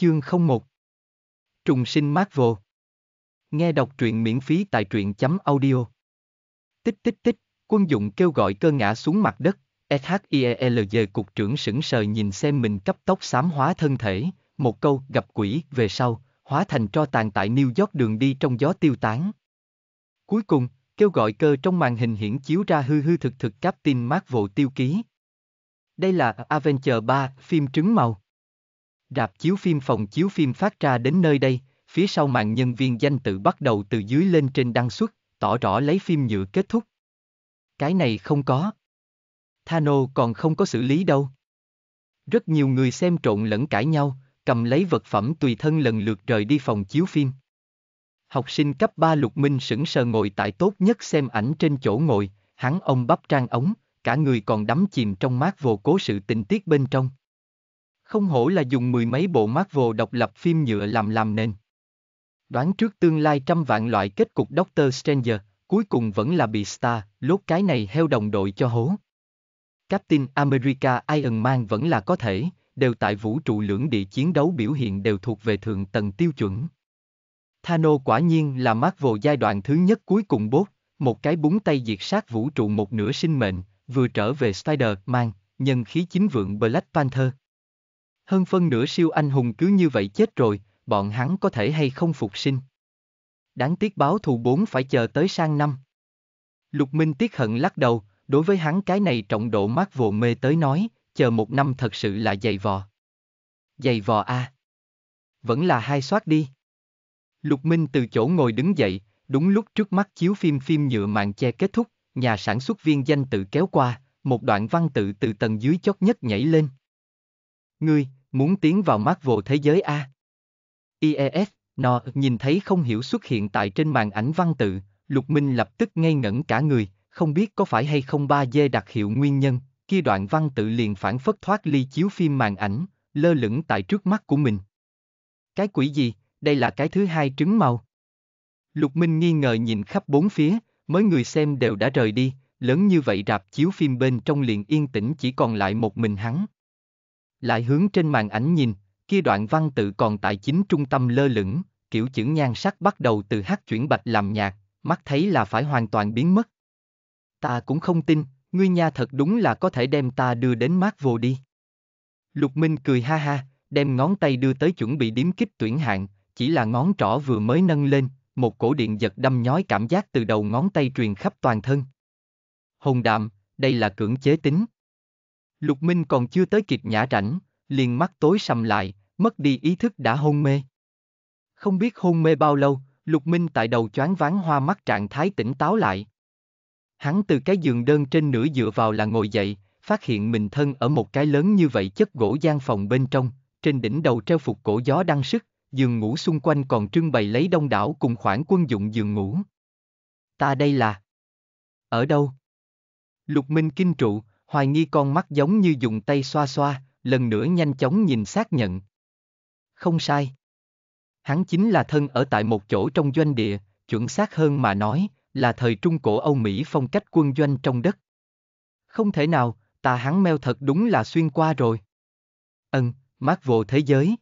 Chương 01 Trùng sinh Marvel Nghe đọc truyện miễn phí tại truyện chấm audio Tích tích tích, quân dụng kêu gọi cơ ngã xuống mặt đất, SHIELG cục trưởng sững sờ nhìn xem mình cấp tốc xám hóa thân thể, một câu gặp quỷ về sau, hóa thành tro tàn tại New York đường đi trong gió tiêu tán. Cuối cùng, kêu gọi cơ trong màn hình hiển chiếu ra hư hư thực thực Captain Marvel tiêu ký. Đây là Avenger 3, phim trứng màu. Rạp chiếu phim phòng chiếu phim phát ra đến nơi đây, phía sau màn nhân viên danh tự bắt đầu từ dưới lên trên đăng xuất, tỏ rõ lấy phim nhựa kết thúc. Cái này không có. Thano còn không có xử lý đâu. Rất nhiều người xem trộn lẫn cãi nhau, cầm lấy vật phẩm tùy thân lần lượt rời đi phòng chiếu phim. Học sinh cấp 3 Lục Minh sững sờ ngồi tại tốt nhất xem ảnh trên chỗ ngồi, hắn ông bắp trang ống, cả người còn đắm chìm trong mát vô cố sự tình tiết bên trong. Không hổ là dùng mười mấy bộ Marvel độc lập phim nhựa làm làm nền. Đoán trước tương lai trăm vạn loại kết cục Doctor Stranger, cuối cùng vẫn là bị Star, lốt cái này heo đồng đội cho hố. Captain America Iron Man vẫn là có thể, đều tại vũ trụ lưỡng địa chiến đấu biểu hiện đều thuộc về thượng tầng tiêu chuẩn. Thano quả nhiên là Marvel giai đoạn thứ nhất cuối cùng bốt, một cái búng tay diệt sát vũ trụ một nửa sinh mệnh, vừa trở về Spider-Man, nhân khí chính vượng Black Panther hơn phân nửa siêu anh hùng cứ như vậy chết rồi, bọn hắn có thể hay không phục sinh. Đáng tiếc báo thù bốn phải chờ tới sang năm. Lục Minh tiếc hận lắc đầu, đối với hắn cái này trọng độ mát vồ mê tới nói, chờ một năm thật sự là dày vò. Dày vò a à. Vẫn là hai soát đi. Lục Minh từ chỗ ngồi đứng dậy, đúng lúc trước mắt chiếu phim phim nhựa màn che kết thúc, nhà sản xuất viên danh tự kéo qua, một đoạn văn tự từ tầng dưới chót nhất nhảy lên. Ngươi, Muốn tiến vào mắt vô thế giới A. IES, nó nhìn thấy không hiểu xuất hiện tại trên màn ảnh văn tự, Lục Minh lập tức ngây ngẩn cả người, không biết có phải hay không ba dê đặc hiệu nguyên nhân, kia đoạn văn tự liền phản phất thoát ly chiếu phim màn ảnh, lơ lửng tại trước mắt của mình. Cái quỷ gì, đây là cái thứ hai trứng màu. Lục Minh nghi ngờ nhìn khắp bốn phía, mới người xem đều đã rời đi, lớn như vậy rạp chiếu phim bên trong liền yên tĩnh chỉ còn lại một mình hắn. Lại hướng trên màn ảnh nhìn, kia đoạn văn tự còn tại chính trung tâm lơ lửng, kiểu chữ nhan sắc bắt đầu từ hát chuyển bạch làm nhạc, mắt thấy là phải hoàn toàn biến mất. Ta cũng không tin, ngươi nha thật đúng là có thể đem ta đưa đến mát vô đi. Lục Minh cười ha ha, đem ngón tay đưa tới chuẩn bị điếm kích tuyển hạng, chỉ là ngón trỏ vừa mới nâng lên, một cổ điện giật đâm nhói cảm giác từ đầu ngón tay truyền khắp toàn thân. Hồn đạm, đây là cưỡng chế tính. Lục Minh còn chưa tới kịp nhã rảnh, liền mắt tối sầm lại, mất đi ý thức đã hôn mê. Không biết hôn mê bao lâu, Lục Minh tại đầu choáng váng hoa mắt trạng thái tỉnh táo lại. Hắn từ cái giường đơn trên nửa dựa vào là ngồi dậy, phát hiện mình thân ở một cái lớn như vậy chất gỗ gian phòng bên trong, trên đỉnh đầu treo phục cổ gió đăng sức, giường ngủ xung quanh còn trưng bày lấy đông đảo cùng khoảng quân dụng giường ngủ. Ta đây là... Ở đâu? Lục Minh kinh trụ, hoài nghi con mắt giống như dùng tay xoa xoa, lần nữa nhanh chóng nhìn xác nhận. Không sai. Hắn chính là thân ở tại một chỗ trong doanh địa, chuẩn xác hơn mà nói, là thời trung cổ Âu Mỹ phong cách quân doanh trong đất. Không thể nào, ta hắn meo thật đúng là xuyên qua rồi. Ân, mát vô thế giới.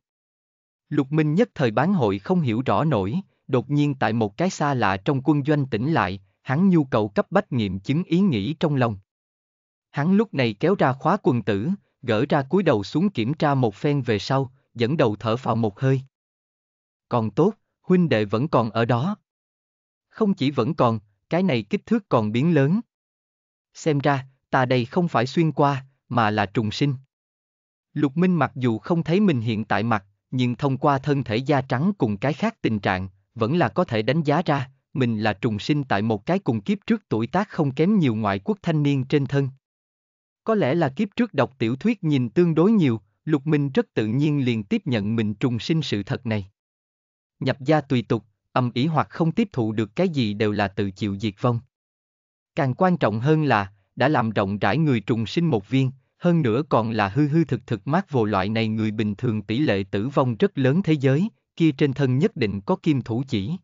Lục Minh nhất thời bán hội không hiểu rõ nổi, đột nhiên tại một cái xa lạ trong quân doanh tỉnh lại, hắn nhu cầu cấp bách nghiệm chứng ý nghĩ trong lòng. Hắn lúc này kéo ra khóa quần tử, gỡ ra cúi đầu xuống kiểm tra một phen về sau, dẫn đầu thở phào một hơi. Còn tốt, huynh đệ vẫn còn ở đó. Không chỉ vẫn còn, cái này kích thước còn biến lớn. Xem ra, ta đây không phải xuyên qua, mà là trùng sinh. Lục Minh mặc dù không thấy mình hiện tại mặt, nhưng thông qua thân thể da trắng cùng cái khác tình trạng, vẫn là có thể đánh giá ra, mình là trùng sinh tại một cái cùng kiếp trước tuổi tác không kém nhiều ngoại quốc thanh niên trên thân. Có lẽ là kiếp trước đọc tiểu thuyết nhìn tương đối nhiều, Lục Minh rất tự nhiên liền tiếp nhận mình trùng sinh sự thật này. Nhập gia tùy tục, âm ý hoặc không tiếp thụ được cái gì đều là tự chịu diệt vong. Càng quan trọng hơn là, đã làm rộng rãi người trùng sinh một viên, hơn nữa còn là hư hư thực thực mát vô loại này người bình thường tỷ lệ tử vong rất lớn thế giới, kia trên thân nhất định có kim thủ chỉ.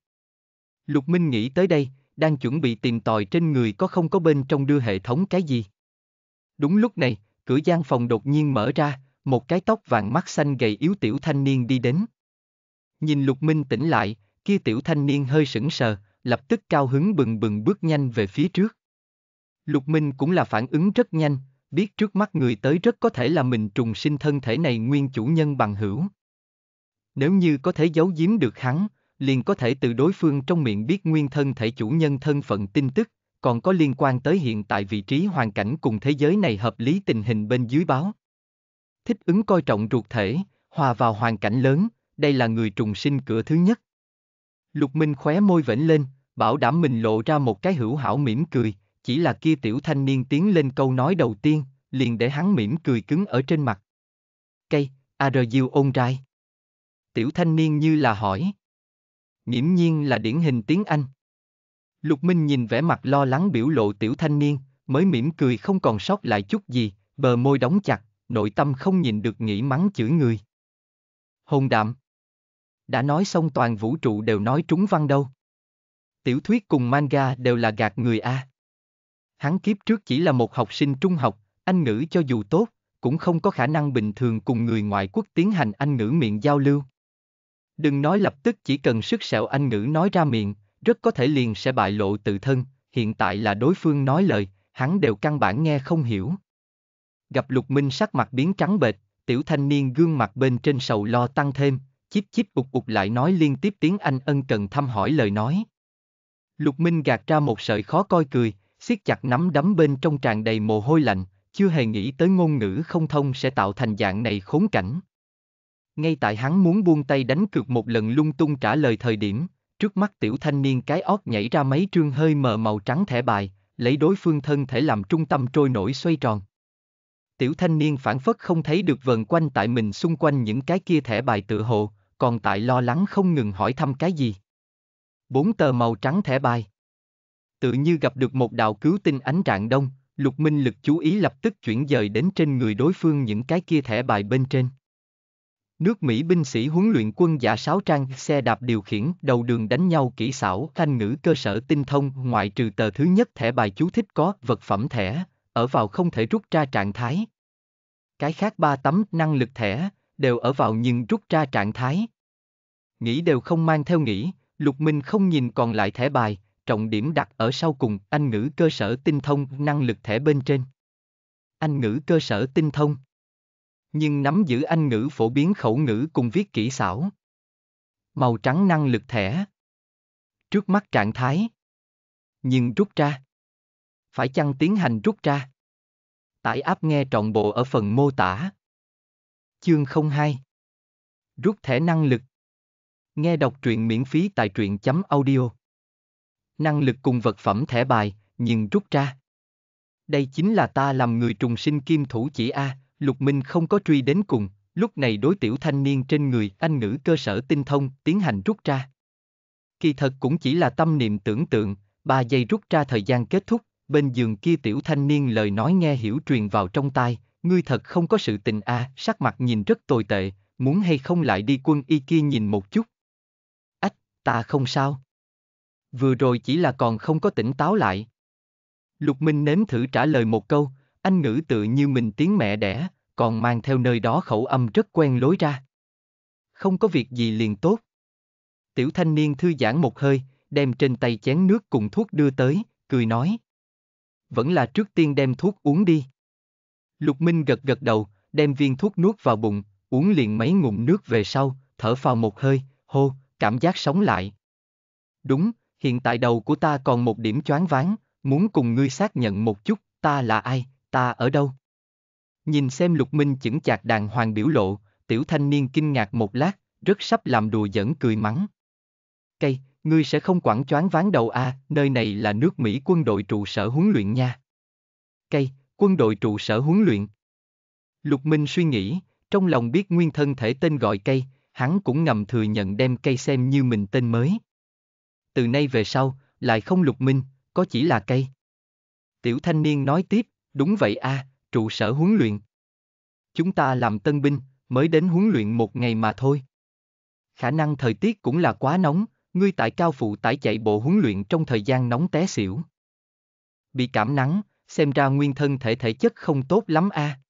Lục Minh nghĩ tới đây, đang chuẩn bị tìm tòi trên người có không có bên trong đưa hệ thống cái gì. Đúng lúc này, cửa gian phòng đột nhiên mở ra, một cái tóc vàng mắt xanh gầy yếu tiểu thanh niên đi đến. Nhìn Lục Minh tỉnh lại, kia tiểu thanh niên hơi sững sờ, lập tức cao hứng bừng bừng bước nhanh về phía trước. Lục Minh cũng là phản ứng rất nhanh, biết trước mắt người tới rất có thể là mình trùng sinh thân thể này nguyên chủ nhân bằng hữu. Nếu như có thể giấu giếm được hắn, liền có thể từ đối phương trong miệng biết nguyên thân thể chủ nhân thân phận tin tức, còn có liên quan tới hiện tại vị trí hoàn cảnh cùng thế giới này hợp lý tình hình bên dưới báo. Thích ứng coi trọng ruột thể, hòa vào hoàn cảnh lớn, đây là người trùng sinh cửa thứ nhất. Lục Minh khóe môi vểnh lên, bảo đảm mình lộ ra một cái hữu hảo mỉm cười, chỉ là kia tiểu thanh niên tiến lên câu nói đầu tiên, liền để hắn mỉm cười cứng ở trên mặt. Cây, okay, are you on right? Tiểu thanh niên như là hỏi. Nghiễm nhiên là điển hình tiếng Anh. Lục Minh nhìn vẻ mặt lo lắng biểu lộ tiểu thanh niên, mới mỉm cười không còn sót lại chút gì, bờ môi đóng chặt, nội tâm không nhìn được nghĩ mắng chửi người. Hồn đạm. Đã nói xong toàn vũ trụ đều nói trúng văn đâu. Tiểu thuyết cùng manga đều là gạt người A. Hắn kiếp trước chỉ là một học sinh trung học, anh ngữ cho dù tốt, cũng không có khả năng bình thường cùng người ngoại quốc tiến hành anh ngữ miệng giao lưu. Đừng nói lập tức chỉ cần sức sẹo anh ngữ nói ra miệng, rất có thể liền sẽ bại lộ tự thân, hiện tại là đối phương nói lời, hắn đều căn bản nghe không hiểu. Gặp lục minh sắc mặt biến trắng bệch, tiểu thanh niên gương mặt bên trên sầu lo tăng thêm, chíp chíp ụt ụt lại nói liên tiếp tiếng Anh ân cần thăm hỏi lời nói. Lục minh gạt ra một sợi khó coi cười, siết chặt nắm đấm bên trong tràn đầy mồ hôi lạnh, chưa hề nghĩ tới ngôn ngữ không thông sẽ tạo thành dạng này khốn cảnh. Ngay tại hắn muốn buông tay đánh cược một lần lung tung trả lời thời điểm, Trước mắt tiểu thanh niên cái óc nhảy ra mấy trương hơi mờ màu trắng thẻ bài, lấy đối phương thân thể làm trung tâm trôi nổi xoay tròn. Tiểu thanh niên phản phất không thấy được vần quanh tại mình xung quanh những cái kia thẻ bài tự hộ, còn tại lo lắng không ngừng hỏi thăm cái gì. Bốn tờ màu trắng thẻ bài. Tự như gặp được một đạo cứu tinh ánh trạng đông, lục minh lực chú ý lập tức chuyển dời đến trên người đối phương những cái kia thẻ bài bên trên. Nước Mỹ binh sĩ huấn luyện quân giả sáu trang, xe đạp điều khiển, đầu đường đánh nhau kỹ xảo, anh ngữ cơ sở tinh thông, ngoại trừ tờ thứ nhất thẻ bài chú thích có, vật phẩm thẻ, ở vào không thể rút ra trạng thái. Cái khác ba tấm năng lực thẻ, đều ở vào nhưng rút ra trạng thái. Nghĩ đều không mang theo nghĩ, Lục Minh không nhìn còn lại thẻ bài, trọng điểm đặt ở sau cùng, anh ngữ cơ sở tinh thông, năng lực thẻ bên trên. Anh ngữ cơ sở tinh thông nhưng nắm giữ anh ngữ phổ biến khẩu ngữ cùng viết kỹ xảo. Màu trắng năng lực thẻ. Trước mắt trạng thái. Nhưng rút ra. Phải chăng tiến hành rút ra? Tải áp nghe trọn bộ ở phần mô tả. Chương 02 Rút thẻ năng lực Nghe đọc truyện miễn phí tại truyện.audio chấm Năng lực cùng vật phẩm thẻ bài, nhưng rút ra. Đây chính là ta làm người trùng sinh kim thủ chỉ A, Lục Minh không có truy đến cùng, lúc này đối tiểu thanh niên trên người anh ngữ cơ sở tinh thông tiến hành rút ra. Kỳ thật cũng chỉ là tâm niệm tưởng tượng, ba giây rút ra thời gian kết thúc, bên giường kia tiểu thanh niên lời nói nghe hiểu truyền vào trong tai, ngươi thật không có sự tình a, à, sắc mặt nhìn rất tồi tệ, muốn hay không lại đi quân y kia nhìn một chút. Ách, ta không sao. Vừa rồi chỉ là còn không có tỉnh táo lại. Lục Minh nếm thử trả lời một câu, anh ngữ tự như mình tiếng mẹ đẻ, còn mang theo nơi đó khẩu âm rất quen lối ra. Không có việc gì liền tốt. Tiểu thanh niên thư giãn một hơi, đem trên tay chén nước cùng thuốc đưa tới, cười nói. Vẫn là trước tiên đem thuốc uống đi. Lục Minh gật gật đầu, đem viên thuốc nuốt vào bụng, uống liền mấy ngụm nước về sau, thở phào một hơi, hô, cảm giác sống lại. Đúng, hiện tại đầu của ta còn một điểm choáng váng, muốn cùng ngươi xác nhận một chút, ta là ai, ta ở đâu? Nhìn xem lục minh chững chạc đàng hoàng biểu lộ, tiểu thanh niên kinh ngạc một lát, rất sắp làm đùa giỡn cười mắng. Cây, ngươi sẽ không quẳng choáng ván đầu à, nơi này là nước Mỹ quân đội trụ sở huấn luyện nha. Cây, quân đội trụ sở huấn luyện. Lục Minh suy nghĩ, trong lòng biết nguyên thân thể tên gọi cây, hắn cũng ngầm thừa nhận đem cây xem như mình tên mới. Từ nay về sau, lại không Lục Minh, có chỉ là cây. Tiểu thanh niên nói tiếp, Đúng vậy a, à, trụ sở huấn luyện. Chúng ta làm tân binh, mới đến huấn luyện một ngày mà thôi. Khả năng thời tiết cũng là quá nóng, ngươi tại cao phụ tải chạy bộ huấn luyện trong thời gian nóng té xỉu. Bị cảm nắng, xem ra nguyên thân thể thể chất không tốt lắm a. À.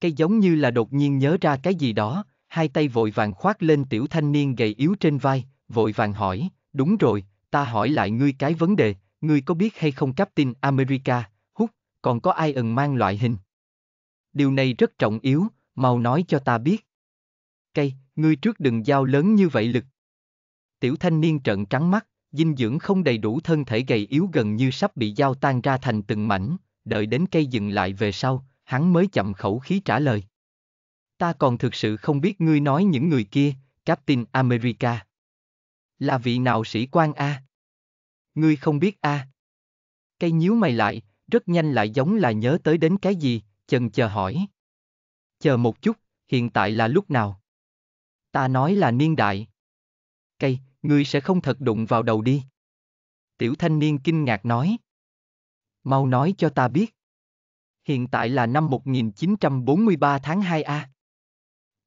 Cây giống như là đột nhiên nhớ ra cái gì đó, hai tay vội vàng khoác lên tiểu thanh niên gầy yếu trên vai, vội vàng hỏi, đúng rồi, ta hỏi lại ngươi cái vấn đề, ngươi có biết hay không Captain America, còn có ai ẩn mang loại hình. Điều này rất trọng yếu, mau nói cho ta biết. Cây, ngươi trước đừng giao lớn như vậy lực. Tiểu thanh niên trận trắng mắt, dinh dưỡng không đầy đủ thân thể gầy yếu gần như sắp bị dao tan ra thành từng mảnh, đợi đến cây dừng lại về sau, hắn mới chậm khẩu khí trả lời. Ta còn thực sự không biết ngươi nói những người kia, Captain America. Là vị nào sĩ quan a? À? Ngươi không biết a? À? Cây nhíu mày lại, rất nhanh lại giống là nhớ tới đến cái gì, chần chờ hỏi. Chờ một chút, hiện tại là lúc nào? Ta nói là niên đại. Cây, ngươi sẽ không thật đụng vào đầu đi. Tiểu thanh niên kinh ngạc nói. Mau nói cho ta biết. Hiện tại là năm 1943 tháng 2A.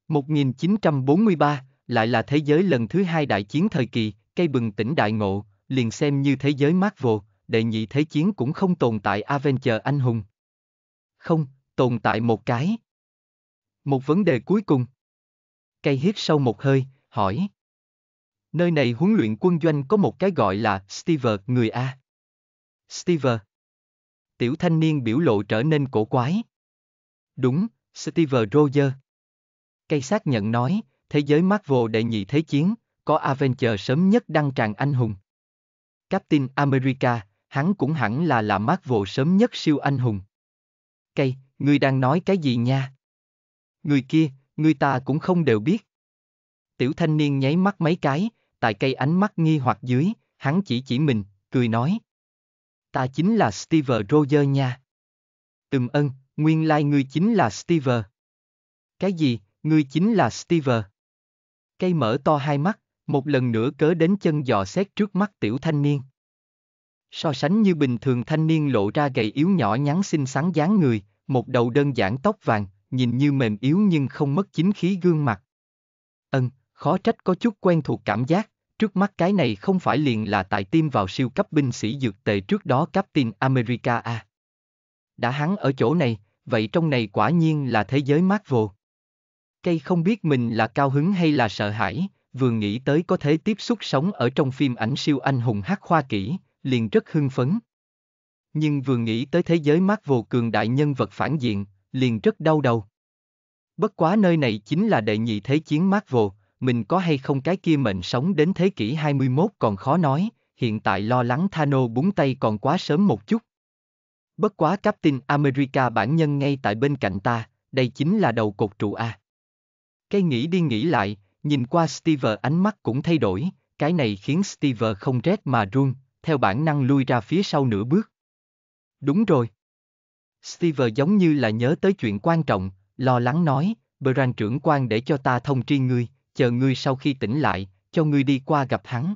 1943 lại là thế giới lần thứ hai đại chiến thời kỳ, cây bừng tỉnh đại ngộ, liền xem như thế giới Marvel, đệ nhị thế chiến cũng không tồn tại Avenger anh hùng. Không, tồn tại một cái. Một vấn đề cuối cùng. Cây hít sâu một hơi, hỏi. Nơi này huấn luyện quân doanh có một cái gọi là Steve người A. Steve. Tiểu thanh niên biểu lộ trở nên cổ quái. Đúng, Steve Roger. Cây xác nhận nói, thế giới Marvel đệ nhị thế chiến, có Avenger sớm nhất đăng tràng anh hùng. Captain America, hắn cũng hẳn là là mát vồ sớm nhất siêu anh hùng. Cây, ngươi đang nói cái gì nha? Người kia, người ta cũng không đều biết. Tiểu thanh niên nháy mắt mấy cái, tại cây ánh mắt nghi hoặc dưới, hắn chỉ chỉ mình, cười nói. Ta chính là Steve Roger nha. Ừm ân, nguyên lai like ngươi chính là Steve. Cái gì, ngươi chính là Steve? Cây mở to hai mắt, một lần nữa cớ đến chân dò xét trước mắt tiểu thanh niên. So sánh như bình thường thanh niên lộ ra gầy yếu nhỏ nhắn xinh xắn dáng người, một đầu đơn giản tóc vàng, nhìn như mềm yếu nhưng không mất chính khí gương mặt. Ân, khó trách có chút quen thuộc cảm giác, trước mắt cái này không phải liền là tại tiêm vào siêu cấp binh sĩ dược tề trước đó Captain America à. Đã hắn ở chỗ này, vậy trong này quả nhiên là thế giới mát vồ. Cây không biết mình là cao hứng hay là sợ hãi, vừa nghĩ tới có thể tiếp xúc sống ở trong phim ảnh siêu anh hùng hát khoa kỹ, liền rất hưng phấn. Nhưng vừa nghĩ tới thế giới mát vô cường đại nhân vật phản diện, liền rất đau đầu. Bất quá nơi này chính là đệ nhị thế chiến mát vô, mình có hay không cái kia mệnh sống đến thế kỷ 21 còn khó nói, hiện tại lo lắng Thano búng tay còn quá sớm một chút. Bất quá Captain America bản nhân ngay tại bên cạnh ta, đây chính là đầu cột trụ A. Cái nghĩ đi nghĩ lại, nhìn qua Steve ánh mắt cũng thay đổi, cái này khiến Steve không rét mà run, theo bản năng lui ra phía sau nửa bước. Đúng rồi. Steve giống như là nhớ tới chuyện quan trọng, lo lắng nói, Bran trưởng quan để cho ta thông tri ngươi, chờ ngươi sau khi tỉnh lại, cho ngươi đi qua gặp hắn.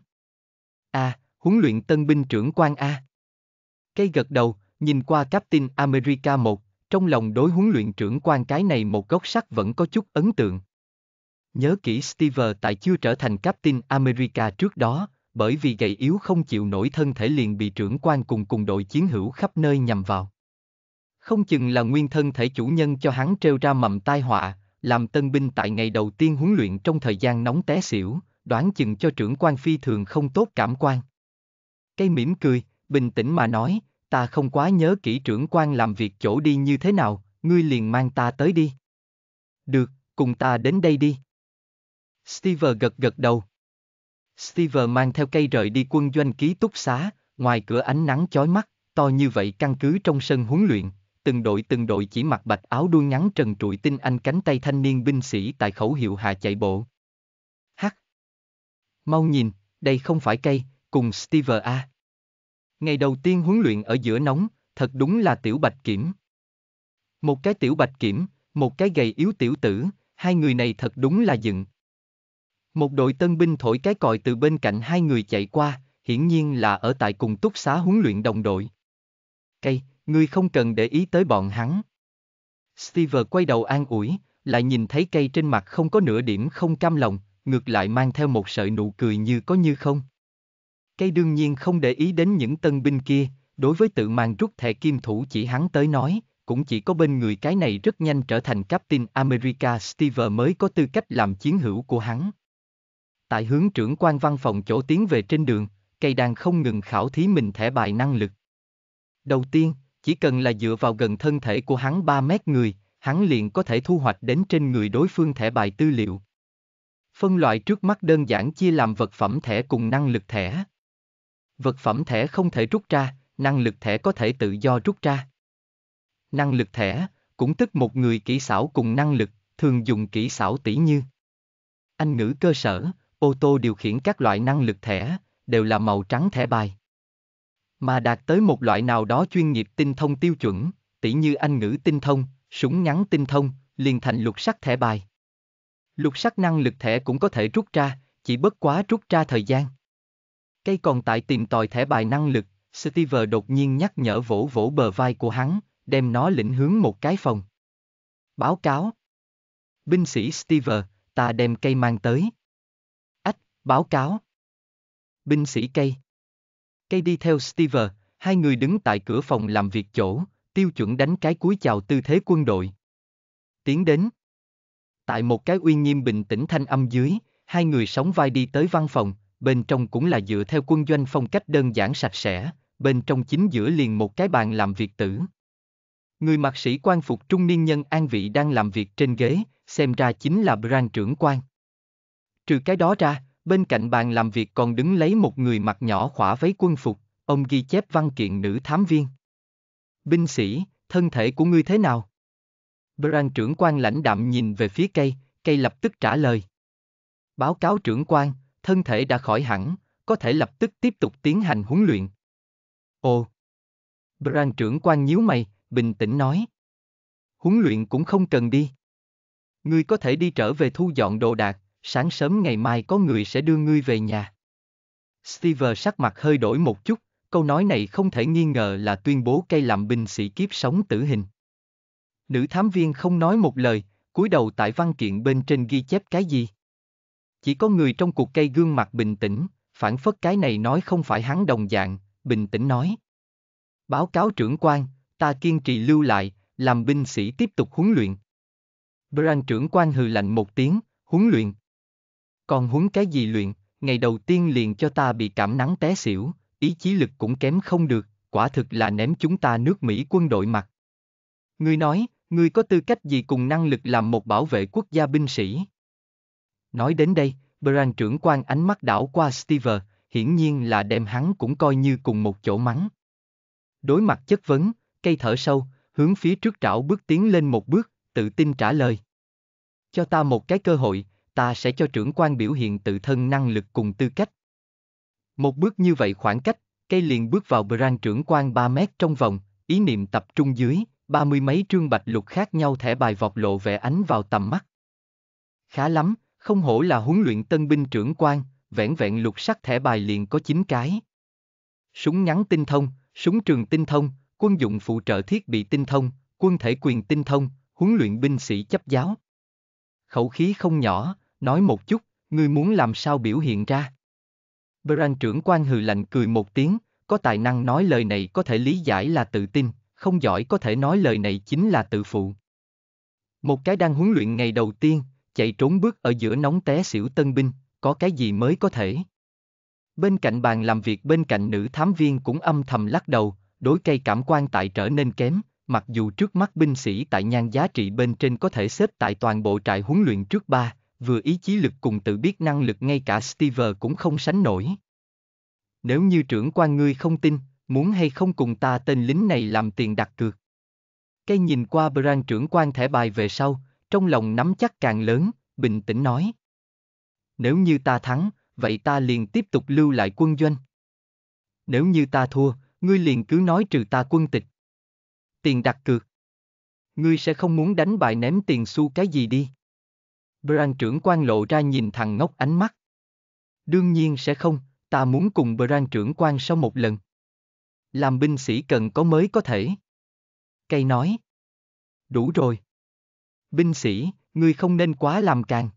A, à, huấn luyện tân binh trưởng quan A. Cây gật đầu, nhìn qua Captain America 1, trong lòng đối huấn luyện trưởng quan cái này một góc sắc vẫn có chút ấn tượng. Nhớ kỹ Steve tại chưa trở thành Captain America trước đó, bởi vì gầy yếu không chịu nổi thân thể liền bị trưởng quan cùng cùng đội chiến hữu khắp nơi nhằm vào. Không chừng là nguyên thân thể chủ nhân cho hắn trêu ra mầm tai họa, làm tân binh tại ngày đầu tiên huấn luyện trong thời gian nóng té xỉu, đoán chừng cho trưởng quan phi thường không tốt cảm quan. Cây mỉm cười, bình tĩnh mà nói, ta không quá nhớ kỹ trưởng quan làm việc chỗ đi như thế nào, ngươi liền mang ta tới đi. Được, cùng ta đến đây đi. Steve gật gật đầu. Steve mang theo cây rời đi quân doanh ký túc xá, ngoài cửa ánh nắng chói mắt, to như vậy căn cứ trong sân huấn luyện, từng đội từng đội chỉ mặc bạch áo đuôi ngắn trần trụi tinh anh cánh tay thanh niên binh sĩ tại khẩu hiệu hạ chạy bộ. Hắc! Mau nhìn, đây không phải cây, cùng Steve A. À. Ngày đầu tiên huấn luyện ở giữa nóng, thật đúng là tiểu bạch kiểm. Một cái tiểu bạch kiểm, một cái gầy yếu tiểu tử, hai người này thật đúng là dựng. Một đội tân binh thổi cái còi từ bên cạnh hai người chạy qua, hiển nhiên là ở tại cùng túc xá huấn luyện đồng đội. Cây, ngươi không cần để ý tới bọn hắn. Steve quay đầu an ủi, lại nhìn thấy cây trên mặt không có nửa điểm không cam lòng, ngược lại mang theo một sợi nụ cười như có như không. Cây đương nhiên không để ý đến những tân binh kia, đối với tự mang rút thẻ kim thủ chỉ hắn tới nói, cũng chỉ có bên người cái này rất nhanh trở thành Captain America Steve mới có tư cách làm chiến hữu của hắn tại hướng trưởng quan văn phòng chỗ tiến về trên đường, cây đàn không ngừng khảo thí mình thẻ bài năng lực. Đầu tiên, chỉ cần là dựa vào gần thân thể của hắn 3 mét người, hắn liền có thể thu hoạch đến trên người đối phương thẻ bài tư liệu. Phân loại trước mắt đơn giản chia làm vật phẩm thẻ cùng năng lực thẻ. Vật phẩm thẻ không thể rút ra, năng lực thẻ có thể tự do rút ra. Năng lực thẻ, cũng tức một người kỹ xảo cùng năng lực, thường dùng kỹ xảo tỷ như. Anh ngữ cơ sở, ô tô điều khiển các loại năng lực thẻ, đều là màu trắng thẻ bài. Mà đạt tới một loại nào đó chuyên nghiệp tinh thông tiêu chuẩn, tỉ như anh ngữ tinh thông, súng ngắn tinh thông, liền thành lục sắc thẻ bài. Lục sắc năng lực thẻ cũng có thể rút ra, chỉ bất quá rút ra thời gian. Cây còn tại tìm tòi thẻ bài năng lực, Steve đột nhiên nhắc nhở vỗ vỗ bờ vai của hắn, đem nó lĩnh hướng một cái phòng. Báo cáo. Binh sĩ Steve, ta đem cây mang tới báo cáo. Binh sĩ cây. Cây đi theo Steve, hai người đứng tại cửa phòng làm việc chỗ, tiêu chuẩn đánh cái cúi chào tư thế quân đội. Tiến đến. Tại một cái uy nghiêm bình tĩnh thanh âm dưới, hai người sóng vai đi tới văn phòng, bên trong cũng là dựa theo quân doanh phong cách đơn giản sạch sẽ, bên trong chính giữa liền một cái bàn làm việc tử. Người mặc sĩ quan phục trung niên nhân an vị đang làm việc trên ghế, xem ra chính là brand trưởng quan. Trừ cái đó ra, Bên cạnh bàn làm việc còn đứng lấy một người mặc nhỏ khỏa váy quân phục, ông ghi chép văn kiện nữ thám viên. Binh sĩ, thân thể của ngươi thế nào? Bran trưởng quan lãnh đạm nhìn về phía cây, cây lập tức trả lời. Báo cáo trưởng quan, thân thể đã khỏi hẳn, có thể lập tức tiếp tục tiến hành huấn luyện. Ồ! Bran trưởng quan nhíu mày, bình tĩnh nói. Huấn luyện cũng không cần đi. Ngươi có thể đi trở về thu dọn đồ đạc, sáng sớm ngày mai có người sẽ đưa ngươi về nhà. Steve sắc mặt hơi đổi một chút, câu nói này không thể nghi ngờ là tuyên bố cây làm binh sĩ kiếp sống tử hình. Nữ thám viên không nói một lời, cúi đầu tại văn kiện bên trên ghi chép cái gì. Chỉ có người trong cuộc cây gương mặt bình tĩnh, phản phất cái này nói không phải hắn đồng dạng, bình tĩnh nói. Báo cáo trưởng quan, ta kiên trì lưu lại, làm binh sĩ tiếp tục huấn luyện. Bran trưởng quan hừ lạnh một tiếng, huấn luyện. Còn huấn cái gì luyện, ngày đầu tiên liền cho ta bị cảm nắng té xỉu, ý chí lực cũng kém không được, quả thực là ném chúng ta nước Mỹ quân đội mặt. Ngươi nói, ngươi có tư cách gì cùng năng lực làm một bảo vệ quốc gia binh sĩ? Nói đến đây, Brand trưởng quan ánh mắt đảo qua Steve, hiển nhiên là đem hắn cũng coi như cùng một chỗ mắng. Đối mặt chất vấn, cây thở sâu, hướng phía trước trảo bước tiến lên một bước, tự tin trả lời. Cho ta một cái cơ hội, ta sẽ cho trưởng quan biểu hiện tự thân năng lực cùng tư cách. Một bước như vậy khoảng cách, cây liền bước vào brand trưởng quan 3 mét trong vòng, ý niệm tập trung dưới, ba mươi mấy trương bạch lục khác nhau thẻ bài vọt lộ vẻ ánh vào tầm mắt. Khá lắm, không hổ là huấn luyện tân binh trưởng quan, vẻn vẹn lục sắc thẻ bài liền có 9 cái. Súng ngắn tinh thông, súng trường tinh thông, quân dụng phụ trợ thiết bị tinh thông, quân thể quyền tinh thông, huấn luyện binh sĩ chấp giáo. Khẩu khí không nhỏ, nói một chút, ngươi muốn làm sao biểu hiện ra. Bran trưởng quan hừ lạnh cười một tiếng, có tài năng nói lời này có thể lý giải là tự tin, không giỏi có thể nói lời này chính là tự phụ. Một cái đang huấn luyện ngày đầu tiên, chạy trốn bước ở giữa nóng té xỉu tân binh, có cái gì mới có thể. Bên cạnh bàn làm việc bên cạnh nữ thám viên cũng âm thầm lắc đầu, đối cây cảm quan tại trở nên kém, mặc dù trước mắt binh sĩ tại nhan giá trị bên trên có thể xếp tại toàn bộ trại huấn luyện trước ba, vừa ý chí lực cùng tự biết năng lực ngay cả Steve cũng không sánh nổi. Nếu như trưởng quan ngươi không tin, muốn hay không cùng ta tên lính này làm tiền đặt cược. Cây nhìn qua Bran trưởng quan thẻ bài về sau, trong lòng nắm chắc càng lớn, bình tĩnh nói. Nếu như ta thắng, vậy ta liền tiếp tục lưu lại quân doanh. Nếu như ta thua, ngươi liền cứ nói trừ ta quân tịch. Tiền đặt cược. Ngươi sẽ không muốn đánh bại ném tiền xu cái gì đi. Bran trưởng quan lộ ra nhìn thằng ngốc ánh mắt. Đương nhiên sẽ không, ta muốn cùng Bran trưởng quan sau một lần. Làm binh sĩ cần có mới có thể. Cây nói. Đủ rồi. Binh sĩ, ngươi không nên quá làm càng.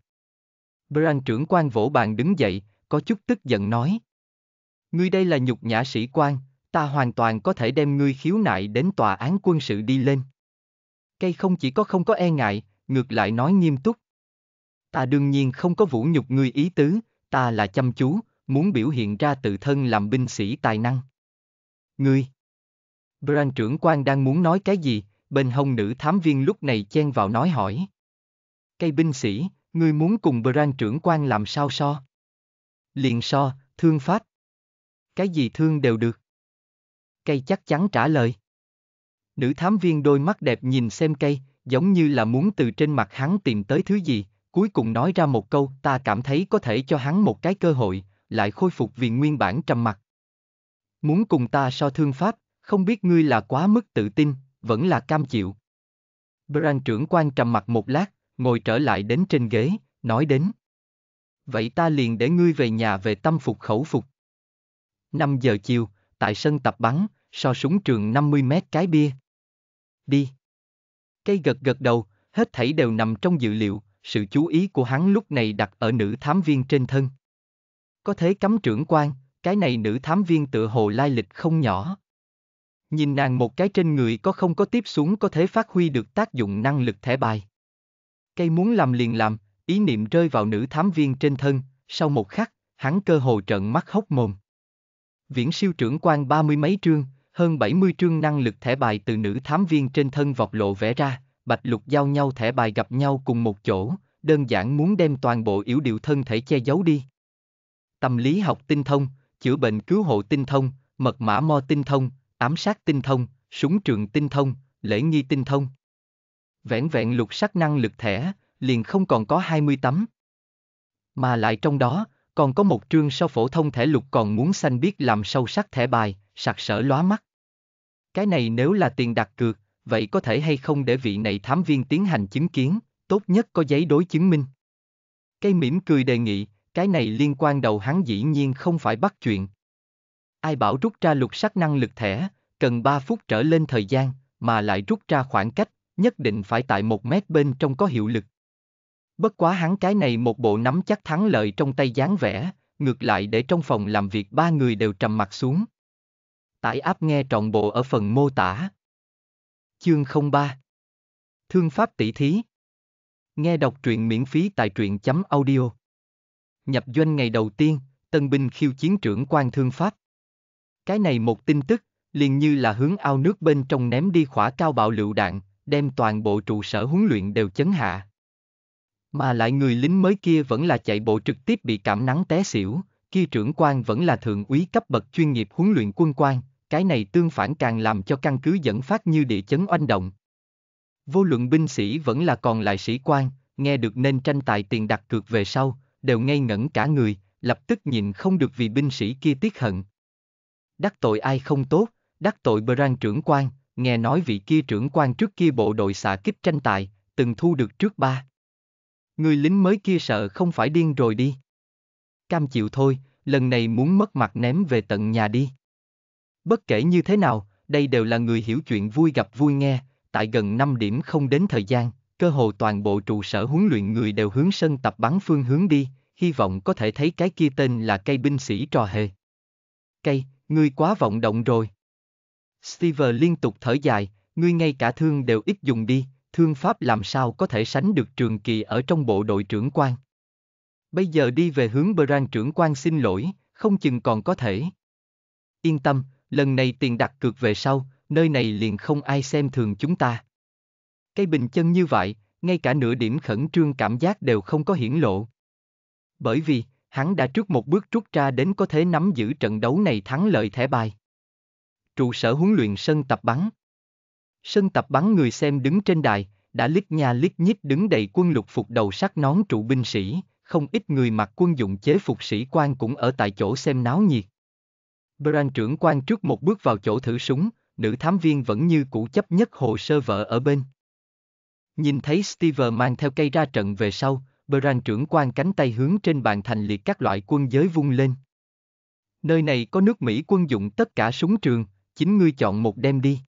Bran trưởng quan vỗ bàn đứng dậy, có chút tức giận nói. Ngươi đây là nhục nhã sĩ quan, ta hoàn toàn có thể đem ngươi khiếu nại đến tòa án quân sự đi lên. Cây không chỉ có không có e ngại, ngược lại nói nghiêm túc. Ta đương nhiên không có vũ nhục ngươi ý tứ, ta là chăm chú, muốn biểu hiện ra tự thân làm binh sĩ tài năng. Ngươi! Bran trưởng quan đang muốn nói cái gì, bên hông nữ thám viên lúc này chen vào nói hỏi. Cây binh sĩ, ngươi muốn cùng Bran trưởng quan làm sao so? Liền so, thương phát. Cái gì thương đều được. Cây chắc chắn trả lời. Nữ thám viên đôi mắt đẹp nhìn xem cây, giống như là muốn từ trên mặt hắn tìm tới thứ gì, Cuối cùng nói ra một câu ta cảm thấy có thể cho hắn một cái cơ hội, lại khôi phục vì nguyên bản trầm mặt. Muốn cùng ta so thương pháp, không biết ngươi là quá mức tự tin, vẫn là cam chịu. Bran trưởng quan trầm mặc một lát, ngồi trở lại đến trên ghế, nói đến. Vậy ta liền để ngươi về nhà về tâm phục khẩu phục. 5 giờ chiều, tại sân tập bắn, so súng trường 50 mét cái bia. Đi. Cây gật gật đầu, hết thảy đều nằm trong dự liệu, sự chú ý của hắn lúc này đặt ở nữ thám viên trên thân. Có thế cấm trưởng quan, cái này nữ thám viên tựa hồ lai lịch không nhỏ. Nhìn nàng một cái trên người có không có tiếp xuống có thể phát huy được tác dụng năng lực thẻ bài. Cây muốn làm liền làm, ý niệm rơi vào nữ thám viên trên thân, sau một khắc, hắn cơ hồ trợn mắt hốc mồm. Viễn siêu trưởng quan ba mươi mấy trương, hơn bảy mươi trương năng lực thẻ bài từ nữ thám viên trên thân vọc lộ vẽ ra, bạch lục giao nhau thẻ bài gặp nhau cùng một chỗ, đơn giản muốn đem toàn bộ yếu điệu thân thể che giấu đi. Tâm lý học tinh thông, chữa bệnh cứu hộ tinh thông, mật mã mo tinh thông, ám sát tinh thông, súng trường tinh thông, lễ nghi tinh thông. Vẹn vẹn lục sắc năng lực thẻ, liền không còn có 20 tấm. Mà lại trong đó, còn có một trương so phổ thông thẻ lục còn muốn xanh biết làm sâu sắc thẻ bài, sặc sỡ lóa mắt. Cái này nếu là tiền đặt cược, vậy có thể hay không để vị này thám viên tiến hành chứng kiến, tốt nhất có giấy đối chứng minh. Cây mỉm cười đề nghị, cái này liên quan đầu hắn dĩ nhiên không phải bắt chuyện. Ai bảo rút ra lục sắc năng lực thẻ, cần 3 phút trở lên thời gian, mà lại rút ra khoảng cách, nhất định phải tại một mét bên trong có hiệu lực. Bất quá hắn cái này một bộ nắm chắc thắng lợi trong tay dáng vẻ, ngược lại để trong phòng làm việc ba người đều trầm mặt xuống. Tải áp nghe trọn bộ ở phần mô tả. Chương 03 Thương Pháp tỷ Thí Nghe đọc truyện miễn phí tại truyện chấm audio Nhập doanh ngày đầu tiên, Tân Binh khiêu chiến trưởng quan Thương Pháp Cái này một tin tức, liền như là hướng ao nước bên trong ném đi khỏa cao bạo lựu đạn, đem toàn bộ trụ sở huấn luyện đều chấn hạ. Mà lại người lính mới kia vẫn là chạy bộ trực tiếp bị cảm nắng té xỉu, kia trưởng quan vẫn là thượng úy cấp bậc chuyên nghiệp huấn luyện quân quan, cái này tương phản càng làm cho căn cứ dẫn phát như địa chấn oanh động. Vô luận binh sĩ vẫn là còn lại sĩ quan, nghe được nên tranh tài tiền đặt cược về sau, đều ngây ngẩn cả người, lập tức nhìn không được vì binh sĩ kia tiếc hận. Đắc tội ai không tốt, đắc tội Bran trưởng quan, nghe nói vị kia trưởng quan trước kia bộ đội xạ kích tranh tài, từng thu được trước ba. Người lính mới kia sợ không phải điên rồi đi. Cam chịu thôi, lần này muốn mất mặt ném về tận nhà đi. Bất kể như thế nào, đây đều là người hiểu chuyện vui gặp vui nghe, tại gần 5 điểm không đến thời gian, cơ hồ toàn bộ trụ sở huấn luyện người đều hướng sân tập bắn phương hướng đi, hy vọng có thể thấy cái kia tên là cây binh sĩ trò hề. Cây, ngươi quá vọng động rồi. Steve liên tục thở dài, ngươi ngay cả thương đều ít dùng đi, thương pháp làm sao có thể sánh được trường kỳ ở trong bộ đội trưởng quan. Bây giờ đi về hướng Brand trưởng quan xin lỗi, không chừng còn có thể. Yên tâm, lần này tiền đặt cược về sau, nơi này liền không ai xem thường chúng ta. Cây bình chân như vậy, ngay cả nửa điểm khẩn trương cảm giác đều không có hiển lộ. Bởi vì, hắn đã trước một bước rút ra đến có thể nắm giữ trận đấu này thắng lợi thẻ bài. Trụ sở huấn luyện sân tập bắn. Sân tập bắn người xem đứng trên đài, đã lít nha lít nhít đứng đầy quân lục phục đầu sắc nón trụ binh sĩ, không ít người mặc quân dụng chế phục sĩ quan cũng ở tại chỗ xem náo nhiệt. Bran trưởng quan trước một bước vào chỗ thử súng, nữ thám viên vẫn như cũ chấp nhất hồ sơ vợ ở bên. Nhìn thấy Steve mang theo cây ra trận về sau, Bran trưởng quan cánh tay hướng trên bàn thành liệt các loại quân giới vung lên. Nơi này có nước Mỹ quân dụng tất cả súng trường, chính ngươi chọn một đem đi.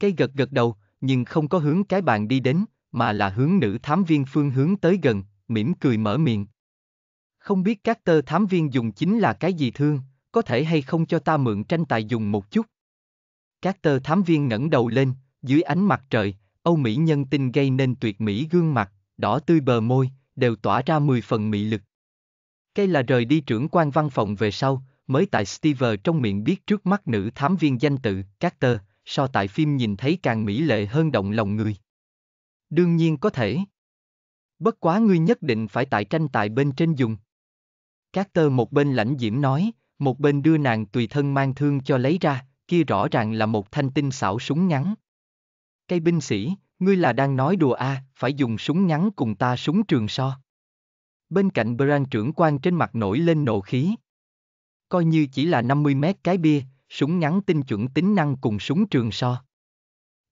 Cây gật gật đầu, nhưng không có hướng cái bàn đi đến, mà là hướng nữ thám viên phương hướng tới gần, mỉm cười mở miệng. Không biết các tơ thám viên dùng chính là cái gì thương, có thể hay không cho ta mượn tranh tài dùng một chút? Các tơ thám viên ngẩng đầu lên, dưới ánh mặt trời, Âu Mỹ nhân tinh gây nên tuyệt mỹ gương mặt, đỏ tươi bờ môi, đều tỏa ra mười phần mị lực. Cây là rời đi trưởng quan văn phòng về sau, mới tại Steve trong miệng biết trước mắt nữ thám viên danh tự, các tơ, so tại phim nhìn thấy càng mỹ lệ hơn động lòng người. Đương nhiên có thể. Bất quá ngươi nhất định phải tại tranh tài bên trên dùng. Các tơ một bên lãnh diễm nói, một bên đưa nàng tùy thân mang thương cho lấy ra, kia rõ ràng là một thanh tinh xảo súng ngắn. Cây binh sĩ, ngươi là đang nói đùa a, à, phải dùng súng ngắn cùng ta súng trường so. Bên cạnh Bran trưởng quan trên mặt nổi lên nộ khí. Coi như chỉ là 50 mét cái bia, súng ngắn tinh chuẩn tính năng cùng súng trường so.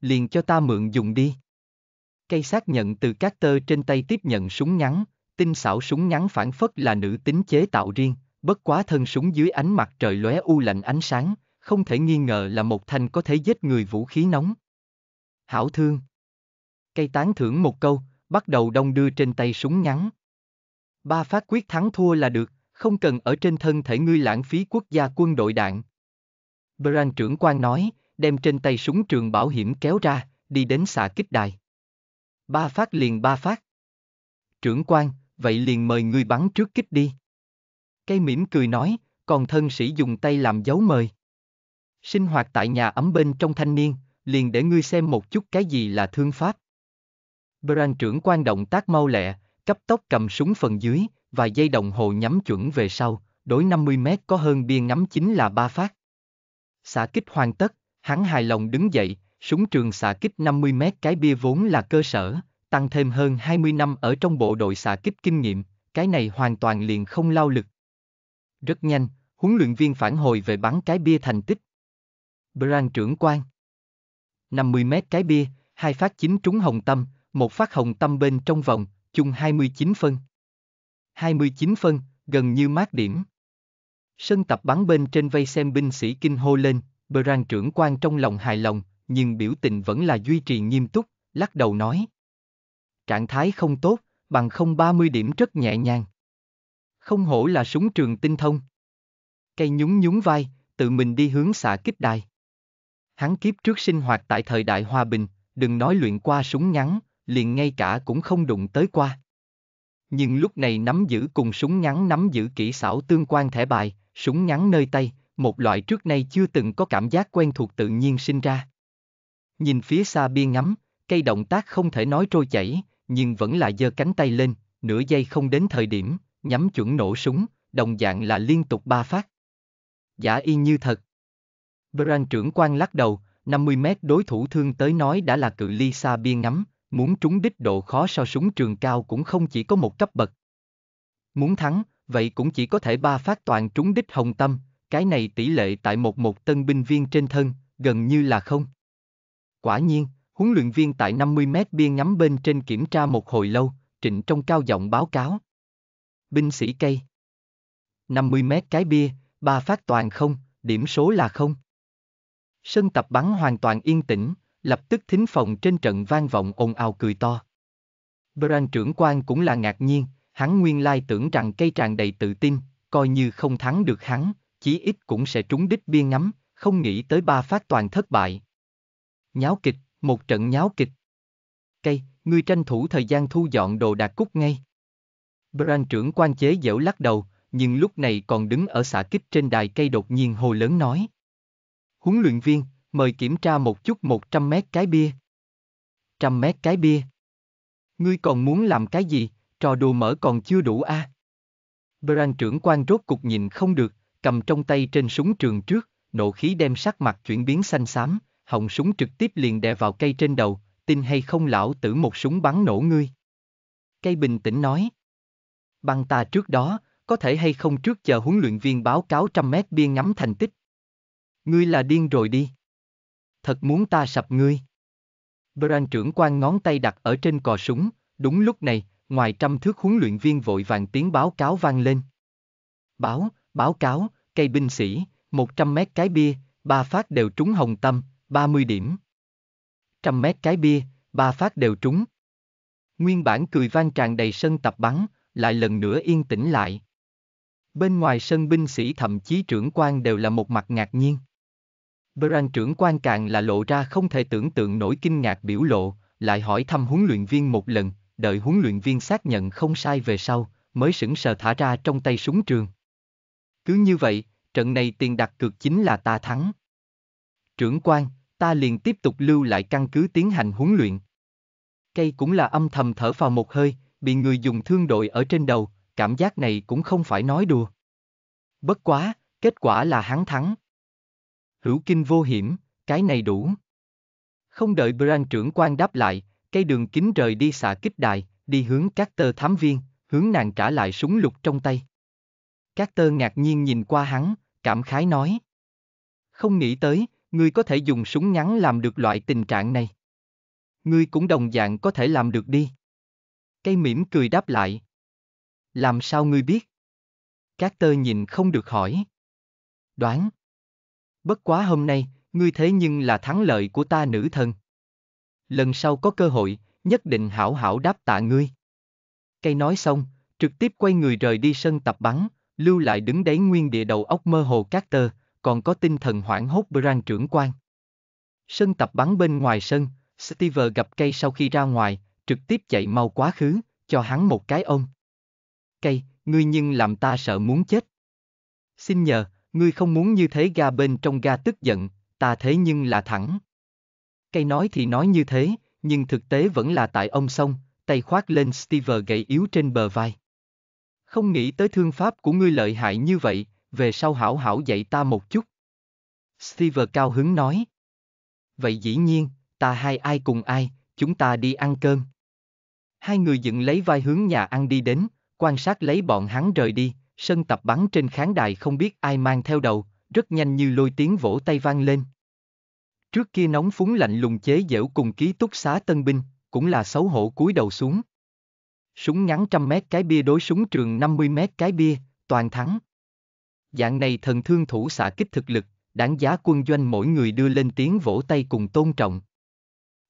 Liền cho ta mượn dùng đi. Cây xác nhận từ các tơ trên tay tiếp nhận súng ngắn, tinh xảo súng ngắn phản phất là nữ tính chế tạo riêng, Bất quá thân súng dưới ánh mặt trời lóe u lạnh ánh sáng, không thể nghi ngờ là một thanh có thể giết người vũ khí nóng. Hảo thương. Cây tán thưởng một câu, bắt đầu đông đưa trên tay súng ngắn. Ba phát quyết thắng thua là được, không cần ở trên thân thể ngươi lãng phí quốc gia quân đội đạn. Bran trưởng quan nói, đem trên tay súng trường bảo hiểm kéo ra, đi đến xạ kích đài. Ba phát liền ba phát. Trưởng quan, vậy liền mời ngươi bắn trước kích đi. Cây mỉm cười nói, còn thân sĩ dùng tay làm dấu mời. Sinh hoạt tại nhà ấm bên trong thanh niên, liền để ngươi xem một chút cái gì là thương pháp. Bran trưởng quan động tác mau lẹ, cấp tốc cầm súng phần dưới, và dây đồng hồ nhắm chuẩn về sau, đối 50 mét có hơn bia ngắm chính là ba phát. Xả kích hoàn tất, hắn hài lòng đứng dậy, súng trường xạ kích 50 mét cái bia vốn là cơ sở, tăng thêm hơn 20 năm ở trong bộ đội xạ kích kinh nghiệm, cái này hoàn toàn liền không lao lực, rất nhanh, huấn luyện viên phản hồi về bắn cái bia thành tích. Brand trưởng quan 50 mét cái bia, hai phát chính trúng hồng tâm, một phát hồng tâm bên trong vòng, chung 29 phân. 29 phân, gần như mát điểm. Sân tập bắn bên trên vây xem binh sĩ kinh hô lên, Brand trưởng quan trong lòng hài lòng, nhưng biểu tình vẫn là duy trì nghiêm túc, lắc đầu nói. Trạng thái không tốt, bằng không 30 điểm rất nhẹ nhàng. Không hổ là súng trường tinh thông. Cây nhún nhún vai, tự mình đi hướng xạ kích đài. Hắn kiếp trước sinh hoạt tại thời đại hòa bình, đừng nói luyện qua súng ngắn, liền ngay cả cũng không đụng tới qua. Nhưng lúc này nắm giữ cùng súng ngắn nắm giữ kỹ xảo tương quan thẻ bài, súng ngắn nơi tay, một loại trước nay chưa từng có cảm giác quen thuộc tự nhiên sinh ra. Nhìn phía xa bia ngắm, cây động tác không thể nói trôi chảy, nhưng vẫn là giơ cánh tay lên, nửa giây không đến thời điểm, nhắm chuẩn nổ súng, đồng dạng là liên tục ba phát. Giả y như thật. Bran trưởng quan lắc đầu, 50 mét đối thủ thương tới nói đã là cự ly xa bia ngắm, muốn trúng đích độ khó so súng trường cao cũng không chỉ có một cấp bậc. Muốn thắng, vậy cũng chỉ có thể ba phát toàn trúng đích hồng tâm, cái này tỷ lệ tại một một tân binh viên trên thân, gần như là không. Quả nhiên, huấn luyện viên tại 50 mét bia ngắm bên trên kiểm tra một hồi lâu, trịnh trong cao giọng báo cáo binh sĩ cây. 50 mét cái bia, ba phát toàn không, điểm số là không. Sân tập bắn hoàn toàn yên tĩnh, lập tức thính phòng trên trận vang vọng ồn ào cười to. Bran trưởng quan cũng là ngạc nhiên, hắn nguyên lai tưởng rằng cây tràn đầy tự tin, coi như không thắng được hắn, chí ít cũng sẽ trúng đích bia ngắm, không nghĩ tới ba phát toàn thất bại. Nháo kịch, một trận nháo kịch. Cây, ngươi tranh thủ thời gian thu dọn đồ đạc cút ngay. Bran trưởng quan chế dẻo lắc đầu, nhưng lúc này còn đứng ở xạ kích trên đài cây đột nhiên hồ lớn nói. Huấn luyện viên, mời kiểm tra một chút 100 mét cái bia. Trăm mét cái bia. Ngươi còn muốn làm cái gì, trò đùa mở còn chưa đủ À? Bran trưởng quan rốt cục nhìn không được, cầm trong tay trên súng trường trước, nộ khí đem sắc mặt chuyển biến xanh xám, họng súng trực tiếp liền đè vào cây trên đầu, tin hay không lão tử một súng bắn nổ ngươi. Cây bình tĩnh nói băng ta trước đó, có thể hay không trước chờ huấn luyện viên báo cáo trăm mét biên ngắm thành tích. Ngươi là điên rồi đi. Thật muốn ta sập ngươi. Bran trưởng quan ngón tay đặt ở trên cò súng, đúng lúc này, ngoài trăm thước huấn luyện viên vội vàng tiếng báo cáo vang lên. Báo, báo cáo, cây binh sĩ, 100 mét cái bia, ba phát đều trúng hồng tâm, 30 điểm. Trăm mét cái bia, ba phát đều trúng. Nguyên bản cười vang tràn đầy sân tập bắn, lại lần nữa yên tĩnh lại. Bên ngoài sân binh sĩ thậm chí trưởng quan đều là một mặt ngạc nhiên. bran trưởng quan càng là lộ ra không thể tưởng tượng nổi kinh ngạc biểu lộ, lại hỏi thăm huấn luyện viên một lần, đợi huấn luyện viên xác nhận không sai về sau, mới sững sờ thả ra trong tay súng trường. Cứ như vậy, trận này tiền đặt cược chính là ta thắng. Trưởng quan, ta liền tiếp tục lưu lại căn cứ tiến hành huấn luyện. Cây cũng là âm thầm thở vào một hơi, bị người dùng thương đội ở trên đầu, cảm giác này cũng không phải nói đùa. Bất quá, kết quả là hắn thắng. Hữu kinh vô hiểm, cái này đủ. Không đợi Bran trưởng quan đáp lại, cây đường kính rời đi xạ kích đài, đi hướng các tơ thám viên, hướng nàng trả lại súng lục trong tay. Các tơ ngạc nhiên nhìn qua hắn, cảm khái nói. Không nghĩ tới, ngươi có thể dùng súng ngắn làm được loại tình trạng này. Ngươi cũng đồng dạng có thể làm được đi. Cây mỉm cười đáp lại. Làm sao ngươi biết? Các tơ nhìn không được hỏi. Đoán. Bất quá hôm nay, ngươi thế nhưng là thắng lợi của ta nữ thần. Lần sau có cơ hội, nhất định hảo hảo đáp tạ ngươi. Cây nói xong, trực tiếp quay người rời đi sân tập bắn, lưu lại đứng đấy nguyên địa đầu óc mơ hồ các tơ, còn có tinh thần hoảng hốt Bran trưởng quan. Sân tập bắn bên ngoài sân, Steve gặp cây sau khi ra ngoài, trực tiếp chạy mau quá khứ, cho hắn một cái ôm. Cây, ngươi nhưng làm ta sợ muốn chết. Xin nhờ, ngươi không muốn như thế ga bên trong ga tức giận, ta thế nhưng là thẳng. Cây nói thì nói như thế, nhưng thực tế vẫn là tại ông sông, tay khoác lên Steve gậy yếu trên bờ vai. Không nghĩ tới thương pháp của ngươi lợi hại như vậy, về sau hảo hảo dạy ta một chút. Steve cao hứng nói. Vậy dĩ nhiên, ta hai ai cùng ai, chúng ta đi ăn cơm. Hai người dựng lấy vai hướng nhà ăn đi đến, quan sát lấy bọn hắn rời đi, sân tập bắn trên khán đài không biết ai mang theo đầu, rất nhanh như lôi tiếng vỗ tay vang lên. Trước kia nóng phúng lạnh lùng chế giễu cùng ký túc xá tân binh, cũng là xấu hổ cúi đầu xuống. Súng ngắn trăm mét cái bia đối súng trường 50 mét cái bia, toàn thắng. Dạng này thần thương thủ xả kích thực lực, đáng giá quân doanh mỗi người đưa lên tiếng vỗ tay cùng tôn trọng.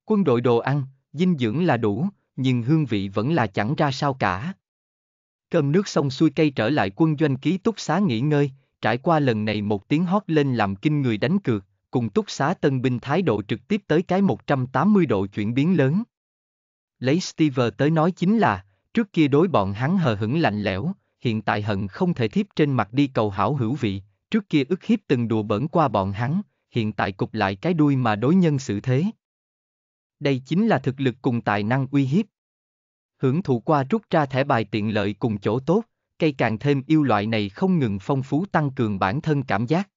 Quân đội đồ ăn, dinh dưỡng là đủ, nhưng hương vị vẫn là chẳng ra sao cả. Cơm nước xong xuôi cây trở lại quân doanh ký túc xá nghỉ ngơi, trải qua lần này một tiếng hót lên làm kinh người đánh cược, cùng túc xá tân binh thái độ trực tiếp tới cái 180 độ chuyển biến lớn. Lấy Steve tới nói chính là, trước kia đối bọn hắn hờ hững lạnh lẽo, hiện tại hận không thể thiếp trên mặt đi cầu hảo hữu vị, trước kia ức hiếp từng đùa bỡn qua bọn hắn, hiện tại cục lại cái đuôi mà đối nhân xử thế. Đây chính là thực lực cùng tài năng uy hiếp. Hưởng thụ qua rút ra thẻ bài tiện lợi cùng chỗ tốt, cây càng thêm yêu loại này không ngừng phong phú tăng cường bản thân cảm giác.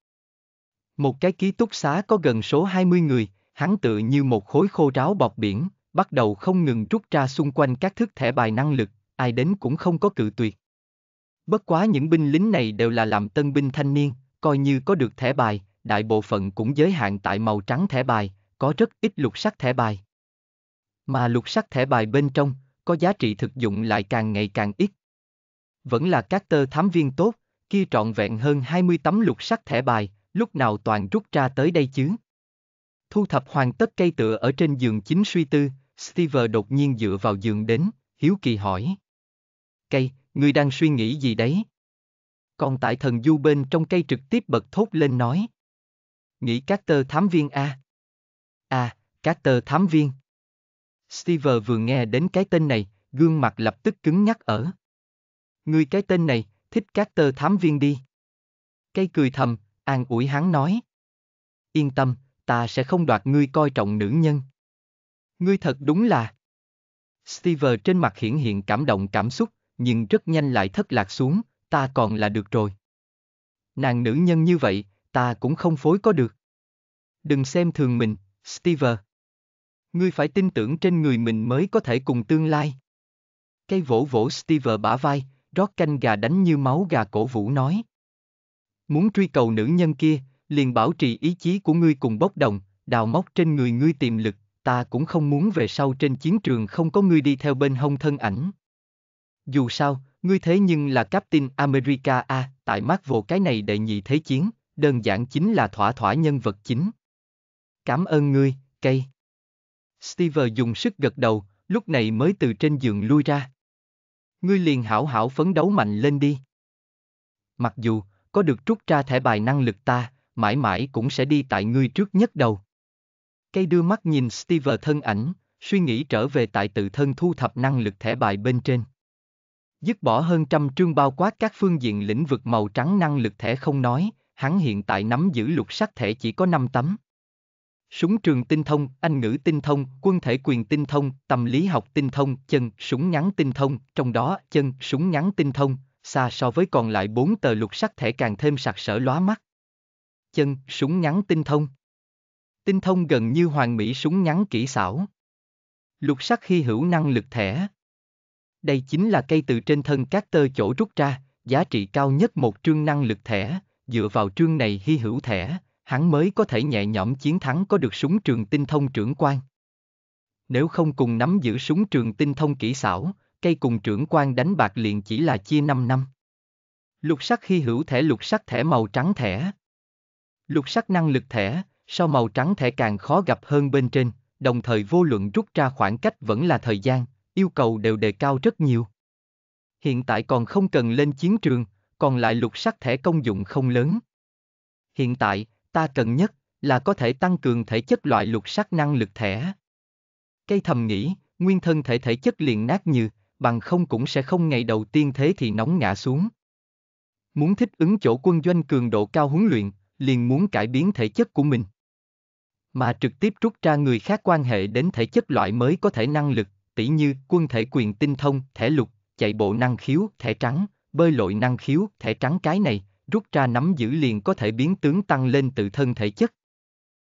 Một cái ký túc xá có gần số 20 người, hắn tự như một khối khô ráo bọc biển, bắt đầu không ngừng rút ra xung quanh các thức thẻ bài năng lực, ai đến cũng không có cự tuyệt. Bất quá những binh lính này đều là làm tân binh thanh niên, coi như có được thẻ bài, đại bộ phận cũng giới hạn tại màu trắng thẻ bài, có rất ít lục sắc thẻ bài. Mà lục sắc thẻ bài bên trong, có giá trị thực dụng lại càng ngày càng ít. Vẫn là các tơ thám viên tốt, kia trọn vẹn hơn 20 tấm lục sắc thẻ bài, lúc nào toàn rút ra tới đây chứ. Thu thập hoàn tất cây tựa ở trên giường chính suy tư, Steve đột nhiên dựa vào giường đến, hiếu kỳ hỏi. Cây, ngươi đang suy nghĩ gì đấy? Còn tại thần du bên trong cây trực tiếp bật thốt lên nói. Nghĩ các tơ thám viên a à? à, các tơ thám viên. Steve vừa nghe đến cái tên này, gương mặt lập tức cứng nhắc ở. Người cái tên này, thích các tơ thám viên đi. Cây cười thầm, an ủi hắn nói. Yên tâm, ta sẽ không đoạt ngươi coi trọng nữ nhân. Ngươi thật đúng là... Steve trên mặt hiển hiện cảm động cảm xúc, nhưng rất nhanh lại thất lạc xuống, ta còn là được rồi. Nàng nữ nhân như vậy, ta cũng không phối có được. Đừng xem thường mình, Steve. Ngươi phải tin tưởng trên người mình mới có thể cùng tương lai. Cây vỗ vỗ Steve bả vai, rót canh gà đánh như máu gà cổ vũ nói. Muốn truy cầu nữ nhân kia, liền bảo trì ý chí của ngươi cùng bốc đồng, đào móc trên người ngươi tiềm lực, ta cũng không muốn về sau trên chiến trường không có ngươi đi theo bên hông thân ảnh. Dù sao, ngươi thế nhưng là Captain America A, tại mắt vô cái này đệ nhị thế chiến, đơn giản chính là thỏa thỏa nhân vật chính. Cảm ơn ngươi, cây. Steve dùng sức gật đầu, lúc này mới từ trên giường lui ra. Ngươi liền hảo hảo phấn đấu mạnh lên đi. Mặc dù, có được trút ra thẻ bài năng lực ta, mãi mãi cũng sẽ đi tại ngươi trước nhất đầu. Cây đưa mắt nhìn Steve thân ảnh, suy nghĩ trở về tại tự thân thu thập năng lực thẻ bài bên trên. Dứt bỏ hơn trăm trương bao quát các phương diện lĩnh vực màu trắng năng lực thẻ không nói, hắn hiện tại nắm giữ lục sắc thẻ chỉ có 5 tấm súng trường tinh thông, anh ngữ tinh thông, quân thể quyền tinh thông, tâm lý học tinh thông, chân súng ngắn tinh thông, trong đó chân súng ngắn tinh thông, xa so với còn lại bốn tờ lục sắc thẻ càng thêm sặc sỡ lóa mắt. Chân súng ngắn tinh thông. Tinh thông gần như hoàng mỹ súng ngắn kỹ xảo. Lục sắc hy hữu năng lực thẻ. Đây chính là cây từ trên thân các tơ chỗ rút ra, giá trị cao nhất một trương năng lực thẻ, dựa vào trương này hy hữu thẻ, hắn mới có thể nhẹ nhõm chiến thắng có được súng trường tinh thông trưởng quan. Nếu không cùng nắm giữ súng trường tinh thông kỹ xảo, cây cùng trưởng quan đánh bạc liền chỉ là chia 5 năm. Lục sắc khi hữu thẻ lục sắc thẻ màu trắng thẻ. Lục sắc năng lực thẻ, so màu trắng thẻ càng khó gặp hơn bên trên, đồng thời vô luận rút ra khoảng cách vẫn là thời gian, yêu cầu đều đề cao rất nhiều. Hiện tại còn không cần lên chiến trường, còn lại lục sắc thẻ công dụng không lớn. Hiện tại, ta cần nhất là có thể tăng cường thể chất loại lục sắc năng lực thẻ. Cây thầm nghĩ, nguyên thân thể thể chất liền nát như, bằng không cũng sẽ không ngày đầu tiên thế thì nóng ngã xuống. Muốn thích ứng chỗ quân doanh cường độ cao huấn luyện, liền muốn cải biến thể chất của mình. Mà trực tiếp rút ra người khác quan hệ đến thể chất loại mới có thể năng lực, tỉ như quân thể quyền tinh thông, thể lục, chạy bộ năng khiếu, thẻ trắng, bơi lội năng khiếu, thẻ trắng cái này, rút ra nắm giữ liền có thể biến tướng tăng lên tự thân thể chất.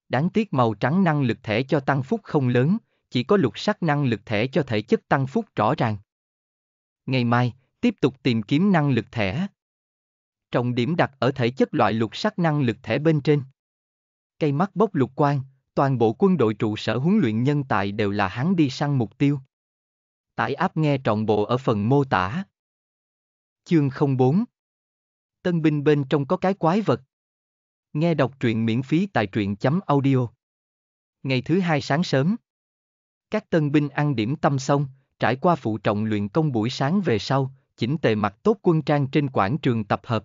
Đáng tiếc màu trắng năng lực thể cho tăng phúc không lớn, chỉ có lục sắc năng lực thể cho thể chất tăng phúc rõ ràng. Ngày mai, tiếp tục tìm kiếm năng lực thể. Trọng điểm đặt ở thể chất loại lục sắc năng lực thể bên trên. Cây mắt bốc lục quan, toàn bộ quân đội trụ sở huấn luyện nhân tài đều là hắn đi săn mục tiêu. Tải áp nghe trọn bộ ở phần mô tả. Chương 04 Tân binh bên trong có cái quái vật. Nghe đọc truyện miễn phí tại truyện chấm audio. Ngày thứ hai sáng sớm. Các tân binh ăn điểm tâm xong, trải qua phụ trọng luyện công buổi sáng về sau, chỉnh tề mặt tốt quân trang trên quảng trường tập hợp.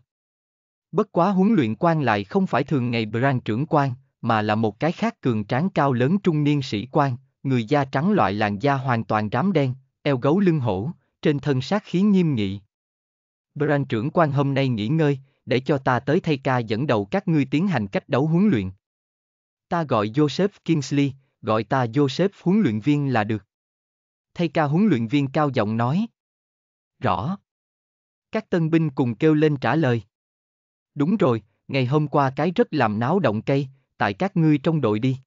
Bất quá huấn luyện quan lại không phải thường ngày Bran trưởng quan, mà là một cái khác cường tráng cao lớn trung niên sĩ quan, người da trắng loại làn da hoàn toàn rám đen, eo gấu lưng hổ, trên thân sát khí nghiêm nghị. Bran trưởng quan hôm nay nghỉ ngơi, để cho ta tới thay ca dẫn đầu các ngươi tiến hành cách đấu huấn luyện. Ta gọi Joseph Kingsley, gọi ta Joseph huấn luyện viên là được. Thay ca huấn luyện viên cao giọng nói. Rõ. Các tân binh cùng kêu lên trả lời. Đúng rồi, ngày hôm qua cái rất làm náo động cây, tại các ngươi trong đội đi.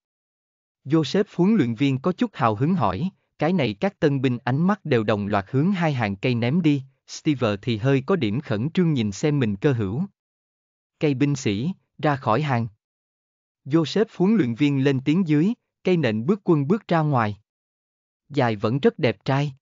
Joseph huấn luyện viên có chút hào hứng hỏi, cái này các tân binh ánh mắt đều đồng loạt hướng hai hàng cây ném đi, Steve thì hơi có điểm khẩn trương nhìn xem mình cơ hữu. Cây binh sĩ, ra khỏi hàng. Joseph huấn luyện viên lên tiếng dưới, cây nện bước quân bước ra ngoài. Dài vẫn rất đẹp trai.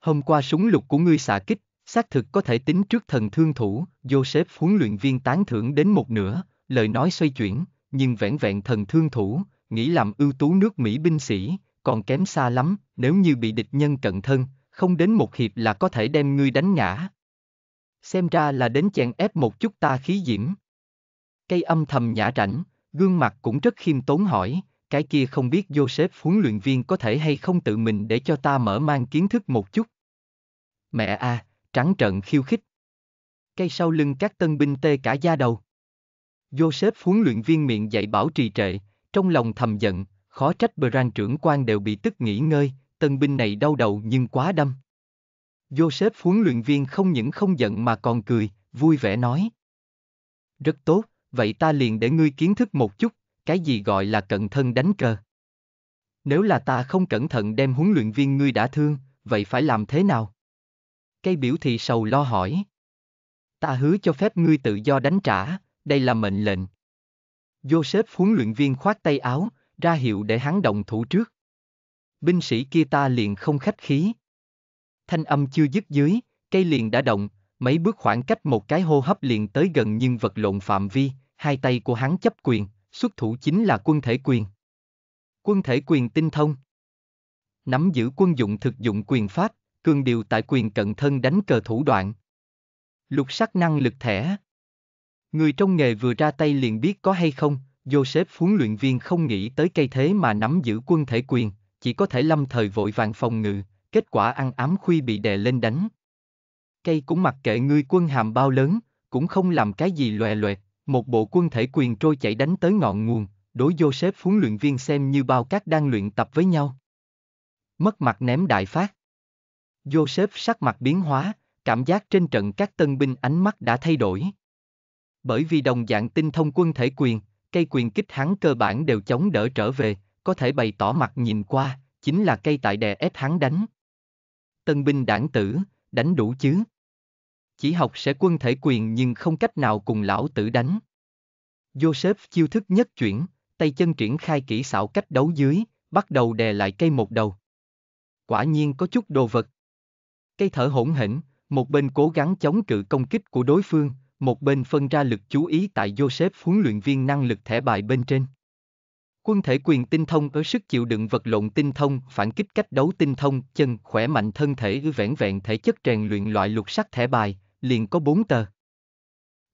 Hôm qua súng lục của ngươi xạ kích, xác thực có thể tính trước thần thương thủ, Joseph huấn luyện viên tán thưởng đến một nửa, lời nói xoay chuyển, nhưng vẻn vẹn thần thương thủ, nghĩ làm ưu tú nước Mỹ binh sĩ, còn kém xa lắm, nếu như bị địch nhân cận thân, không đến một hiệp là có thể đem ngươi đánh ngã. Xem ra là đến chèn ép một chút ta khí diễm. Cây âm thầm nhã rảnh, gương mặt cũng rất khiêm tốn hỏi, cái kia không biết Joseph huấn luyện viên có thể hay không tự mình để cho ta mở mang kiến thức một chút. Mẹ a, à, trắng trợn khiêu khích. Cây sau lưng các tân binh tê cả da đầu. Joseph huấn luyện viên miệng dạy bảo trì trệ, trong lòng thầm giận, khó trách bờ Brand trưởng quan đều bị tức nghỉ ngơi, tân binh này đau đầu nhưng quá đâm. Joseph huấn luyện viên không những không giận mà còn cười, vui vẻ nói. Rất tốt, vậy ta liền để ngươi kiến thức một chút, cái gì gọi là cận thân đánh cờ. Nếu là ta không cẩn thận đem huấn luyện viên ngươi đã thương, vậy phải làm thế nào? Cây biểu thị sầu lo hỏi. Ta hứa cho phép ngươi tự do đánh trả, đây là mệnh lệnh. Joseph huấn luyện viên khoát tay áo, ra hiệu để hắn động thủ trước binh sĩ kia ta liền không khách khí. Thanh âm chưa dứt dưới, cây liền đã động, mấy bước khoảng cách một cái hô hấp liền tới gần nhưng vật lộn phạm vi, hai tay của hắn chấp quyền, xuất thủ chính là quân thể quyền. Quân thể quyền tinh thông. Nắm giữ quân dụng thực dụng quyền pháp, cường điều tại quyền cận thân đánh cờ thủ đoạn. Lục sắc năng lực thẻ. Người trong nghề vừa ra tay liền biết có hay không, Joseph huấn luyện viên không nghĩ tới cây thế mà nắm giữ quân thể quyền, chỉ có thể lâm thời vội vàng phòng ngự, kết quả ăn ám khuy bị đè lên đánh. Cây cũng mặc kệ ngươi quân hàm bao lớn, cũng không làm cái gì loè loẹt, một bộ quân thể quyền trôi chảy đánh tới ngọn nguồn, đối Joseph huấn luyện viên xem như bao cát đang luyện tập với nhau. Mất mặt ném đại phát. Joseph sắc mặt biến hóa, cảm giác trên trận các tân binh ánh mắt đã thay đổi. Bởi vì đồng dạng tinh thông quân thể quyền, cây quyền kích hắn cơ bản đều chống đỡ trở về, có thể bày tỏ mặt nhìn qua, chính là cây tại đè ép hắn đánh. Tân binh đảng tử, đánh đủ chứ. Chỉ học sẽ quân thể quyền nhưng không cách nào cùng lão tử đánh. Joseph chiêu thức nhất chuyển, tay chân triển khai kỹ xảo cách đấu dưới, bắt đầu đè lại cây một đầu. Quả nhiên có chút đồ vật. Cây thở hỗn hển, một bên cố gắng chống cự công kích của đối phương, một bên phân ra lực chú ý tại Joseph huấn luyện viên năng lực thẻ bài bên trên. Quân thể quyền tinh thông ở sức chịu đựng vật lộn tinh thông, phản kích cách đấu tinh thông, chân, khỏe mạnh thân thể ư vẻn vẹn thể chất rèn luyện loại lục sắc thẻ bài, liền có bốn tờ.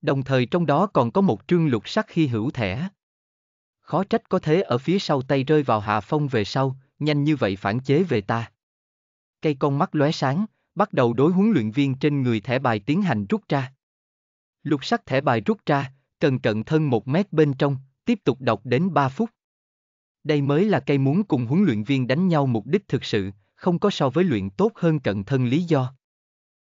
Đồng thời trong đó còn có một trương lục sắc khi hữu thẻ. Khó trách có thế ở phía sau tay rơi vào hạ phong về sau, nhanh như vậy phản chế về ta. Cây con mắt lóe sáng, bắt đầu đối huấn luyện viên trên người thẻ bài tiến hành rút ra. Lục sắc thẻ bài rút ra, cần cận thân một mét bên trong, tiếp tục đọc đến 3 phút. Đây mới là cây muốn cùng huấn luyện viên đánh nhau mục đích thực sự, không có so với luyện tốt hơn cận thân lý do.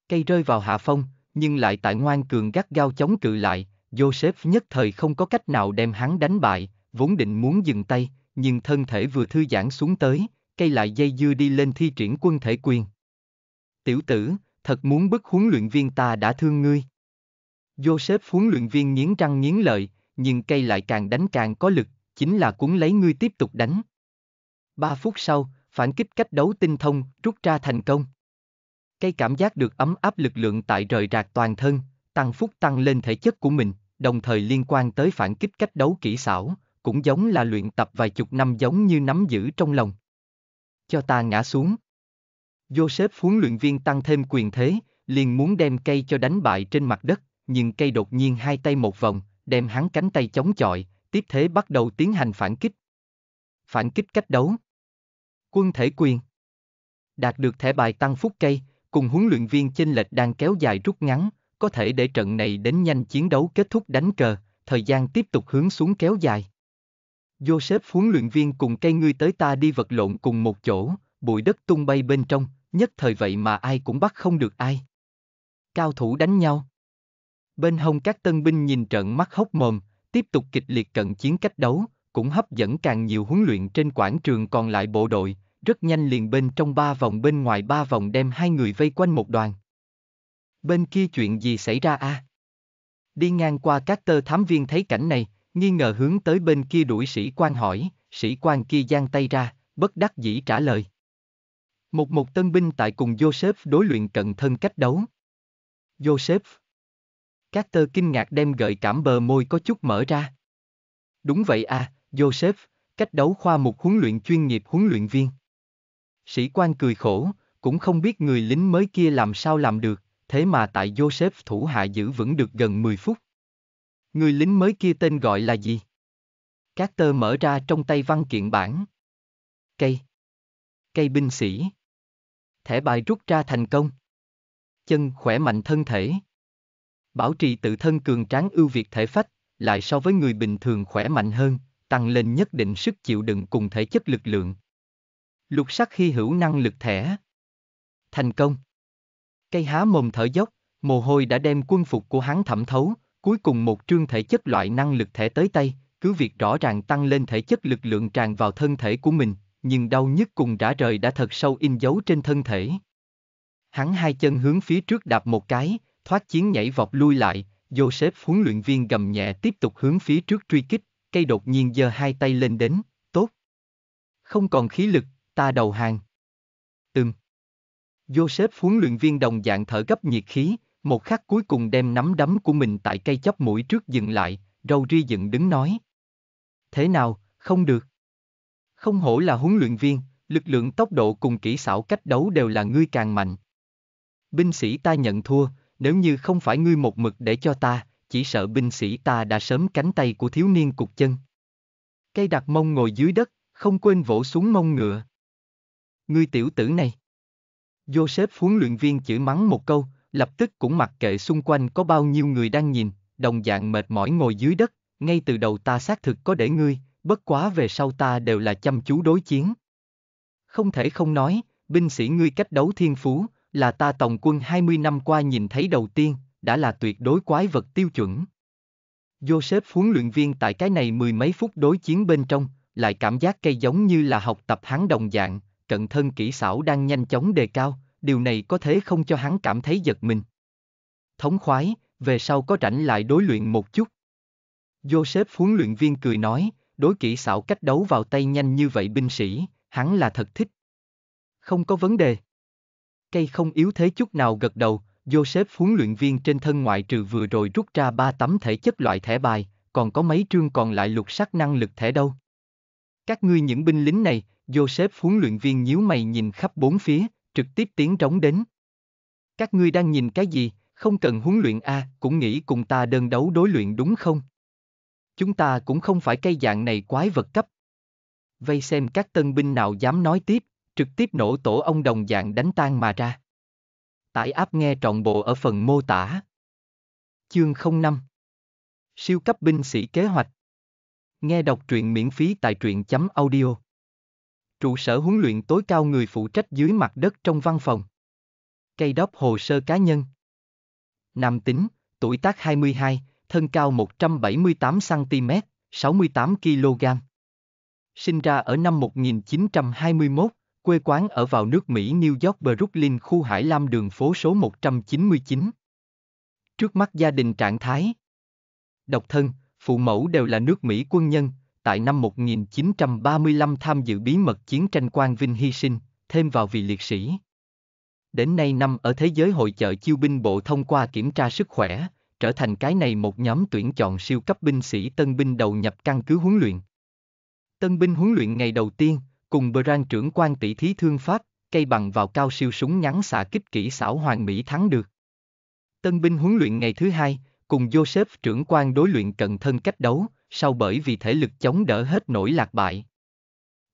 Cây rơi vào hạ phong, nhưng lại tại ngoan cường gắt gao chống cự lại, Joseph nhất thời không có cách nào đem hắn đánh bại, vốn định muốn dừng tay, nhưng thân thể vừa thư giãn xuống tới, cây lại dây dưa đi lên thi triển quân thể quyền. Tiểu tử, thật muốn bức huấn luyện viên ta đã thương ngươi. Joseph huấn luyện viên nghiến răng nghiến lợi, nhưng cây lại càng đánh càng có lực, chính là cuốn lấy ngươi tiếp tục đánh. Ba phút sau, phản kích cách đấu tinh thông, rút ra thành công. cây cảm giác được ấm áp lực lượng tại rời rạc toàn thân, tăng phúc tăng lên thể chất của mình, đồng thời liên quan tới phản kích cách đấu kỹ xảo, cũng giống là luyện tập vài chục năm giống như nắm giữ trong lòng. Cho ta ngã xuống. Joseph huấn luyện viên tăng thêm quyền thế, liền muốn đem cây cho đánh bại trên mặt đất, nhưng cây đột nhiên hai tay một vòng, đem hắn cánh tay chống chọi, tiếp thế bắt đầu tiến hành phản kích. Phản kích cách đấu. Quân thể quyền. Đạt được thẻ bài tăng phúc cây, cùng huấn luyện viên chênh lệch đang kéo dài rút ngắn, có thể để trận này đến nhanh chiến đấu kết thúc đánh cờ, thời gian tiếp tục hướng xuống kéo dài. Joseph huấn luyện viên cùng cây ngươi tới ta đi vật lộn cùng một chỗ, bụi đất tung bay bên trong, nhất thời vậy mà ai cũng bắt không được ai. Cao thủ đánh nhau. Bên hông các tân binh nhìn trận mắt hốc mồm, tiếp tục kịch liệt cận chiến cách đấu, cũng hấp dẫn càng nhiều huấn luyện trên quảng trường còn lại bộ đội, rất nhanh liền bên trong ba vòng bên ngoài ba vòng đem hai người vây quanh một đoàn. Bên kia chuyện gì xảy ra a? À? Đi ngang qua các tơ thám viên thấy cảnh này, nghi ngờ hướng tới bên kia đuổi sĩ quan hỏi, sĩ quan kia giang tay ra, bất đắc dĩ trả lời. Một một tân binh tại cùng Joseph đối luyện cận thân cách đấu. Joseph các tơ kinh ngạc đem gợi cảm bờ môi có chút mở ra. Đúng vậy à, Joseph, cách đấu khoa một huấn luyện chuyên nghiệp huấn luyện viên. Sĩ quan cười khổ, cũng không biết người lính mới kia làm sao làm được, thế mà tại Joseph thủ hạ giữ vững được gần 10 phút. Người lính mới kia tên gọi là gì? Các tơ mở ra trong tay văn kiện bản. Cây. Cây binh sĩ. Thẻ bài rút ra thành công. Chân khỏe mạnh thân thể bảo trì tự thân cường tráng ưu việt thể phách, lại so với người bình thường khỏe mạnh hơn, tăng lên nhất định sức chịu đựng cùng thể chất lực lượng. Lục sắc khi hữu năng lực thẻ. Thành công. Cây há mồm thở dốc, mồ hôi đã đem quân phục của hắn thẩm thấu, cuối cùng một trương thể chất loại năng lực thẻ tới tay, cứ việc rõ ràng tăng lên thể chất lực lượng tràn vào thân thể của mình, nhưng đau nhức cùng rã rời đã thật sâu in dấu trên thân thể. Hắn hai chân hướng phía trước đạp một cái, Thoát chiến nhảy vọt lui lại, Joseph huấn luyện viên gầm nhẹ tiếp tục hướng phía trước truy kích, cây đột nhiên giơ hai tay lên đến, tốt. Không còn khí lực, ta đầu hàng. Ừm. Joseph huấn luyện viên đồng dạng thở gấp nhiệt khí, một khắc cuối cùng đem nắm đấm của mình tại cây chóp mũi trước dừng lại, râu ri dựng đứng nói. Thế nào, không được. Không hổ là huấn luyện viên, lực lượng tốc độ cùng kỹ xảo cách đấu đều là ngươi càng mạnh. Binh sĩ ta nhận thua, nếu như không phải ngươi một mực để cho ta, chỉ sợ binh sĩ ta đã sớm cánh tay của thiếu niên cục chân. Cây đặt mông ngồi dưới đất, không quên vỗ xuống mông ngựa. Ngươi tiểu tử này. Joseph huấn luyện viên chửi mắng một câu, lập tức cũng mặc kệ xung quanh có bao nhiêu người đang nhìn, đồng dạng mệt mỏi ngồi dưới đất, ngay từ đầu ta xác thực có để ngươi, bất quá về sau ta đều là chăm chú đối chiến. Không thể không nói, binh sĩ ngươi cách đấu thiên phú, là ta tòng quân 20 năm qua nhìn thấy đầu tiên, đã là tuyệt đối quái vật tiêu chuẩn. Joseph huấn luyện viên tại cái này mười mấy phút đối chiến bên trong, lại cảm giác cây giống như là học tập hắn đồng dạng, cận thân kỹ xảo đang nhanh chóng đề cao, điều này có thể không cho hắn cảm thấy giật mình. Thống khoái, về sau có rảnh lại đối luyện một chút. Joseph huấn luyện viên cười nói, đối kỹ xảo cách đấu vào tay nhanh như vậy binh sĩ, hắn là thật thích. Không có vấn đề. Cây không yếu thế chút nào gật đầu, Joseph huấn luyện viên trên thân ngoại trừ vừa rồi rút ra ba tấm thể chất loại thẻ bài, còn có mấy trương còn lại lục sắc năng lực thẻ đâu. Các ngươi những binh lính này, Joseph huấn luyện viên nhíu mày nhìn khắp bốn phía, trực tiếp tiến trống đến. Các ngươi đang nhìn cái gì, không cần huấn luyện A, cũng nghĩ cùng ta đơn đấu đối luyện đúng không? Chúng ta cũng không phải cây dạng này quái vật cấp. Vây xem các tân binh nào dám nói tiếp, trực tiếp nổ tổ ông đồng dạng đánh tan mà ra. Tải áp nghe trọn bộ ở phần mô tả. Chương 05 Siêu cấp binh sĩ kế hoạch Nghe đọc truyện miễn phí tại truyện chấm audio. Trụ sở huấn luyện tối cao người phụ trách dưới mặt đất trong văn phòng. Cây đốc hồ sơ cá nhân. Nam tính, tuổi tác 22, thân cao 178cm, 68kg. Sinh ra ở năm 1921, quê quán ở vào nước Mỹ New York Brooklyn khu Hải Lam đường phố số 199. Trước mắt gia đình trạng thái. Độc thân, phụ mẫu đều là nước Mỹ quân nhân, tại năm 1935 tham dự bí mật chiến tranh Quang Vinh hy sinh, thêm vào vì liệt sĩ. Đến nay năm ở thế giới hội chợ chiêu binh bộ thông qua kiểm tra sức khỏe, trở thành cái này một nhóm tuyển chọn siêu cấp binh sĩ tân binh đầu nhập căn cứ huấn luyện. Tân binh huấn luyện ngày đầu tiên, cùng Bran trưởng quan tỷ thí thương pháp, cây bằng vào cao siêu súng ngắn xạ kích kỹ xảo hoàng mỹ thắng được. Tân binh huấn luyện ngày thứ hai, cùng Joseph trưởng quan đối luyện cận thân cách đấu, sau bởi vì thể lực chống đỡ hết nổi lạc bại.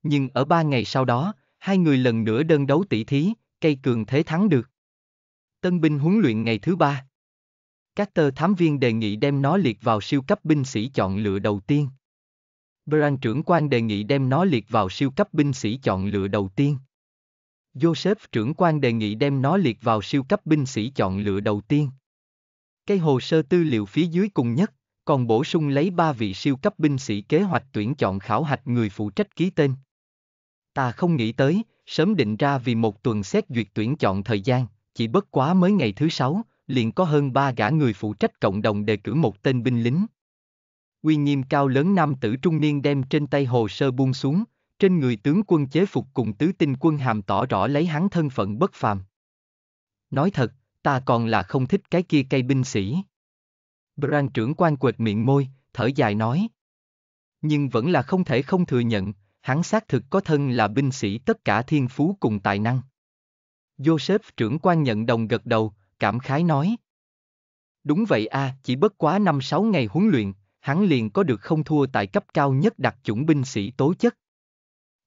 Nhưng ở ba ngày sau đó, hai người lần nữa đơn đấu tỷ thí, cây cường thế thắng được. Tân binh huấn luyện ngày thứ ba. Các tơ thám viên đề nghị đem nó liệt vào siêu cấp binh sĩ chọn lựa đầu tiên. Bran trưởng quan đề nghị đem nó liệt vào siêu cấp binh sĩ chọn lựa đầu tiên. Joseph trưởng quan đề nghị đem nó liệt vào siêu cấp binh sĩ chọn lựa đầu tiên. Cái hồ sơ tư liệu phía dưới cùng nhất, còn bổ sung lấy ba vị siêu cấp binh sĩ kế hoạch tuyển chọn khảo hạch người phụ trách ký tên. Ta không nghĩ tới, sớm định ra vì một tuần xét duyệt tuyển chọn thời gian, chỉ bất quá mới ngày thứ sáu, liền có hơn ba gã người phụ trách cộng đồng đề cử một tên binh lính, uy nghiêm cao lớn nam tử trung niên đem trên tay hồ sơ buông xuống, trên người tướng quân chế phục cùng tứ tinh quân hàm tỏ rõ lấy hắn thân phận bất phàm. Nói thật, ta còn là không thích cái kia cây binh sĩ. Bran trưởng quan quệt miệng môi, thở dài nói. Nhưng vẫn là không thể không thừa nhận, hắn xác thực có thân là binh sĩ tất cả thiên phú cùng tài năng. Joseph trưởng quan nhận đồng gật đầu, cảm khái nói. Đúng vậy a, à, chỉ bất quá năm sáu ngày huấn luyện, hắn liền có được không thua tại cấp cao nhất đặc chủng binh sĩ tố chất.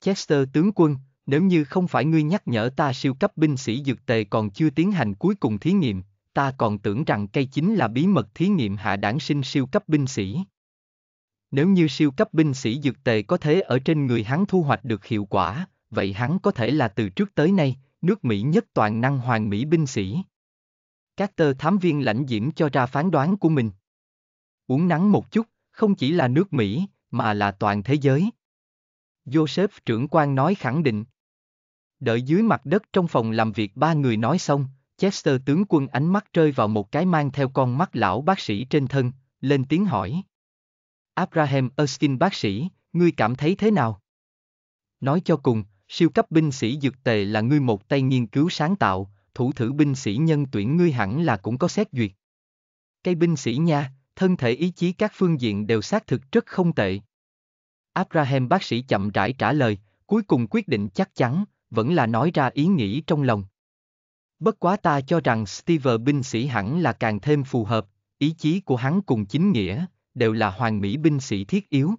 Chester tướng quân, nếu như không phải ngươi nhắc nhở ta siêu cấp binh sĩ dược tề còn chưa tiến hành cuối cùng thí nghiệm, ta còn tưởng rằng cây chính là bí mật thí nghiệm hạ đảng sinh siêu cấp binh sĩ. Nếu như siêu cấp binh sĩ dược tề có thể ở trên người hắn thu hoạch được hiệu quả, vậy hắn có thể là từ trước tới nay, nước Mỹ nhất toàn năng hoàng Mỹ binh sĩ. Các tơ thám viên lãnh diễm cho ra phán đoán của mình uống nắng một chút, không chỉ là nước Mỹ, mà là toàn thế giới. Joseph trưởng quan nói khẳng định. Đợi dưới mặt đất trong phòng làm việc ba người nói xong, Chester tướng quân ánh mắt rơi vào một cái mang theo con mắt lão bác sĩ trên thân, lên tiếng hỏi. Abraham Erskine bác sĩ, ngươi cảm thấy thế nào? Nói cho cùng, siêu cấp binh sĩ dược tề là ngươi một tay nghiên cứu sáng tạo, thủ thử binh sĩ nhân tuyển ngươi hẳn là cũng có xét duyệt. Cây binh sĩ nha, thân thể ý chí các phương diện đều xác thực rất không tệ. Abraham bác sĩ chậm rãi trả lời, cuối cùng quyết định chắc chắn, vẫn là nói ra ý nghĩ trong lòng. Bất quá ta cho rằng Steve binh sĩ hẳn là càng thêm phù hợp, ý chí của hắn cùng chính nghĩa, đều là hoàng mỹ binh sĩ thiết yếu.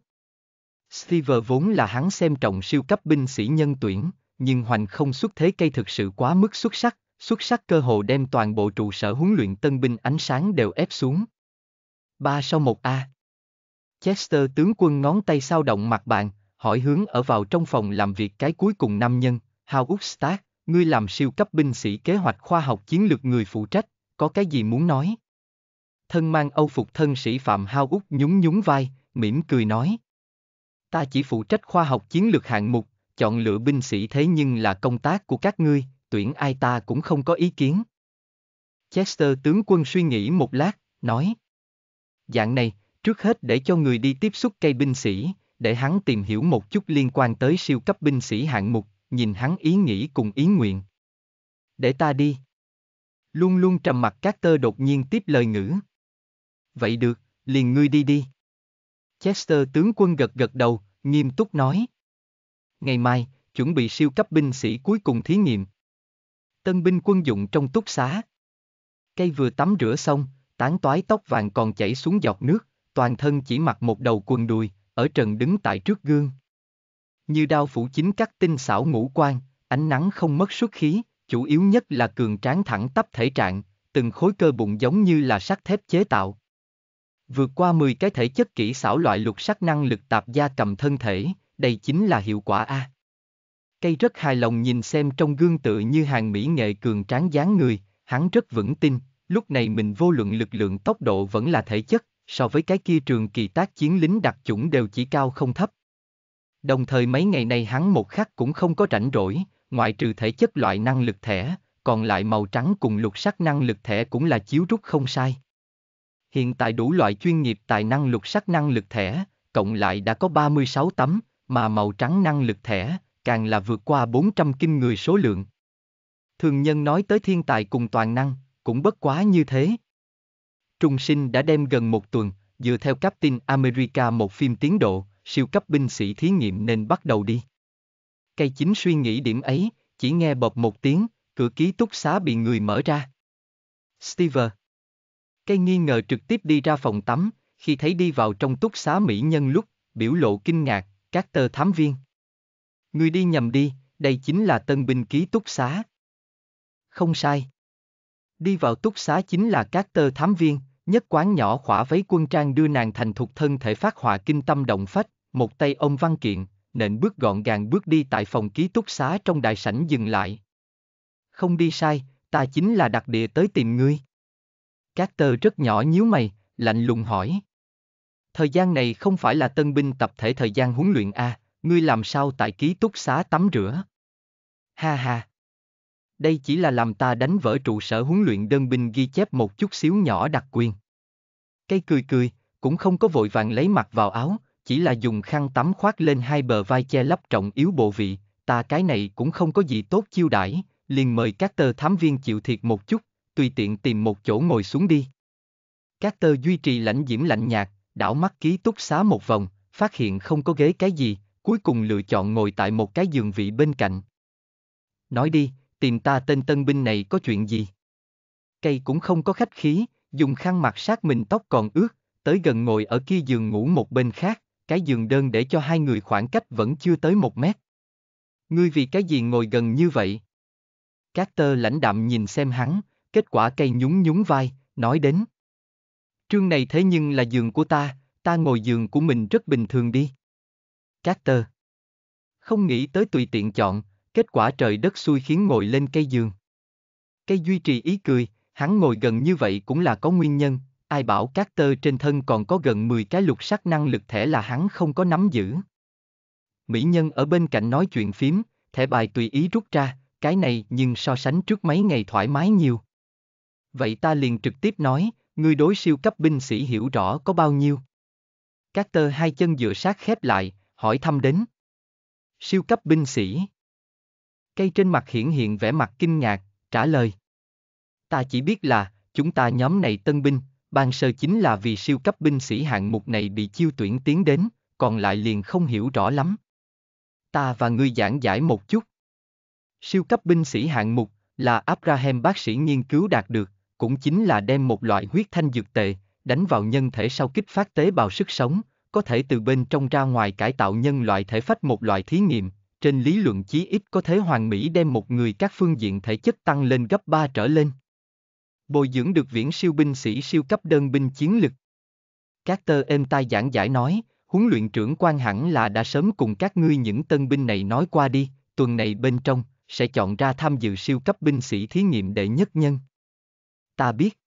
Steve vốn là hắn xem trọng siêu cấp binh sĩ nhân tuyển, nhưng hoành không xuất thế cây thực sự quá mức xuất sắc, xuất sắc cơ hồ đem toàn bộ trụ sở huấn luyện tân binh ánh sáng đều ép xuống. Ba sau một A. Chester tướng quân ngón tay sao động mặt bạn, hỏi hướng ở vào trong phòng làm việc cái cuối cùng nam nhân, Howard Stark, ngươi làm siêu cấp binh sĩ kế hoạch khoa học chiến lược người phụ trách, có cái gì muốn nói? Thân mang âu phục thân sĩ Phạm Howard nhún nhún vai, mỉm cười nói. Ta chỉ phụ trách khoa học chiến lược hạng mục, chọn lựa binh sĩ thế nhưng là công tác của các ngươi, tuyển ai ta cũng không có ý kiến. Chester tướng quân suy nghĩ một lát, nói. Dạng này, trước hết để cho người đi tiếp xúc cây binh sĩ, để hắn tìm hiểu một chút liên quan tới siêu cấp binh sĩ hạng mục, nhìn hắn ý nghĩ cùng ý nguyện. Để ta đi. Luôn luôn trầm mặt các tơ đột nhiên tiếp lời ngữ. Vậy được, liền ngươi đi đi. Chester tướng quân gật gật đầu, nghiêm túc nói. Ngày mai, chuẩn bị siêu cấp binh sĩ cuối cùng thí nghiệm. Tân binh quân dụng trong túc xá. Cây vừa tắm rửa xong, tán toái tóc vàng còn chảy xuống dọc nước, toàn thân chỉ mặc một đầu quần đùi, ở trần đứng tại trước gương. Như đao phủ chính cắt tinh xảo ngũ quan, ánh nắng không mất xuất khí, chủ yếu nhất là cường tráng thẳng tắp thể trạng, từng khối cơ bụng giống như là sắt thép chế tạo. Vượt qua 10 cái thể chất kỹ xảo loại lục sắc năng lực tạp gia cầm thân thể, đây chính là hiệu quả A. Cây rất hài lòng nhìn xem trong gương tự như hàng mỹ nghệ cường tráng dáng người, hắn rất vững tin, lúc này mình vô luận lực lượng tốc độ vẫn là thể chất, so với cái kia trường kỳ tác chiến lính đặc chủng đều chỉ cao không thấp. Đồng thời mấy ngày nay hắn một khắc cũng không có rảnh rỗi, ngoại trừ thể chất loại năng lực thẻ, còn lại màu trắng cùng lục sắc năng lực thẻ cũng là chiếu rút không sai. Hiện tại đủ loại chuyên nghiệp tài năng lục sắc năng lực thẻ, cộng lại đã có 36 tấm, mà màu trắng năng lực thẻ, càng là vượt qua 400 kinh người số lượng. Thường nhân nói tới thiên tài cùng toàn năng, cũng bất quá như thế. Trung sinh đã đem gần một tuần, dựa theo Captain America một phim tiến độ, siêu cấp binh sĩ thí nghiệm nên bắt đầu đi. Cây chính suy nghĩ điểm ấy, chỉ nghe bọt một tiếng, cửa ký túc xá bị người mở ra. Steve. Cây nghi ngờ trực tiếp đi ra phòng tắm, khi thấy đi vào trong túc xá mỹ nhân lúc, biểu lộ kinh ngạc, các tờ thám viên. Người đi nhầm đi, đây chính là tân binh ký túc xá. Không sai. Đi vào túc xá chính là các tơ thám viên, nhất quán nhỏ khỏa váy quân trang đưa nàng thành thục thân thể phát họa kinh tâm động phách, một tay ông văn kiện, nện bước gọn gàng bước đi tại phòng ký túc xá trong đại sảnh dừng lại. Không đi sai, ta chính là đặc địa tới tìm ngươi. Các tơ rất nhỏ nhíu mày, lạnh lùng hỏi. Thời gian này không phải là tân binh tập thể thời gian huấn luyện A, ngươi làm sao tại ký túc xá tắm rửa? Ha ha! đây chỉ là làm ta đánh vỡ trụ sở huấn luyện đơn binh ghi chép một chút xíu nhỏ đặc quyền. Cây cười cười, cũng không có vội vàng lấy mặt vào áo, chỉ là dùng khăn tắm khoác lên hai bờ vai che lấp trọng yếu bộ vị, ta cái này cũng không có gì tốt chiêu đãi, liền mời các tơ thám viên chịu thiệt một chút, tùy tiện tìm một chỗ ngồi xuống đi. Các tơ duy trì lãnh diễm lạnh nhạt, đảo mắt ký túc xá một vòng, phát hiện không có ghế cái gì, cuối cùng lựa chọn ngồi tại một cái giường vị bên cạnh. Nói đi, tìm ta tên tân binh này có chuyện gì? Cây cũng không có khách khí, dùng khăn mặt sát mình tóc còn ướt, tới gần ngồi ở kia giường ngủ một bên khác, cái giường đơn để cho hai người khoảng cách vẫn chưa tới một mét. Ngươi vì cái gì ngồi gần như vậy? Các tơ lãnh đạm nhìn xem hắn, kết quả cây nhún nhún vai, nói đến. Trương này thế nhưng là giường của ta, ta ngồi giường của mình rất bình thường đi. Các tơ. Không nghĩ tới tùy tiện chọn, kết quả trời đất xui khiến ngồi lên cây giường. Cây duy trì ý cười, hắn ngồi gần như vậy cũng là có nguyên nhân, ai bảo các tơ trên thân còn có gần 10 cái lục sắc năng lực thẻ là hắn không có nắm giữ. Mỹ nhân ở bên cạnh nói chuyện phím, thẻ bài tùy ý rút ra, cái này nhưng so sánh trước mấy ngày thoải mái nhiều. Vậy ta liền trực tiếp nói, ngươi đối siêu cấp binh sĩ hiểu rõ có bao nhiêu. Các tơ hai chân dựa sát khép lại, hỏi thăm đến. Siêu cấp binh sĩ. Cây trên mặt hiển hiện vẻ mặt kinh ngạc, trả lời. Ta chỉ biết là, chúng ta nhóm này tân binh, ban sơ chính là vì siêu cấp binh sĩ hạng mục này bị chiêu tuyển tiến đến, còn lại liền không hiểu rõ lắm. Ta và ngươi giảng giải một chút. Siêu cấp binh sĩ hạng mục là Abraham bác sĩ nghiên cứu đạt được, cũng chính là đem một loại huyết thanh dược tệ, đánh vào nhân thể sau kích phát tế bào sức sống, có thể từ bên trong ra ngoài cải tạo nhân loại thể phách một loại thí nghiệm, trên lý luận chí ít có thế hoàn mỹ đem một người các phương diện thể chất tăng lên gấp 3 trở lên. Bồi dưỡng được viễn siêu binh sĩ siêu cấp đơn binh chiến lực. Các tơ êm tai giảng giải nói, huấn luyện trưởng quan hẳn là đã sớm cùng các ngươi những tân binh này nói qua đi, tuần này bên trong, sẽ chọn ra tham dự siêu cấp binh sĩ thí nghiệm đệ nhất nhân. Ta biết.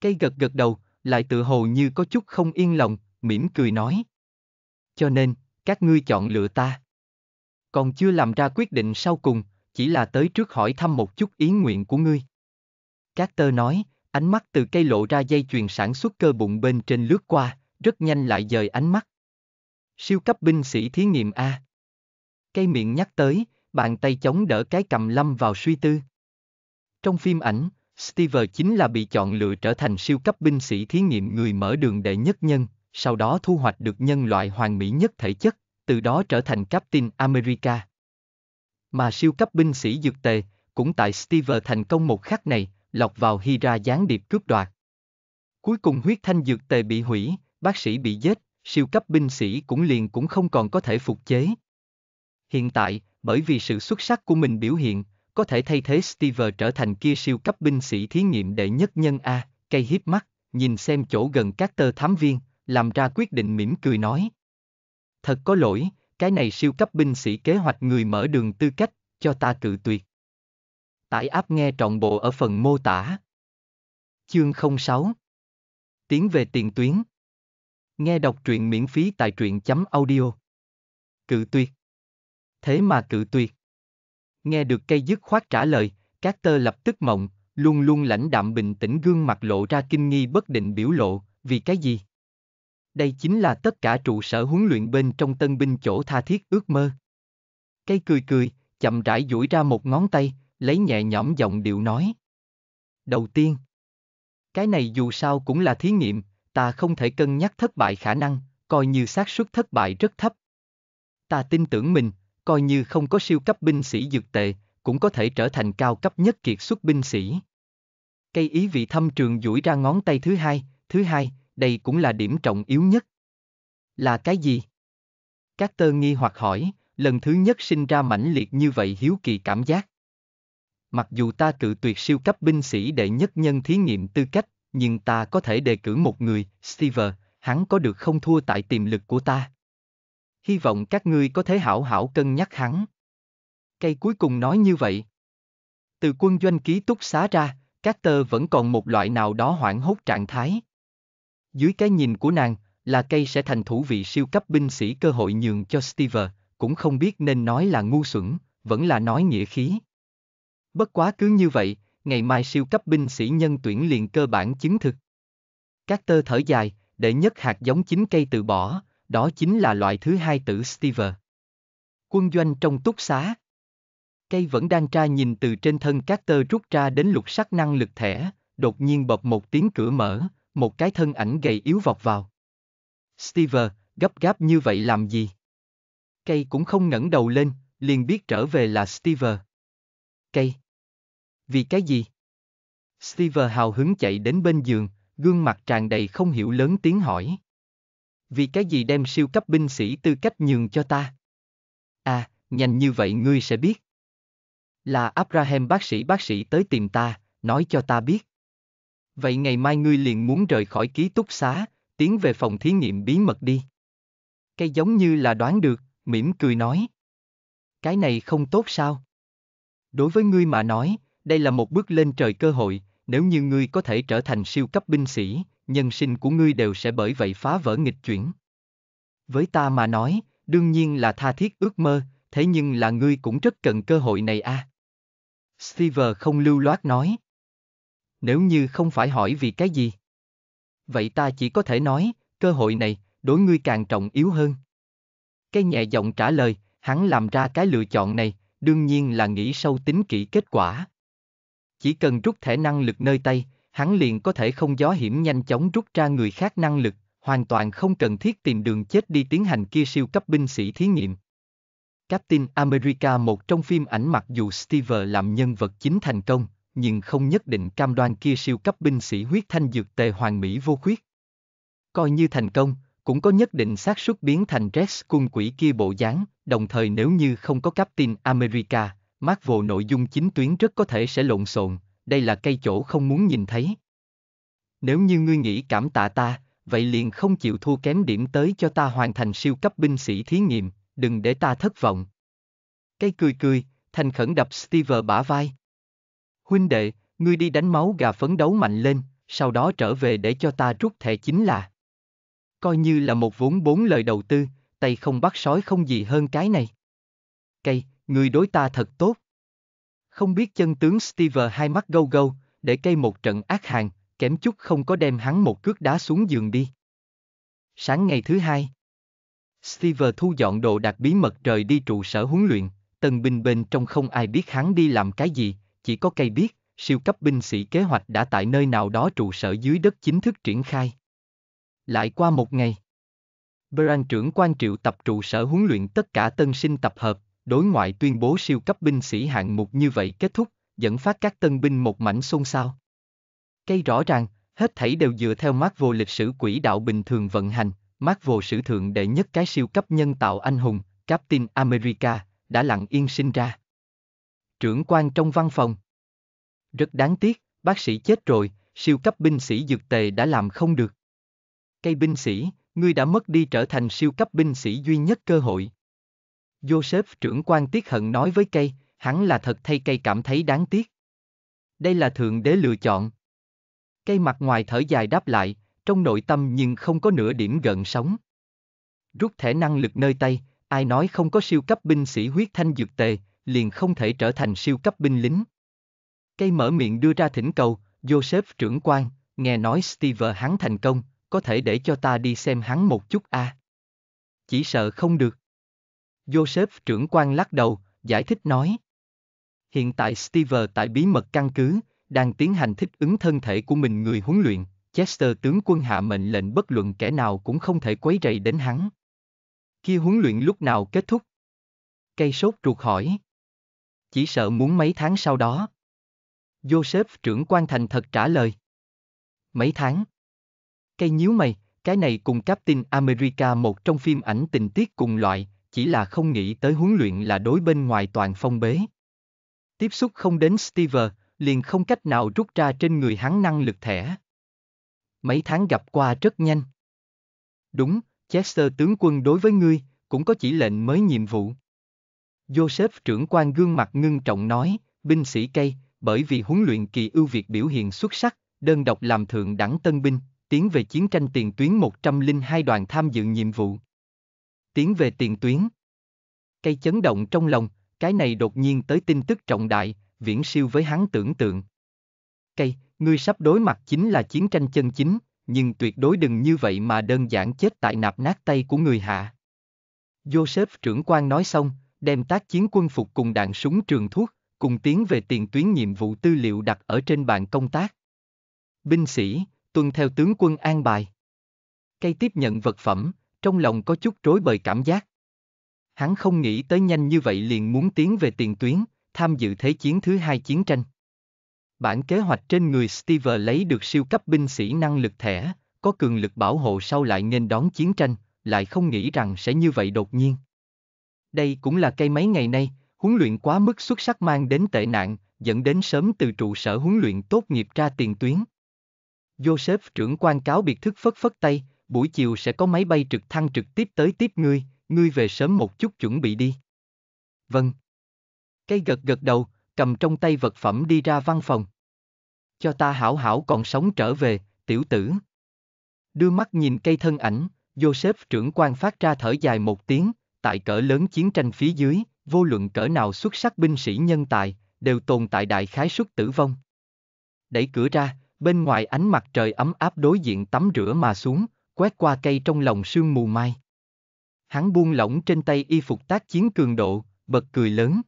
Cây gật gật đầu, lại tự hồ như có chút không yên lòng, mỉm cười nói. Cho nên, các ngươi chọn lựa ta còn chưa làm ra quyết định sau cùng, chỉ là tới trước hỏi thăm một chút ý nguyện của ngươi. Carter nói, ánh mắt từ cây lộ ra dây chuyền sản xuất cơ bụng bên trên lướt qua, rất nhanh lại dời ánh mắt. Siêu cấp binh sĩ thí nghiệm A. Cây miệng nhắc tới, bàn tay chống đỡ cái cầm lâm vào suy tư. Trong phim ảnh, Steve chính là bị chọn lựa trở thành siêu cấp binh sĩ thí nghiệm người mở đường đệ nhất nhân, sau đó thu hoạch được nhân loại hoàn mỹ nhất thể chất, từ đó trở thành Captain America. Mà siêu cấp binh sĩ dược tề, cũng tại Steve thành công một khắc này, lọc vào Hydra gián điệp cướp đoạt. Cuối cùng huyết thanh dược tề bị hủy, bác sĩ bị giết, siêu cấp binh sĩ cũng liền cũng không còn có thể phục chế. Hiện tại, bởi vì sự xuất sắc của mình biểu hiện, có thể thay thế Steve trở thành kia siêu cấp binh sĩ thí nghiệm đệ nhất nhân A, cây hiếp mắt, nhìn xem chỗ gần các tơ thám viên, làm ra quyết định mỉm cười nói thật có lỗi, cái này siêu cấp binh sĩ kế hoạch người mở đường tư cách, cho ta cự tuyệt. Tải áp nghe trọn bộ ở phần mô tả. Chương 06 Tiến về tiền tuyến Nghe đọc truyện miễn phí tại truyện chấm audio. Cự tuyệt Thế mà cự tuyệt Nghe được cây dứt khoát trả lời, các tơ lập tức mộng, luôn luôn lãnh đạm bình tĩnh gương mặt lộ ra kinh nghi bất định biểu lộ, vì cái gì? Đây chính là tất cả trụ sở huấn luyện bên trong tân binh chỗ tha thiết ước mơ. Cây cười cười, chậm rãi duỗi ra một ngón tay, lấy nhẹ nhõm giọng điệu nói. Đầu tiên, cái này dù sao cũng là thí nghiệm, ta không thể cân nhắc thất bại khả năng, coi như xác suất thất bại rất thấp. Ta tin tưởng mình, coi như không có siêu cấp binh sĩ dược tệ, cũng có thể trở thành cao cấp nhất kiệt xuất binh sĩ. Cây ý vị thâm trường duỗi ra ngón tay thứ hai, thứ hai, đây cũng là điểm trọng yếu nhất. Là cái gì? Các tơ nghi hoặc hỏi, lần thứ nhất sinh ra mãnh liệt như vậy hiếu kỳ cảm giác. Mặc dù ta cự tuyệt siêu cấp binh sĩ đệ nhất nhân thí nghiệm tư cách, nhưng ta có thể đề cử một người, Steve, hắn có được không thua tại tiềm lực của ta. Hy vọng các ngươi có thể hảo hảo cân nhắc hắn. Cây cuối cùng nói như vậy. Từ quân doanh ký túc xá ra, các tơ vẫn còn một loại nào đó hoảng hốt trạng thái. Dưới cái nhìn của nàng, là cây sẽ thành thủ vị siêu cấp binh sĩ cơ hội nhường cho Steve, cũng không biết nên nói là ngu xuẩn, vẫn là nói nghĩa khí. Bất quá cứ như vậy, ngày mai siêu cấp binh sĩ nhân tuyển liền cơ bản chứng thực. Các tơ thở dài, để nhất hạt giống chính cây từ bỏ, đó chính là loại thứ hai tử Steve. Quân doanh trong túc xá. Cây vẫn đang tra nhìn từ trên thân các tơ rút ra đến lục sắc năng lực thẻ, đột nhiên bập một tiếng cửa mở, một cái thân ảnh gầy yếu vọt vào. Steve, gấp gáp như vậy làm gì? Cây cũng không ngẩng đầu lên, liền biết trở về là Steve. Cây. Vì cái gì? Steve hào hứng chạy đến bên giường, gương mặt tràn đầy không hiểu lớn tiếng hỏi. Vì cái gì đem siêu cấp binh sĩ tư cách nhường cho ta? À, nhanh như vậy ngươi sẽ biết. Là Abraham bác sĩ bác sĩ tới tìm ta, nói cho ta biết vậy ngày mai ngươi liền muốn rời khỏi ký túc xá, tiến về phòng thí nghiệm bí mật đi. Cây giống như là đoán được, mỉm cười nói. Cái này không tốt sao? Đối với ngươi mà nói, đây là một bước lên trời cơ hội, nếu như ngươi có thể trở thành siêu cấp binh sĩ, nhân sinh của ngươi đều sẽ bởi vậy phá vỡ nghịch chuyển. Với ta mà nói, đương nhiên là tha thiết ước mơ, thế nhưng là ngươi cũng rất cần cơ hội này a. À. Steve không lưu loát nói, nếu như không phải hỏi vì cái gì. Vậy ta chỉ có thể nói, cơ hội này, đối ngươi càng trọng yếu hơn. Cái nhẹ giọng trả lời, hắn làm ra cái lựa chọn này, đương nhiên là nghĩ sâu tính kỹ kết quả. Chỉ cần rút thẻ năng lực nơi tay, hắn liền có thể không gió hiểm nhanh chóng rút ra người khác năng lực, hoàn toàn không cần thiết tìm đường chết đi tiến hành kia siêu cấp binh sĩ thí nghiệm. Captain America một trong phim ảnh mặc dù Steve làm nhân vật chính thành công, nhưng không nhất định cam đoan kia siêu cấp binh sĩ huyết thanh dược tề hoàng mỹ vô khuyết. Coi như thành công, cũng có nhất định xác suất biến thành Rex cung quỷ kia bộ dáng, đồng thời nếu như không có Captain America, Marvel nội dung chính tuyến rất có thể sẽ lộn xộn, đây là cây chỗ không muốn nhìn thấy. Nếu như ngươi nghĩ cảm tạ ta, vậy liền không chịu thua kém điểm tới cho ta hoàn thành siêu cấp binh sĩ thí nghiệm, đừng để ta thất vọng. Cây cười cười, thành khẩn đập Steve bả vai. Huynh đệ, ngươi đi đánh máu gà phấn đấu mạnh lên, sau đó trở về để cho ta rút thẻ chính là. Coi như là một vốn bốn lời đầu tư, tay không bắt sói không gì hơn cái này. Cây, ngươi đối ta thật tốt. Không biết chân tướng Steve hai mắt gâu gâu, để cây một trận ác hàng, kém chút không có đem hắn một cước đá xuống giường đi. Sáng ngày thứ hai, Steve thu dọn đồ đạc bí mật rời đi trụ sở huấn luyện, tần binh bên trong không ai biết hắn đi làm cái gì, chỉ có cây biết, siêu cấp binh sĩ kế hoạch đã tại nơi nào đó trụ sở dưới đất chính thức triển khai. Lại qua một ngày, Bran trưởng quan triệu tập trụ sở huấn luyện tất cả tân sinh tập hợp, đối ngoại tuyên bố siêu cấp binh sĩ hạng mục như vậy kết thúc, dẫn phát các tân binh một mảnh xôn xao. Cây rõ ràng, hết thảy đều dựa theo mát vô lịch sử quỹ đạo bình thường vận hành, mát vô sử thượng đệ nhất cái siêu cấp nhân tạo anh hùng, Captain America, đã lặng yên sinh ra trưởng quan trong văn phòng. Rất đáng tiếc, bác sĩ chết rồi, siêu cấp binh sĩ dược tề đã làm không được. Cây binh sĩ, ngươi đã mất đi trở thành siêu cấp binh sĩ duy nhất cơ hội. Joseph trưởng quan tiếc hận nói với cây, hắn là thật thay cây cảm thấy đáng tiếc. Đây là thượng đế lựa chọn. Cây mặt ngoài thở dài đáp lại, trong nội tâm nhưng không có nửa điểm gần sống. Rút thẻ năng lực nơi tay, ai nói không có siêu cấp binh sĩ huyết thanh dược tề, liền không thể trở thành siêu cấp binh lính. Cây mở miệng đưa ra thỉnh cầu, Joseph trưởng quan, nghe nói Steve hắn thành công, có thể để cho ta đi xem hắn một chút À? Chỉ sợ không được. Joseph trưởng quan lắc đầu, giải thích nói. Hiện tại Steve tại bí mật căn cứ, đang tiến hành thích ứng thân thể của mình người huấn luyện, Chester tướng quân hạ mệnh lệnh bất luận kẻ nào cũng không thể quấy rầy đến hắn. Khi huấn luyện lúc nào kết thúc? Cây sốt ruột hỏi chỉ sợ muốn mấy tháng sau đó. Joseph trưởng quan thành thật trả lời. Mấy tháng? Cây nhíu mày, cái này cùng Captain America một trong phim ảnh tình tiết cùng loại, chỉ là không nghĩ tới huấn luyện là đối bên ngoài toàn phong bế. Tiếp xúc không đến Steve, liền không cách nào rút ra trên người hắn năng lực thẻ. Mấy tháng gặp qua rất nhanh. Đúng, Chester tướng quân đối với ngươi, cũng có chỉ lệnh mới nhiệm vụ. Joseph trưởng quan gương mặt ngưng trọng nói, binh sĩ cây, bởi vì huấn luyện kỳ ưu việt biểu hiện xuất sắc, đơn độc làm thượng đẳng tân binh, tiến về chiến tranh tiền tuyến 102 đoàn tham dự nhiệm vụ. Tiến về tiền tuyến. Cây chấn động trong lòng, cái này đột nhiên tới tin tức trọng đại, viễn siêu với hắn tưởng tượng. Cây, ngươi sắp đối mặt chính là chiến tranh chân chính, nhưng tuyệt đối đừng như vậy mà đơn giản chết tại nạp nát tay của người hạ. Joseph trưởng quan nói xong, đem tác chiến quân phục cùng đạn súng trường thuốc, cùng tiến về tiền tuyến nhiệm vụ tư liệu đặt ở trên bàn công tác. Binh sĩ, tuân theo tướng quân an bài. Cây tiếp nhận vật phẩm, trong lòng có chút rối bời cảm giác. Hắn không nghĩ tới nhanh như vậy liền muốn tiến về tiền tuyến, tham dự thế chiến thứ hai chiến tranh. Bản kế hoạch trên người Steve lấy được siêu cấp binh sĩ năng lực thẻ, có cường lực bảo hộ sau lại nên đón chiến tranh, lại không nghĩ rằng sẽ như vậy đột nhiên. Đây cũng là cây mấy ngày nay, huấn luyện quá mức xuất sắc mang đến tệ nạn, dẫn đến sớm từ trụ sở huấn luyện tốt nghiệp ra tiền tuyến. Joseph trưởng quan cáo biệt thức phất phất tay, buổi chiều sẽ có máy bay trực thăng trực tiếp tới tiếp ngươi, ngươi về sớm một chút chuẩn bị đi. Vâng. Cây gật gật đầu, cầm trong tay vật phẩm đi ra văn phòng. Cho ta hảo hảo còn sống trở về, tiểu tử. Đưa mắt nhìn cây thân ảnh, Joseph trưởng quan phát ra thở dài một tiếng, tại cỡ lớn chiến tranh phía dưới, vô luận cỡ nào xuất sắc binh sĩ nhân tài, đều tồn tại đại khái suất tử vong. Đẩy cửa ra, bên ngoài ánh mặt trời ấm áp đối diện tắm rửa mà xuống, quét qua cây trong lòng sương mù mai. Hắn buông lỏng trên tay y phục tác chiến cường độ, bật cười lớn.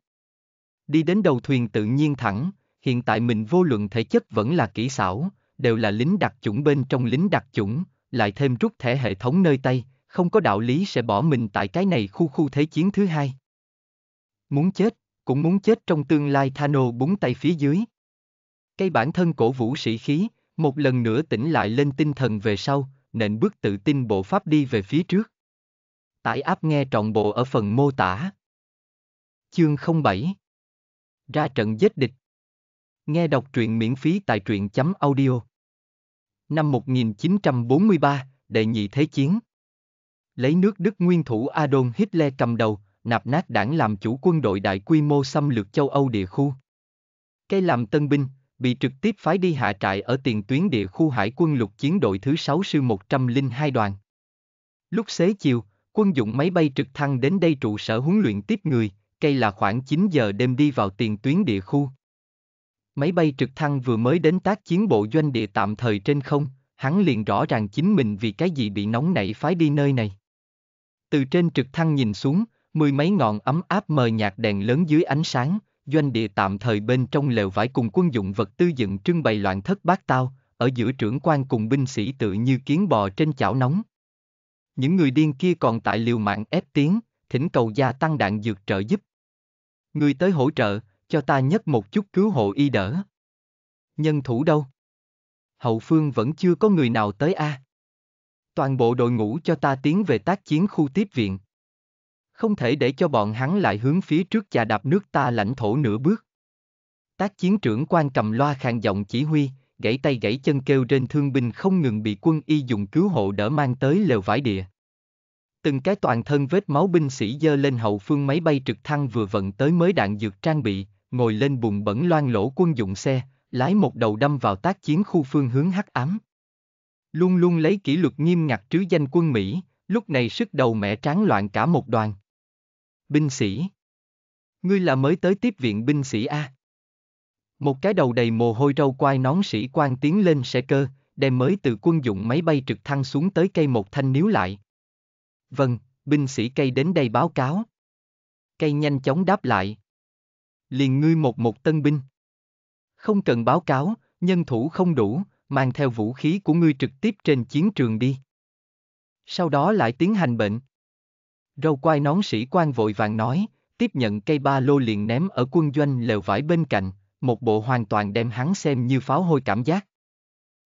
Đi đến đầu thuyền tự nhiên thẳng, hiện tại mình vô luận thể chất vẫn là kỹ xảo, đều là lính đặc chủng bên trong lính đặc chủng, lại thêm rút thẻ hệ thống nơi tay, không có đạo lý sẽ bỏ mình tại cái này khu khu thế chiến thứ hai. Muốn chết, cũng muốn chết trong tương lai Thano búng tay phía dưới. Cây bản thân cổ vũ sĩ khí, một lần nữa tỉnh lại lên tinh thần về sau, nện bước tự tin bộ pháp đi về phía trước. Tải áp nghe trọn bộ ở phần mô tả. Chương 07 Ra trận giết địch Nghe đọc truyện miễn phí tại truyện chấm audio Năm 1943, đệ nhị thế chiến lấy nước Đức nguyên thủ Adolf Hitler cầm đầu, nạp nát đảng làm chủ quân đội đại quy mô xâm lược châu Âu địa khu. Cây làm tân binh, bị trực tiếp phái đi hạ trại ở tiền tuyến địa khu hải quân lục chiến đội thứ 6 sư 102 đoàn. Lúc xế chiều, quân dụng máy bay trực thăng đến đây trụ sở huấn luyện tiếp người, cây là khoảng 9 giờ đêm đi vào tiền tuyến địa khu. Máy bay trực thăng vừa mới đến tác chiến bộ doanh địa tạm thời trên không, hắn liền rõ ràng chính mình vì cái gì bị nóng nảy phái đi nơi này. Từ trên trực thăng nhìn xuống, mười mấy ngọn ấm áp mờ nhạt đèn lớn dưới ánh sáng, doanh địa tạm thời bên trong lều vải cùng quân dụng vật tư dựng trưng bày loạn thất bát tao, ở giữa trưởng quan cùng binh sĩ tự như kiến bò trên chảo nóng. Những người điên kia còn tại liều mạng ép tiếng, thỉnh cầu gia tăng đạn dược trợ giúp. Người tới hỗ trợ, cho ta nhất một chút cứu hộ y đỡ. Nhân thủ đâu? Hậu phương vẫn chưa có người nào tới a. À? toàn bộ đội ngũ cho ta tiến về tác chiến khu tiếp viện. Không thể để cho bọn hắn lại hướng phía trước chà đạp nước ta lãnh thổ nửa bước. Tác chiến trưởng quan cầm loa khàn giọng chỉ huy, gãy tay gãy chân kêu trên thương binh không ngừng bị quân y dùng cứu hộ đỡ mang tới lều vải địa. Từng cái toàn thân vết máu binh sĩ dơ lên hậu phương máy bay trực thăng vừa vận tới mới đạn dược trang bị, ngồi lên bùn bẩn loan lỗ quân dụng xe, lái một đầu đâm vào tác chiến khu phương hướng hắc ám. Luôn luôn lấy kỷ luật nghiêm ngặt trứ danh quân Mỹ, lúc này sức đầu mẹ tráng loạn cả một đoàn. Binh sĩ. Ngươi là mới tới tiếp viện binh sĩ A. Một cái đầu đầy mồ hôi râu quai nón sĩ quan tiến lên sẽ cơ, đem mới từ quân dụng máy bay trực thăng xuống tới cây một thanh níu lại. Vâng, binh sĩ cây đến đây báo cáo. Cây nhanh chóng đáp lại. Liền ngươi một một tân binh. Không cần báo cáo, nhân thủ không đủ, mang theo vũ khí của ngươi trực tiếp trên chiến trường đi. Sau đó lại tiến hành bệnh. Râu quai nón sĩ quan vội vàng nói, tiếp nhận cây ba lô liền ném ở quân doanh lều vải bên cạnh, một bộ hoàn toàn đem hắn xem như pháo hôi cảm giác.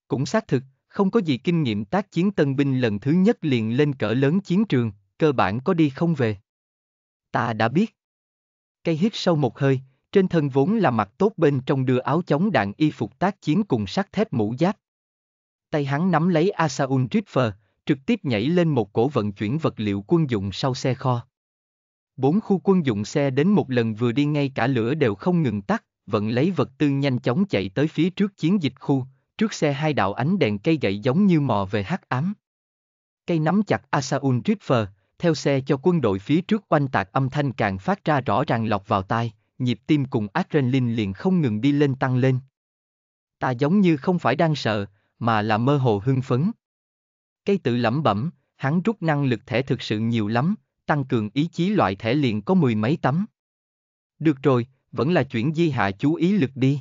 Cũng xác thực, không có gì kinh nghiệm tác chiến tân binh lần thứ nhất liền lên cỡ lớn chiến trường, cơ bản có đi không về. Ta đã biết. Cây hít sâu một hơi, trên thân vốn là mặt tốt bên trong đưa áo chống đạn y phục tác chiến cùng sắt thép mũ giáp. Tay hắn nắm lấy Asaun Riffer, trực tiếp nhảy lên một cổ vận chuyển vật liệu quân dụng sau xe kho. Bốn khu quân dụng xe đến một lần vừa đi ngay cả lửa đều không ngừng tắt, vận lấy vật tư nhanh chóng chạy tới phía trước chiến dịch khu, trước xe hai đạo ánh đèn cây gậy giống như mò về hắc ám. Cây nắm chặt Asaun Riffer, theo xe cho quân đội phía trước oanh tạc âm thanh càng phát ra rõ ràng lọc vào tai nhịp tim cùng adrenaline liền không ngừng đi lên tăng lên. Ta giống như không phải đang sợ, mà là mơ hồ hưng phấn. Cây tự lẩm bẩm, hắn rút năng lực thể thực sự nhiều lắm, tăng cường ý chí loại thể liền có mười mấy tấm. Được rồi, vẫn là chuyển di hạ chú ý lực đi.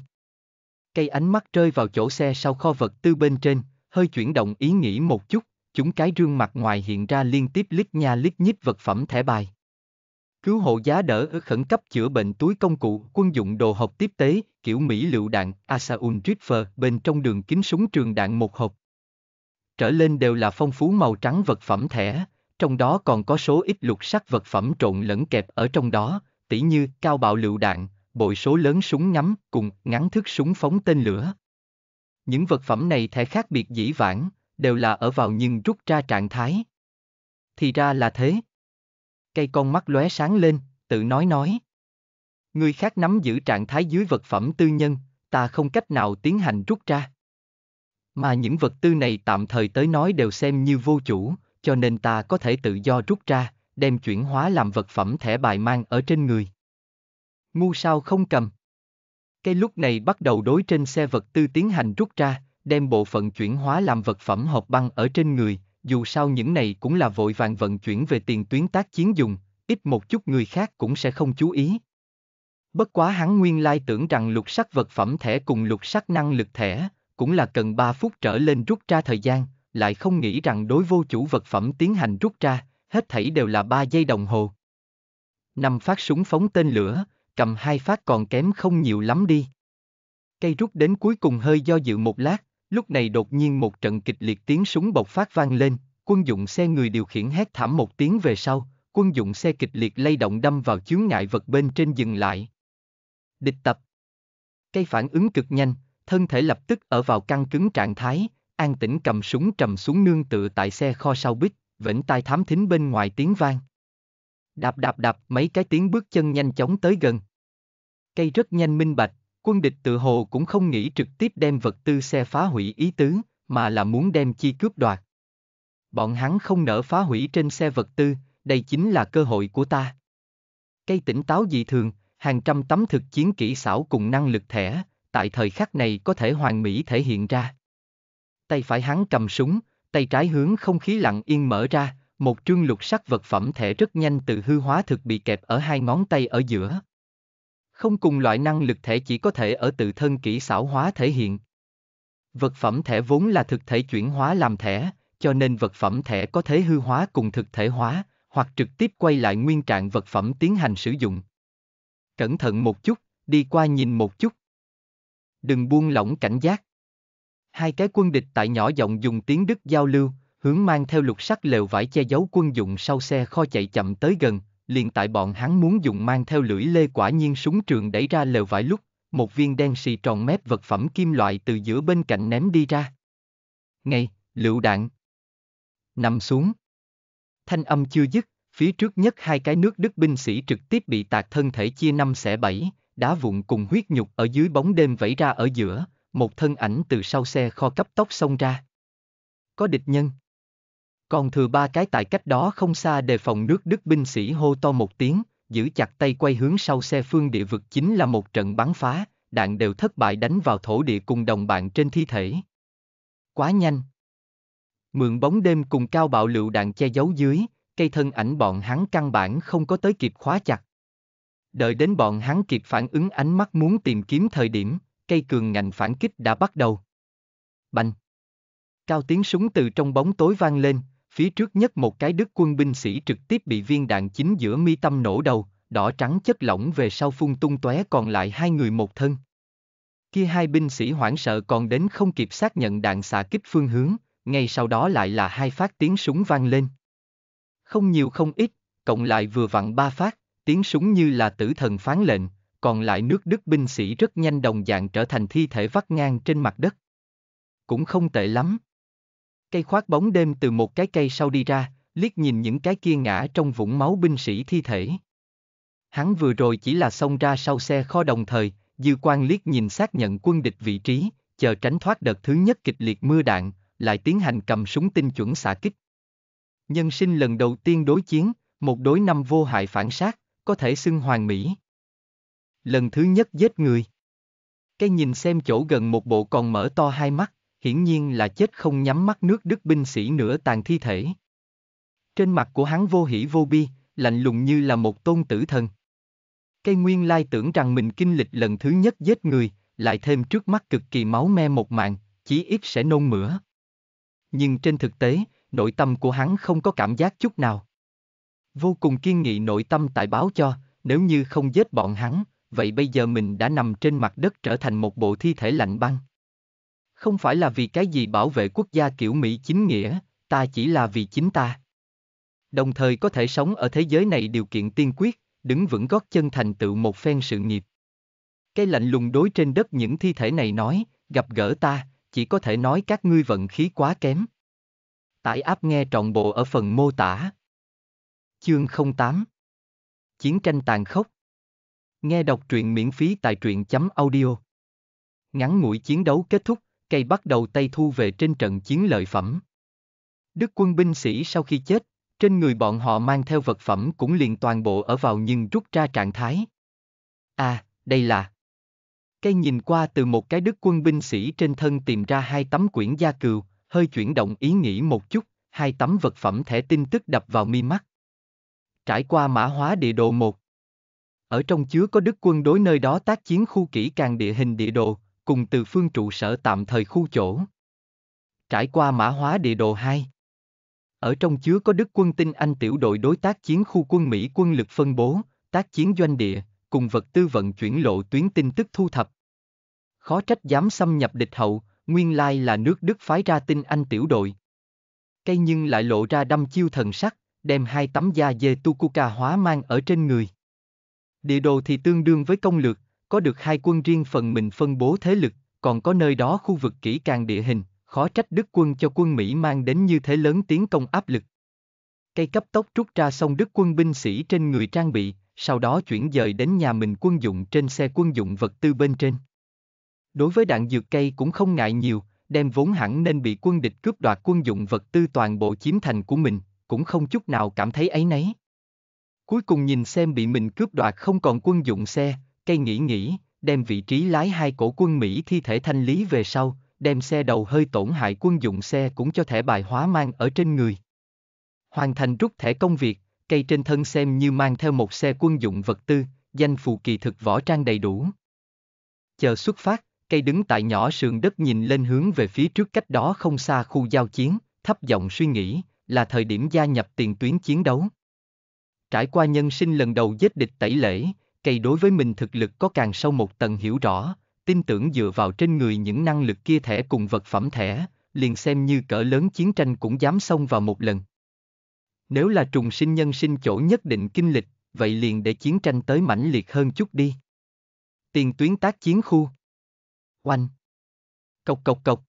Cây ánh mắt rơi vào chỗ xe sau kho vật tư bên trên, hơi chuyển động ý nghĩ một chút, chúng cái rương mặt ngoài hiện ra liên tiếp lít nha lít nhít vật phẩm thẻ bài cứu hộ giá đỡ ở khẩn cấp chữa bệnh túi công cụ, quân dụng đồ hộp tiếp tế, kiểu Mỹ lựu đạn, Asaun Riffer bên trong đường kính súng trường đạn một hộp. Trở lên đều là phong phú màu trắng vật phẩm thẻ, trong đó còn có số ít lục sắc vật phẩm trộn lẫn kẹp ở trong đó, tỉ như cao bạo lựu đạn, bội số lớn súng ngắm cùng ngắn thức súng phóng tên lửa. Những vật phẩm này thẻ khác biệt dĩ vãng, đều là ở vào nhưng rút ra trạng thái. Thì ra là thế, cây con mắt lóe sáng lên, tự nói nói. Người khác nắm giữ trạng thái dưới vật phẩm tư nhân, ta không cách nào tiến hành rút ra. Mà những vật tư này tạm thời tới nói đều xem như vô chủ, cho nên ta có thể tự do rút ra, đem chuyển hóa làm vật phẩm thẻ bài mang ở trên người. Ngu sao không cầm. Cái lúc này bắt đầu đối trên xe vật tư tiến hành rút ra, đem bộ phận chuyển hóa làm vật phẩm hộp băng ở trên người, dù sao những này cũng là vội vàng vận chuyển về tiền tuyến tác chiến dùng, ít một chút người khác cũng sẽ không chú ý. Bất quá hắn nguyên lai tưởng rằng lục sắc vật phẩm thẻ cùng lục sắc năng lực thẻ, cũng là cần 3 phút trở lên rút ra thời gian, lại không nghĩ rằng đối vô chủ vật phẩm tiến hành rút ra, hết thảy đều là 3 giây đồng hồ. Năm phát súng phóng tên lửa, cầm hai phát còn kém không nhiều lắm đi. Cây rút đến cuối cùng hơi do dự một lát, Lúc này đột nhiên một trận kịch liệt tiếng súng bộc phát vang lên, quân dụng xe người điều khiển hét thảm một tiếng về sau, quân dụng xe kịch liệt lay động đâm vào chướng ngại vật bên trên dừng lại. Địch tập Cây phản ứng cực nhanh, thân thể lập tức ở vào căng cứng trạng thái, an tĩnh cầm súng trầm xuống nương tựa tại xe kho sau bích, vĩnh tai thám thính bên ngoài tiếng vang. Đạp đạp đạp mấy cái tiếng bước chân nhanh chóng tới gần. Cây rất nhanh minh bạch, Quân địch tự hồ cũng không nghĩ trực tiếp đem vật tư xe phá hủy ý tứ, mà là muốn đem chi cướp đoạt. Bọn hắn không nỡ phá hủy trên xe vật tư, đây chính là cơ hội của ta. Cây tỉnh táo dị thường, hàng trăm tấm thực chiến kỹ xảo cùng năng lực thẻ, tại thời khắc này có thể hoàn mỹ thể hiện ra. Tay phải hắn cầm súng, tay trái hướng không khí lặng yên mở ra, một trương lục sắc vật phẩm thẻ rất nhanh từ hư hóa thực bị kẹp ở hai ngón tay ở giữa, không cùng loại năng lực thể chỉ có thể ở tự thân kỹ xảo hóa thể hiện. Vật phẩm thể vốn là thực thể chuyển hóa làm thể, cho nên vật phẩm thể có thể hư hóa cùng thực thể hóa, hoặc trực tiếp quay lại nguyên trạng vật phẩm tiến hành sử dụng. Cẩn thận một chút, đi qua nhìn một chút. Đừng buông lỏng cảnh giác. Hai cái quân địch tại nhỏ giọng dùng tiếng Đức giao lưu, hướng mang theo lục sắc lều vải che giấu quân dụng sau xe kho chạy chậm tới gần, liền tại bọn hắn muốn dùng mang theo lưỡi lê quả nhiên súng trường đẩy ra lều vải lúc, một viên đen xì tròn mép vật phẩm kim loại từ giữa bên cạnh ném đi ra. Ngay, lựu đạn. Nằm xuống. Thanh âm chưa dứt, phía trước nhất hai cái nước đức binh sĩ trực tiếp bị tạc thân thể chia năm xẻ bảy, đá vụn cùng huyết nhục ở dưới bóng đêm vẫy ra ở giữa, một thân ảnh từ sau xe kho cấp tốc xông ra. Có địch nhân. Còn thừa ba cái tại cách đó không xa đề phòng nước Đức binh sĩ hô to một tiếng, giữ chặt tay quay hướng sau xe phương địa vực chính là một trận bắn phá, đạn đều thất bại đánh vào thổ địa cùng đồng bạn trên thi thể. Quá nhanh. Mượn bóng đêm cùng cao bạo lựu đạn che giấu dưới, cây thân ảnh bọn hắn căn bản không có tới kịp khóa chặt. Đợi đến bọn hắn kịp phản ứng ánh mắt muốn tìm kiếm thời điểm, cây cường ngành phản kích đã bắt đầu. Bành! Cao tiếng súng từ trong bóng tối vang lên, phía trước nhất một cái đức quân binh sĩ trực tiếp bị viên đạn chính giữa mi tâm nổ đầu, đỏ trắng chất lỏng về sau phun tung tóe còn lại hai người một thân. Kia hai binh sĩ hoảng sợ còn đến không kịp xác nhận đạn xạ kích phương hướng, ngay sau đó lại là hai phát tiếng súng vang lên. Không nhiều không ít, cộng lại vừa vặn ba phát, tiếng súng như là tử thần phán lệnh, còn lại nước Đức binh sĩ rất nhanh đồng dạng trở thành thi thể vắt ngang trên mặt đất. Cũng không tệ lắm, Cây khoác bóng đêm từ một cái cây sau đi ra, liếc nhìn những cái kia ngã trong vũng máu binh sĩ thi thể. Hắn vừa rồi chỉ là xông ra sau xe kho đồng thời, dư quan liếc nhìn xác nhận quân địch vị trí, chờ tránh thoát đợt thứ nhất kịch liệt mưa đạn, lại tiến hành cầm súng tinh chuẩn xạ kích. Nhân sinh lần đầu tiên đối chiến, một đối năm vô hại phản sát, có thể xưng hoàng mỹ. Lần thứ nhất giết người. Cái nhìn xem chỗ gần một bộ còn mở to hai mắt, hiển nhiên là chết không nhắm mắt nước đức binh sĩ nửa tàn thi thể. Trên mặt của hắn vô hỉ vô bi, lạnh lùng như là một tôn tử thần. Cây nguyên lai tưởng rằng mình kinh lịch lần thứ nhất giết người, lại thêm trước mắt cực kỳ máu me một mạng, chí ít sẽ nôn mửa. Nhưng trên thực tế, nội tâm của hắn không có cảm giác chút nào. Vô cùng kiên nghị nội tâm tại báo cho, nếu như không giết bọn hắn, vậy bây giờ mình đã nằm trên mặt đất trở thành một bộ thi thể lạnh băng. Không phải là vì cái gì bảo vệ quốc gia kiểu Mỹ chính nghĩa, ta chỉ là vì chính ta. Đồng thời có thể sống ở thế giới này điều kiện tiên quyết, đứng vững gót chân thành tựu một phen sự nghiệp. Cái lạnh lùng đối trên đất những thi thể này nói, gặp gỡ ta, chỉ có thể nói các ngươi vận khí quá kém. Tải áp nghe trọn bộ ở phần mô tả. Chương 08 Chiến tranh tàn khốc Nghe đọc truyện miễn phí tại truyện chấm audio. Ngắn ngủi chiến đấu kết thúc, cây bắt đầu tay thu về trên trận chiến lợi phẩm. Đức quân binh sĩ sau khi chết, trên người bọn họ mang theo vật phẩm cũng liền toàn bộ ở vào nhưng rút ra trạng thái. À, đây là... Cây nhìn qua từ một cái đức quân binh sĩ trên thân tìm ra hai tấm quyển gia cừu, hơi chuyển động ý nghĩ một chút, hai tấm vật phẩm thẻ tin tức đập vào mi mắt. Trải qua mã hóa địa đồ một. Ở trong chứa có đức quân đối nơi đó tác chiến khu kỹ càng địa hình địa đồ, cùng từ phương trụ sở tạm thời khu chỗ. Trải qua mã hóa địa đồ 2. Ở trong chứa có Đức quân tinh Anh tiểu đội đối tác chiến khu quân Mỹ quân lực phân bố, tác chiến doanh địa, cùng vật tư vận chuyển lộ tuyến tin tức thu thập. Khó trách dám xâm nhập địch hậu, nguyên lai là nước Đức phái ra tinh Anh tiểu đội. Cây nhưng lại lộ ra đâm chiêu thần sắc, đem hai tấm da dê Tukuka hóa mang ở trên người. Địa đồ thì tương đương với công lược, có được hai quân riêng phần mình phân bố thế lực, còn có nơi đó khu vực kỹ càng địa hình, khó trách Đức quân cho quân Mỹ mang đến như thế lớn tiến công áp lực. Cây cấp tốc rút ra xong Đức quân binh sĩ trên người trang bị, sau đó chuyển dời đến nhà mình quân dụng trên xe quân dụng vật tư bên trên. Đối với đạn dược cây cũng không ngại nhiều, đem vốn hẳn nên bị quân địch cướp đoạt quân dụng vật tư toàn bộ chiếm thành của mình, cũng không chút nào cảm thấy ấy nấy. Cuối cùng nhìn xem bị mình cướp đoạt không còn quân dụng xe, cây nghỉ nghỉ, đem vị trí lái hai cổ quân Mỹ thi thể thanh lý về sau, đem xe đầu hơi tổn hại quân dụng xe cũng cho thẻ bài hóa mang ở trên người. Hoàn thành rút thẻ công việc, cây trên thân xem như mang theo một xe quân dụng vật tư, danh phù kỳ thực võ trang đầy đủ. Chờ xuất phát, cây đứng tại nhỏ sườn đất nhìn lên hướng về phía trước cách đó không xa khu giao chiến, thấp giọng suy nghĩ, là thời điểm gia nhập tiền tuyến chiến đấu. Trải qua nhân sinh lần đầu giết địch tẩy lễ, cây đối với mình thực lực có càng sâu một tầng hiểu rõ, tin tưởng dựa vào trên người những năng lực kia thẻ cùng vật phẩm thẻ, liền xem như cỡ lớn chiến tranh cũng dám xông vào một lần. Nếu là trùng sinh nhân sinh chỗ nhất định kinh lịch, vậy liền để chiến tranh tới mãnh liệt hơn chút đi. Tiền tuyến tác chiến khu. Oanh. Cộc cộc cộc.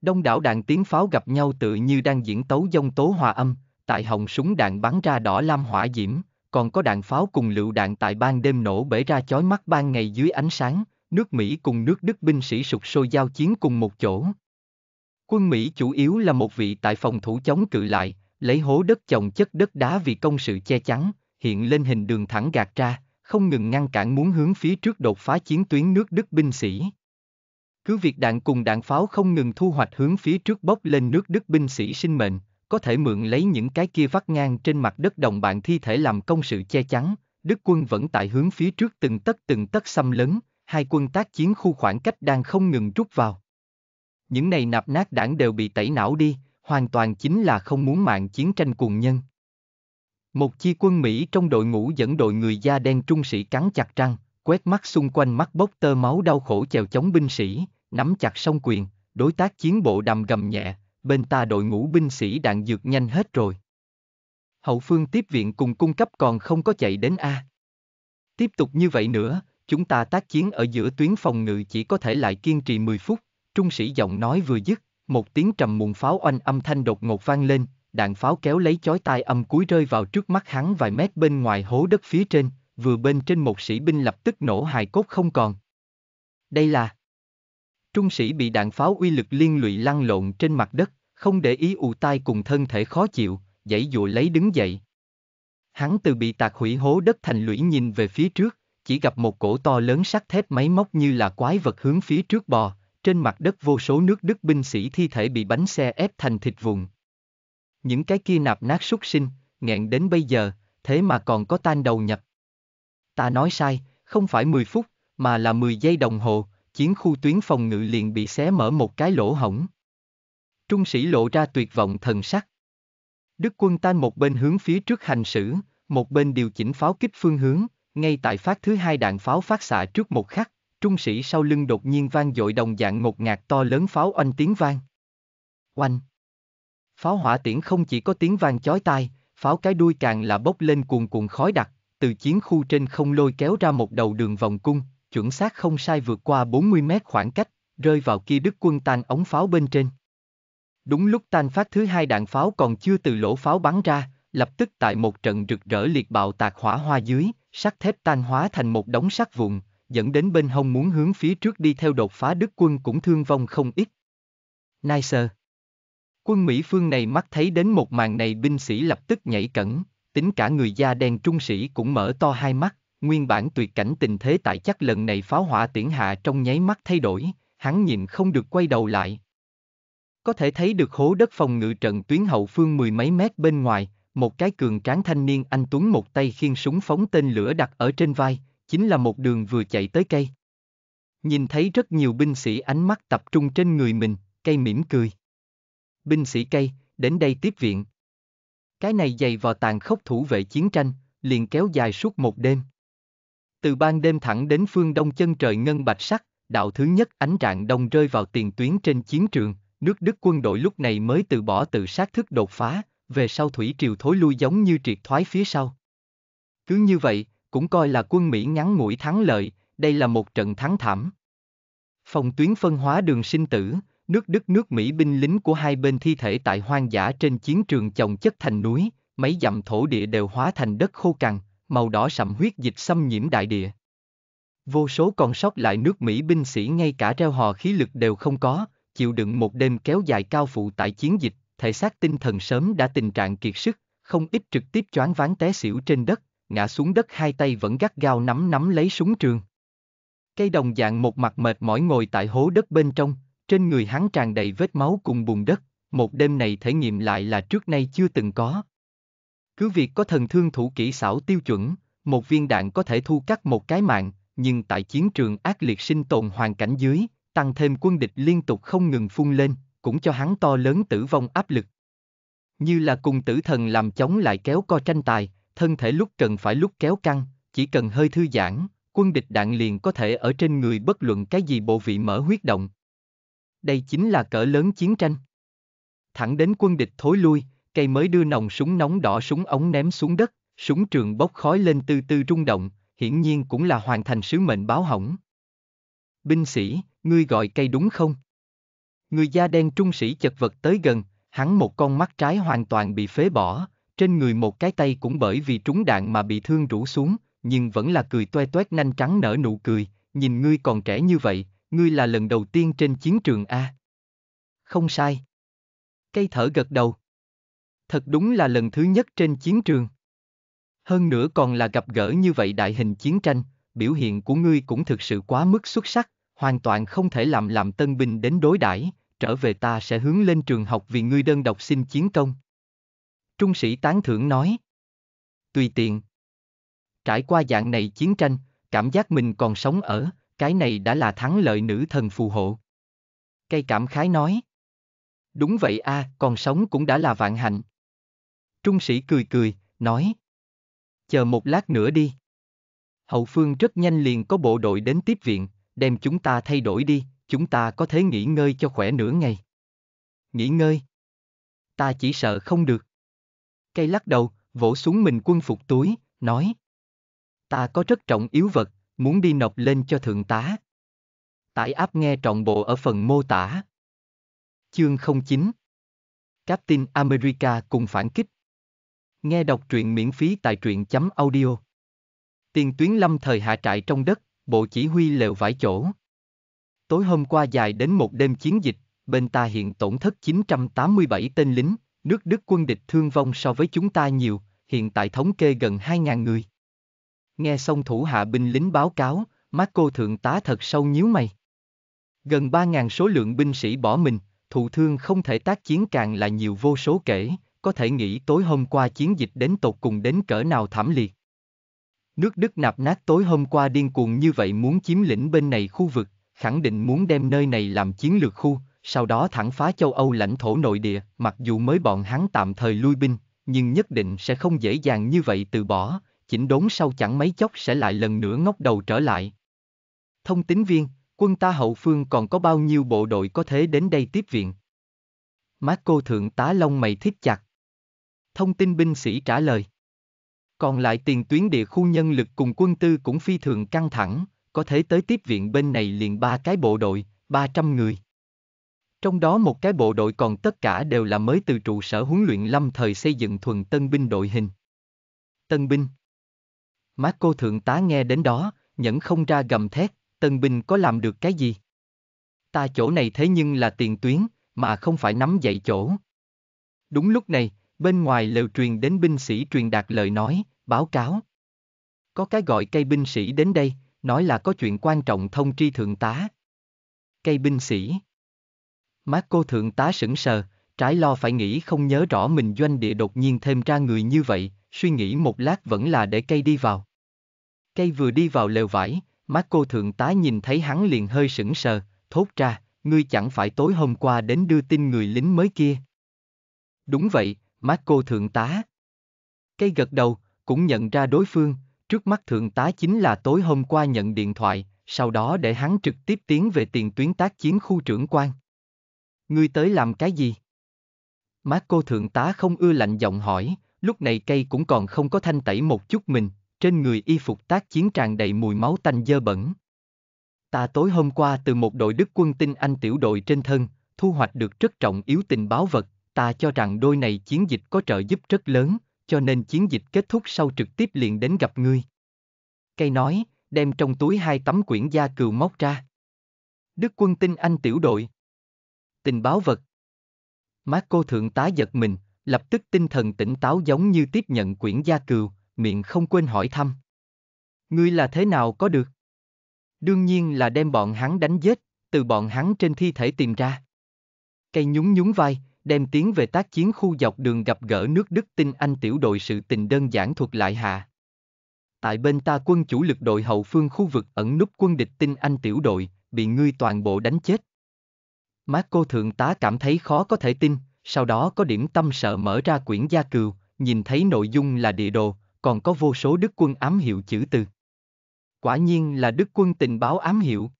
Đông đảo đạn tiếng pháo gặp nhau tự như đang diễn tấu dông tố hòa âm, tại hồng súng đạn bắn ra đỏ lam hỏa diễm, còn có đạn pháo cùng lựu đạn tại ban đêm nổ bể ra chói mắt ban ngày dưới ánh sáng, nước Mỹ cùng nước Đức binh sĩ sụp sôi giao chiến cùng một chỗ. Quân Mỹ chủ yếu là một vị tại phòng thủ chống cự lại, lấy hố đất chồng chất đất đá vì công sự che chắn, hiện lên hình đường thẳng gạt ra, không ngừng ngăn cản muốn hướng phía trước đột phá chiến tuyến nước Đức binh sĩ. Cứ việc đạn cùng đạn pháo không ngừng thu hoạch hướng phía trước bốc lên nước Đức binh sĩ sinh mệnh, có thể mượn lấy những cái kia vắt ngang trên mặt đất đồng bạn thi thể làm công sự che chắn, Đức quân vẫn tại hướng phía trước từng tấc từng tấc xâm lấn, hai quân tác chiến khu khoảng cách đang không ngừng rút vào. Những này nạp nát đảng đều bị tẩy não đi, hoàn toàn chính là không muốn mạng chiến tranh cuồng nhân. Một chi quân Mỹ trong đội ngũ dẫn đội người da đen trung sĩ cắn chặt răng, quét mắt xung quanh mắt bốc tơ máu đau khổ chèo chống binh sĩ, nắm chặt song quyền, đối tác chiến bộ đầm gầm nhẹ, bên ta đội ngũ binh sĩ đạn dược nhanh hết rồi. Hậu phương tiếp viện cùng cung cấp còn không có chạy đến A. Tiếp tục như vậy nữa, chúng ta tác chiến ở giữa tuyến phòng ngự chỉ có thể lại kiên trì 10 phút, trung sĩ giọng nói vừa dứt, một tiếng trầm muộn pháo oanh âm thanh đột ngột vang lên, đạn pháo kéo lấy chói tai âm cuối rơi vào trước mắt hắn vài mét bên ngoài hố đất phía trên, vừa bên trên một sĩ binh lập tức nổ hài cốt không còn. Đây là Trung sĩ bị đạn pháo uy lực liên lụy lăn lộn trên mặt đất, không để ý ù tai cùng thân thể khó chịu, dãy dụa lấy đứng dậy. Hắn từ bị tạc hủy hố đất thành lũy nhìn về phía trước, chỉ gặp một cổ to lớn sắt thép máy móc như là quái vật hướng phía trước bò, trên mặt đất vô số nước đức binh sĩ thi thể bị bánh xe ép thành thịt vụn. Những cái kia nạp nát súc sinh, nghẹn đến bây giờ, thế mà còn có tan đầu nhập. Ta nói sai, không phải 10 phút, mà là 10 giây đồng hồ, chiến khu tuyến phòng ngự liền bị xé mở một cái lỗ hổng. Trung sĩ lộ ra tuyệt vọng thần sắc. Đức quân tan một bên hướng phía trước hành xử, một bên điều chỉnh pháo kích phương hướng, ngay tại phát thứ hai đạn pháo phát xạ trước một khắc, trung sĩ sau lưng đột nhiên vang dội đồng dạng một ngạt to lớn pháo oanh tiếng vang. Oanh! Pháo hỏa tiễn không chỉ có tiếng vang chói tai, pháo cái đuôi càng là bốc lên cuồn cuộn khói đặc, từ chiến khu trên không lôi kéo ra một đầu đường vòng cung, chuẩn xác không sai vượt qua 40 mét khoảng cách, rơi vào kia đức quân tan ống pháo bên trên. Đúng lúc tan phát thứ hai đạn pháo còn chưa từ lỗ pháo bắn ra, lập tức tại một trận rực rỡ liệt bạo tạc hỏa hoa dưới, sắt thép tan hóa thành một đống sắt vụn, dẫn đến bên hông muốn hướng phía trước đi theo đột phá đức quân cũng thương vong không ít. Nice. Quân Mỹ phương này mắt thấy đến một màn này binh sĩ lập tức nhảy cẩn, tính cả người da đen trung sĩ cũng mở to hai mắt, nguyên bản tuyệt cảnh tình thế tại chắc lần này pháo hỏa tiễn hạ trong nháy mắt thay đổi, hắn nhìn không được quay đầu lại. Có thể thấy được hố đất phòng ngự trận tuyến hậu phương mười mấy mét bên ngoài, một cái cường tráng thanh niên anh Tuấn một tay khiên súng phóng tên lửa đặt ở trên vai, chính là một đường vừa chạy tới cây. Nhìn thấy rất nhiều binh sĩ ánh mắt tập trung trên người mình, cây mỉm cười. Binh sĩ cây, đến đây tiếp viện. Cái này dày vào tàn khốc thủ vệ chiến tranh, liền kéo dài suốt một đêm. Từ ban đêm thẳng đến phương đông chân trời ngân bạch sắc, đạo thứ nhất ánh rạng đông rơi vào tiền tuyến trên chiến trường, nước Đức quân đội lúc này mới từ bỏ tự sát thức đột phá, về sau thủy triều thối lui giống như triệt thoái phía sau. Cứ như vậy, cũng coi là quân Mỹ ngắn ngủi thắng lợi, đây là một trận thắng thảm. Phòng tuyến phân hóa đường sinh tử, nước Đức nước Mỹ binh lính của hai bên thi thể tại hoang dã trên chiến trường chồng chất thành núi, mấy dặm thổ địa đều hóa thành đất khô cằn, màu đỏ sậm huyết dịch xâm nhiễm đại địa. Vô số con sót lại nước Mỹ binh sĩ ngay cả treo hò khí lực đều không có, chịu đựng một đêm kéo dài cao phụ tại chiến dịch, thể xác tinh thần sớm đã tình trạng kiệt sức, không ít trực tiếp choáng váng té xỉu trên đất, ngã xuống đất hai tay vẫn gắt gao nắm nắm lấy súng trường. Cây đồng dạng một mặt mệt mỏi ngồi tại hố đất bên trong, trên người hắn tràn đầy vết máu cùng bùn đất, một đêm này thể nghiệm lại là trước nay chưa từng có. Cứ việc có thần thương thủ kỹ xảo tiêu chuẩn, một viên đạn có thể thu cắt một cái mạng, nhưng tại chiến trường ác liệt sinh tồn hoàn cảnh dưới, tăng thêm quân địch liên tục không ngừng phun lên, cũng cho hắn to lớn tử vong áp lực. Như là cùng tử thần làm chống lại kéo co tranh tài, thân thể lúc cần phải lúc kéo căng, chỉ cần hơi thư giãn, quân địch đạn liền có thể ở trên người bất luận cái gì bộ vị mở huyết động. Đây chính là cỡ lớn chiến tranh. Thẳng đến quân địch thối lui, cây mới đưa nòng súng nóng đỏ súng ống ném xuống đất, súng trường bốc khói lên từ từ rung động, hiển nhiên cũng là hoàn thành sứ mệnh báo hỏng. Binh sĩ, ngươi gọi cây đúng không? Người da đen trung sĩ chật vật tới gần, hắn một con mắt trái hoàn toàn bị phế bỏ, trên người một cái tay cũng bởi vì trúng đạn mà bị thương rũ xuống, nhưng vẫn là cười toe toét nanh trắng nở nụ cười, nhìn ngươi còn trẻ như vậy, ngươi là lần đầu tiên trên chiến trường A. Không sai. Cây thở gật đầu thật đúng là lần thứ nhất trên chiến trường. Hơn nữa còn là gặp gỡ như vậy đại hình chiến tranh, biểu hiện của ngươi cũng thực sự quá mức xuất sắc, hoàn toàn không thể làm làm tân binh đến đối đãi. trở về ta sẽ hướng lên trường học vì ngươi đơn độc xin chiến công. Trung sĩ tán thưởng nói. Tùy tiện. Trải qua dạng này chiến tranh, cảm giác mình còn sống ở, cái này đã là thắng lợi nữ thần phù hộ. Cây cảm khái nói. Đúng vậy a, à, còn sống cũng đã là vạn hạnh. Trung sĩ cười cười, nói. Chờ một lát nữa đi. Hậu phương rất nhanh liền có bộ đội đến tiếp viện, đem chúng ta thay đổi đi, chúng ta có thể nghỉ ngơi cho khỏe nửa ngày. Nghỉ ngơi? Ta chỉ sợ không được. Cây lắc đầu, vỗ xuống mình quân phục túi, nói. Ta có rất trọng yếu vật, muốn đi nộp lên cho thượng tá. Tải áp nghe trọn bộ ở phần mô tả. Chương 09 Captain America cùng phản kích Nghe đọc truyện miễn phí tại truyện chấm audio. Tiền tuyến lâm thời hạ trại trong đất, bộ chỉ huy lều vải chỗ. Tối hôm qua dài đến một đêm chiến dịch, bên ta hiện tổn thất 987 tên lính, nước Đức quân địch thương vong so với chúng ta nhiều, hiện tại thống kê gần 2.000 người. Nghe xong thủ hạ binh lính báo cáo, Marco thượng tá thật sâu nhíu mày. Gần 3.000 số lượng binh sĩ bỏ mình, thụ thương không thể tác chiến càng là nhiều vô số kể, có thể nghĩ tối hôm qua chiến dịch đến tột cùng đến cỡ nào thảm liệt. Nước Đức nạp nát tối hôm qua điên cuồng như vậy muốn chiếm lĩnh bên này khu vực, khẳng định muốn đem nơi này làm chiến lược khu, sau đó thẳng phá châu Âu lãnh thổ nội địa, mặc dù mới bọn hắn tạm thời lui binh, nhưng nhất định sẽ không dễ dàng như vậy từ bỏ, chỉnh đốn sau chẳng mấy chốc sẽ lại lần nữa ngóc đầu trở lại. Thông tín viên, quân ta hậu phương còn có bao nhiêu bộ đội có thể đến đây tiếp viện? Marco thượng tá long mày thích chặt, thông tin binh sĩ trả lời. Còn lại tiền tuyến địa khu nhân lực cùng quân tư cũng phi thường căng thẳng, có thể tới tiếp viện bên này liền ba cái bộ đội, 300 người. Trong đó một cái bộ đội còn tất cả đều là mới từ trụ sở huấn luyện lâm thời xây dựng thuần tân binh đội hình. Tân binh Marco thượng tá nghe đến đó, nhẫn không ra gầm thét, tân binh có làm được cái gì? Ta chỗ này thế nhưng là tiền tuyến, mà không phải nắm dậy chỗ. Đúng lúc này, Bên ngoài lều truyền đến binh sĩ truyền đạt lời nói, báo cáo. Có cái gọi cây binh sĩ đến đây, nói là có chuyện quan trọng thông tri thượng tá. Cây binh sĩ. Mát cô thượng tá sững sờ, trái lo phải nghĩ không nhớ rõ mình doanh địa đột nhiên thêm ra người như vậy, suy nghĩ một lát vẫn là để cây đi vào. Cây vừa đi vào lều vải, mắt cô thượng tá nhìn thấy hắn liền hơi sững sờ, thốt ra, ngươi chẳng phải tối hôm qua đến đưa tin người lính mới kia. Đúng vậy, Marco thượng tá. Cây gật đầu, cũng nhận ra đối phương, trước mắt thượng tá chính là tối hôm qua nhận điện thoại, sau đó để hắn trực tiếp tiến về tiền tuyến tác chiến khu trưởng quan. Ngươi tới làm cái gì? Marco thượng tá không ưa lạnh giọng hỏi, lúc này cây cũng còn không có thanh tẩy một chút mình, trên người y phục tác chiến tràn đầy mùi máu tanh dơ bẩn. Ta tối hôm qua từ một đội đức quân tinh anh tiểu đội trên thân, thu hoạch được rất trọng yếu tình báo vật, ta cho rằng đôi này chiến dịch có trợ giúp rất lớn, cho nên chiến dịch kết thúc sau trực tiếp liền đến gặp ngươi. Cây nói, đem trong túi hai tấm quyển da cừu móc ra. Đức quân tinh anh tiểu đội. Tình báo vật. Má cô thượng tá giật mình, lập tức tinh thần tỉnh táo giống như tiếp nhận quyển gia cừu, miệng không quên hỏi thăm. Ngươi là thế nào có được? Đương nhiên là đem bọn hắn đánh giết, từ bọn hắn trên thi thể tìm ra. Cây nhún nhún vai, đem tiến về tác chiến khu dọc đường gặp gỡ nước Đức tinh anh tiểu đội sự tình đơn giản thuật lại hạ. Tại bên ta quân chủ lực đội hậu phương khu vực ẩn núp quân địch tinh anh tiểu đội, bị ngươi toàn bộ đánh chết. Marco thượng tá cảm thấy khó có thể tin, sau đó có điểm tâm sợ mở ra quyển gia cừu, nhìn thấy nội dung là địa đồ, còn có vô số đức quân ám hiệu chữ từ. Quả nhiên là đức quân tình báo ám hiệu.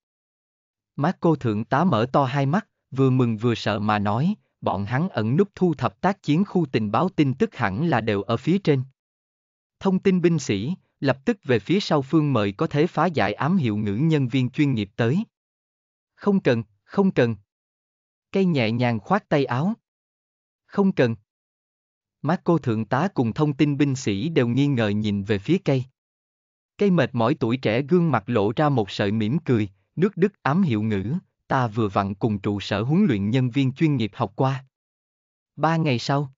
Marco thượng tá mở to hai mắt, vừa mừng vừa sợ mà nói, bọn hắn ẩn núp thu thập tác chiến khu tình báo tin tức hẳn là đều ở phía trên. Thông tin binh sĩ, lập tức về phía sau phương mời có thể phá giải ám hiệu ngữ nhân viên chuyên nghiệp tới. Không cần, không cần. Cây nhẹ nhàng khoát tay áo. Không cần. Mắt cô thượng tá cùng thông tin binh sĩ đều nghi ngờ nhìn về phía cây. Cây mệt mỏi tuổi trẻ gương mặt lộ ra một sợi mỉm cười, nước đức ám hiệu ngữ, ta vừa vặn cùng trụ sở huấn luyện nhân viên chuyên nghiệp học qua. Ba ngày sau,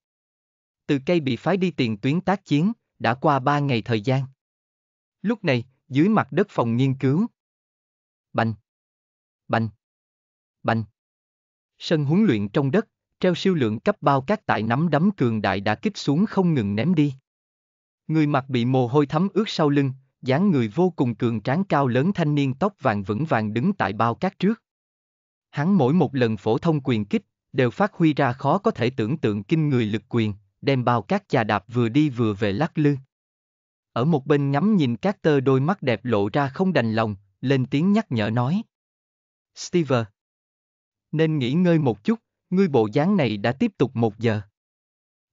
từ cây bị phái đi tiền tuyến tác chiến, đã qua ba ngày thời gian. Lúc này, dưới mặt đất phòng nghiên cứu. Bành! Bành! Bành! Sân huấn luyện trong đất, treo siêu lượng cấp bao các tại nắm đấm cường đại đã kích xuống không ngừng ném đi. Người mặt bị mồ hôi thấm ướt sau lưng, dáng người vô cùng cường tráng cao lớn thanh niên tóc vàng vững vàng đứng tại bao cát trước. Hắn mỗi một lần phổ thông quyền kích, đều phát huy ra khó có thể tưởng tượng kinh người lực quyền, đem bao các chà đạp vừa đi vừa về lắc lư. Ở một bên ngắm nhìn các tơ đôi mắt đẹp lộ ra không đành lòng, lên tiếng nhắc nhở nói. Steve. Nên nghỉ ngơi một chút, ngươi bộ dáng này đã tiếp tục một giờ.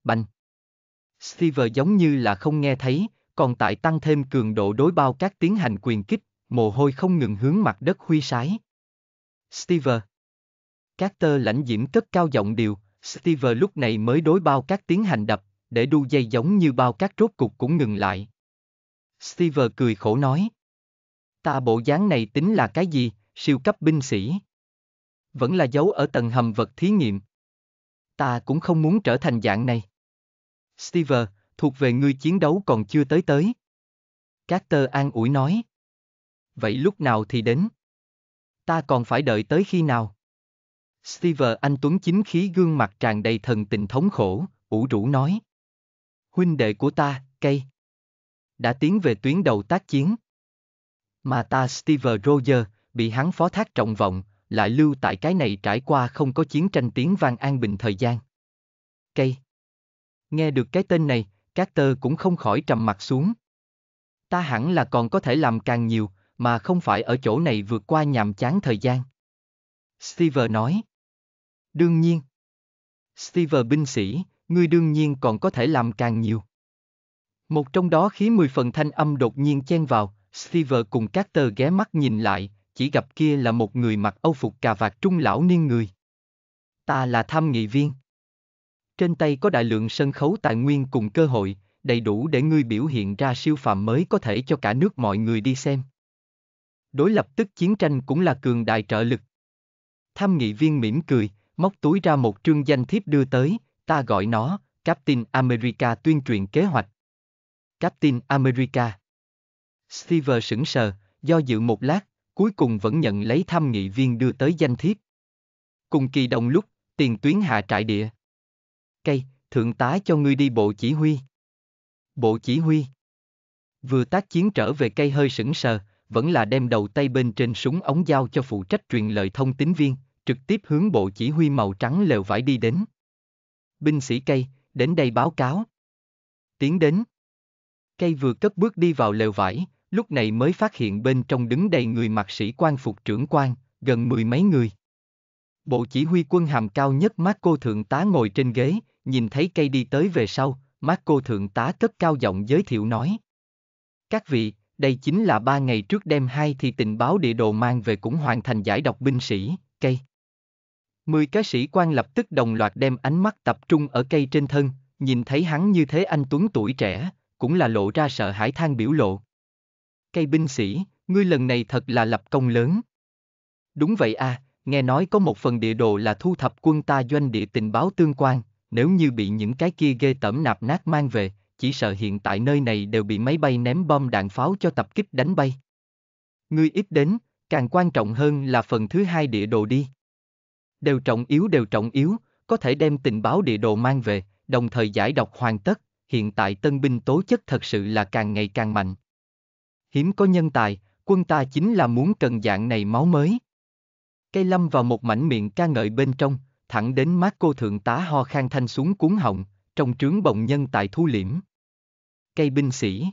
Bành. Steve giống như là không nghe thấy, còn tại tăng thêm cường độ đối bao các tiến hành quyền kích, mồ hôi không ngừng hướng mặt đất huy sái. Steve. Carter lãnh diễm cất cao giọng điều, Steve lúc này mới đối bao các tiến hành đập, để đu dây giống như bao các rốt cục cũng ngừng lại. Steve cười khổ nói. Ta bộ dáng này tính là cái gì, siêu cấp binh sĩ. Vẫn là dấu ở tầng hầm vật thí nghiệm. Ta cũng không muốn trở thành dạng này. Steve, thuộc về ngươi chiến đấu còn chưa tới tới. Carter an ủi nói. Vậy lúc nào thì đến? ta còn phải đợi tới khi nào? Steve anh Tuấn chính khí gương mặt tràn đầy thần tình thống khổ, ủ rũ nói. Huynh đệ của ta, cây. Đã tiến về tuyến đầu tác chiến. Mà ta Steve Roger, bị hắn phó thác trọng vọng, lại lưu tại cái này trải qua không có chiến tranh tiếng vang an bình thời gian. Cây. Nghe được cái tên này, Carter cũng không khỏi trầm mặt xuống. Ta hẳn là còn có thể làm càng nhiều, mà không phải ở chỗ này vượt qua nhàm chán thời gian. Steve nói. Đương nhiên. Steve binh sĩ, ngươi đương nhiên còn có thể làm càng nhiều. Một trong đó khí mười phần thanh âm đột nhiên chen vào, Steve cùng các tờ ghé mắt nhìn lại, chỉ gặp kia là một người mặc âu phục cà vạt trung lão niên người. Ta là tham nghị viên. Trên tay có đại lượng sân khấu tài nguyên cùng cơ hội, đầy đủ để ngươi biểu hiện ra siêu phàm mới có thể cho cả nước mọi người đi xem. Đối lập tức chiến tranh cũng là cường đại trợ lực. Tham nghị viên mỉm cười, móc túi ra một trương danh thiếp đưa tới, ta gọi nó, Captain America tuyên truyền kế hoạch. Captain America. Steve sững sờ, do dự một lát, cuối cùng vẫn nhận lấy tham nghị viên đưa tới danh thiếp. Cùng kỳ đồng lúc, tiền tuyến hạ trại địa. Cây, thượng tá cho ngươi đi bộ chỉ huy. Bộ chỉ huy. Vừa tác chiến trở về cây hơi sững sờ, vẫn là đem đầu tay bên trên súng ống giao cho phụ trách truyền lời thông tín viên, trực tiếp hướng bộ chỉ huy màu trắng lều vải đi đến. Binh sĩ cây, đến đây báo cáo. Tiến đến. Cây vừa cất bước đi vào lều vải, lúc này mới phát hiện bên trong đứng đầy người mặc sĩ quan phục trưởng quan, gần mười mấy người. Bộ chỉ huy quân hàm cao nhất Marco Thượng tá ngồi trên ghế, nhìn thấy cây đi tới về sau, Marco Thượng tá cất cao giọng giới thiệu nói. Các vị, đây chính là ba ngày trước đêm hai thì tình báo địa đồ mang về cũng hoàn thành giải độc binh sĩ, cây. Mười cái sĩ quan lập tức đồng loạt đem ánh mắt tập trung ở cây trên thân, nhìn thấy hắn như thế anh Tuấn tuổi trẻ, cũng là lộ ra sợ hãi than biểu lộ. Cây binh sĩ, ngươi lần này thật là lập công lớn. Đúng vậy à, nghe nói có một phần địa đồ là thu thập quân ta doanh địa tình báo tương quan, nếu như bị những cái kia ghê tẩm nạp nát mang về, chỉ sợ hiện tại nơi này đều bị máy bay ném bom đạn pháo cho tập kích đánh bay. Ngươi ít đến, càng quan trọng hơn là phần thứ hai địa đồ đi. Đều trọng yếu đều trọng yếu, có thể đem tình báo địa đồ mang về, đồng thời giải đọc hoàn tất, hiện tại tân binh tố chất thật sự là càng ngày càng mạnh. Hiếm có nhân tài, quân ta chính là muốn cần dạng này máu mới. Cây lâm vào một mảnh miệng ca ngợi bên trong, thẳng đến mát cô thượng tá ho khan thanh xuống cuốn họng, trong trướng bồng nhân tại thu liễm. Cây binh sĩ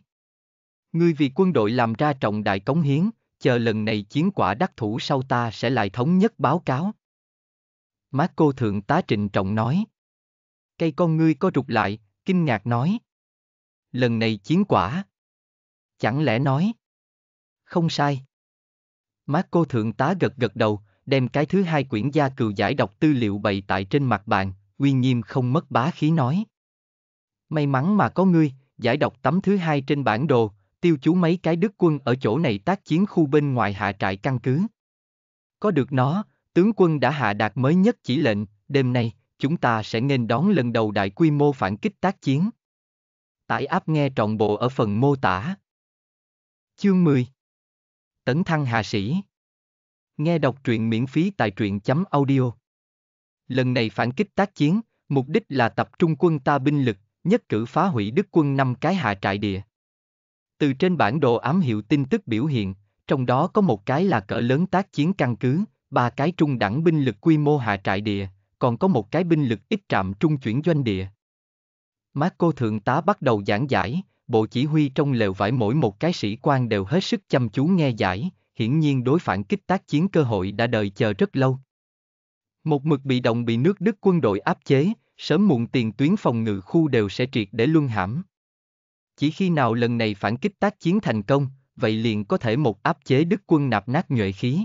Ngươi vì quân đội làm ra trọng đại cống hiến, chờ lần này chiến quả đắc thủ sau ta sẽ lại thống nhất báo cáo. Marco Thượng tá trịnh trọng nói. Cây con ngươi có rụt lại, kinh ngạc nói. Lần này chiến quả. Chẳng lẽ nói. Không sai. Marco Thượng tá gật gật đầu, đem cái thứ hai quyển gia cừu giải đọc tư liệu bày tại trên mặt bàn, uy nghiêm không mất bá khí nói. May mắn mà có ngươi, giải đọc tấm thứ hai trên bản đồ, tiêu chú mấy cái đức quân ở chỗ này tác chiến khu bên ngoài hạ trại căn cứ. Có được nó, tướng quân đã hạ đạt mới nhất chỉ lệnh, đêm nay, chúng ta sẽ nên đón lần đầu đại quy mô phản kích tác chiến. Tải áp nghe trọn bộ ở phần mô tả. Chương 10 Tấn Thăng Hạ Sĩ Nghe đọc truyện miễn phí tại truyện chấm audio. Lần này phản kích tác chiến, mục đích là tập trung quân ta binh lực nhất cử phá hủy đức quân năm cái hạ trại địa. Từ trên bản đồ ám hiệu tin tức biểu hiện, trong đó có một cái là cỡ lớn tác chiến căn cứ, ba cái trung đẳng binh lực quy mô hạ trại địa, còn có một cái binh lực ít trạm trung chuyển doanh địa. Marco Thượng tá bắt đầu giảng giải, bộ chỉ huy trong lều vải mỗi một cái sĩ quan đều hết sức chăm chú nghe giải, hiển nhiên đối phản kích tác chiến cơ hội đã đợi chờ rất lâu. Một mực bị động bị nước Đức quân đội áp chế, sớm muộn tiền tuyến phòng ngự khu đều sẽ triệt để luân hãm. Chỉ khi nào lần này phản kích tác chiến thành công, vậy liền có thể một áp chế đức quân nạp nát nhuệ khí.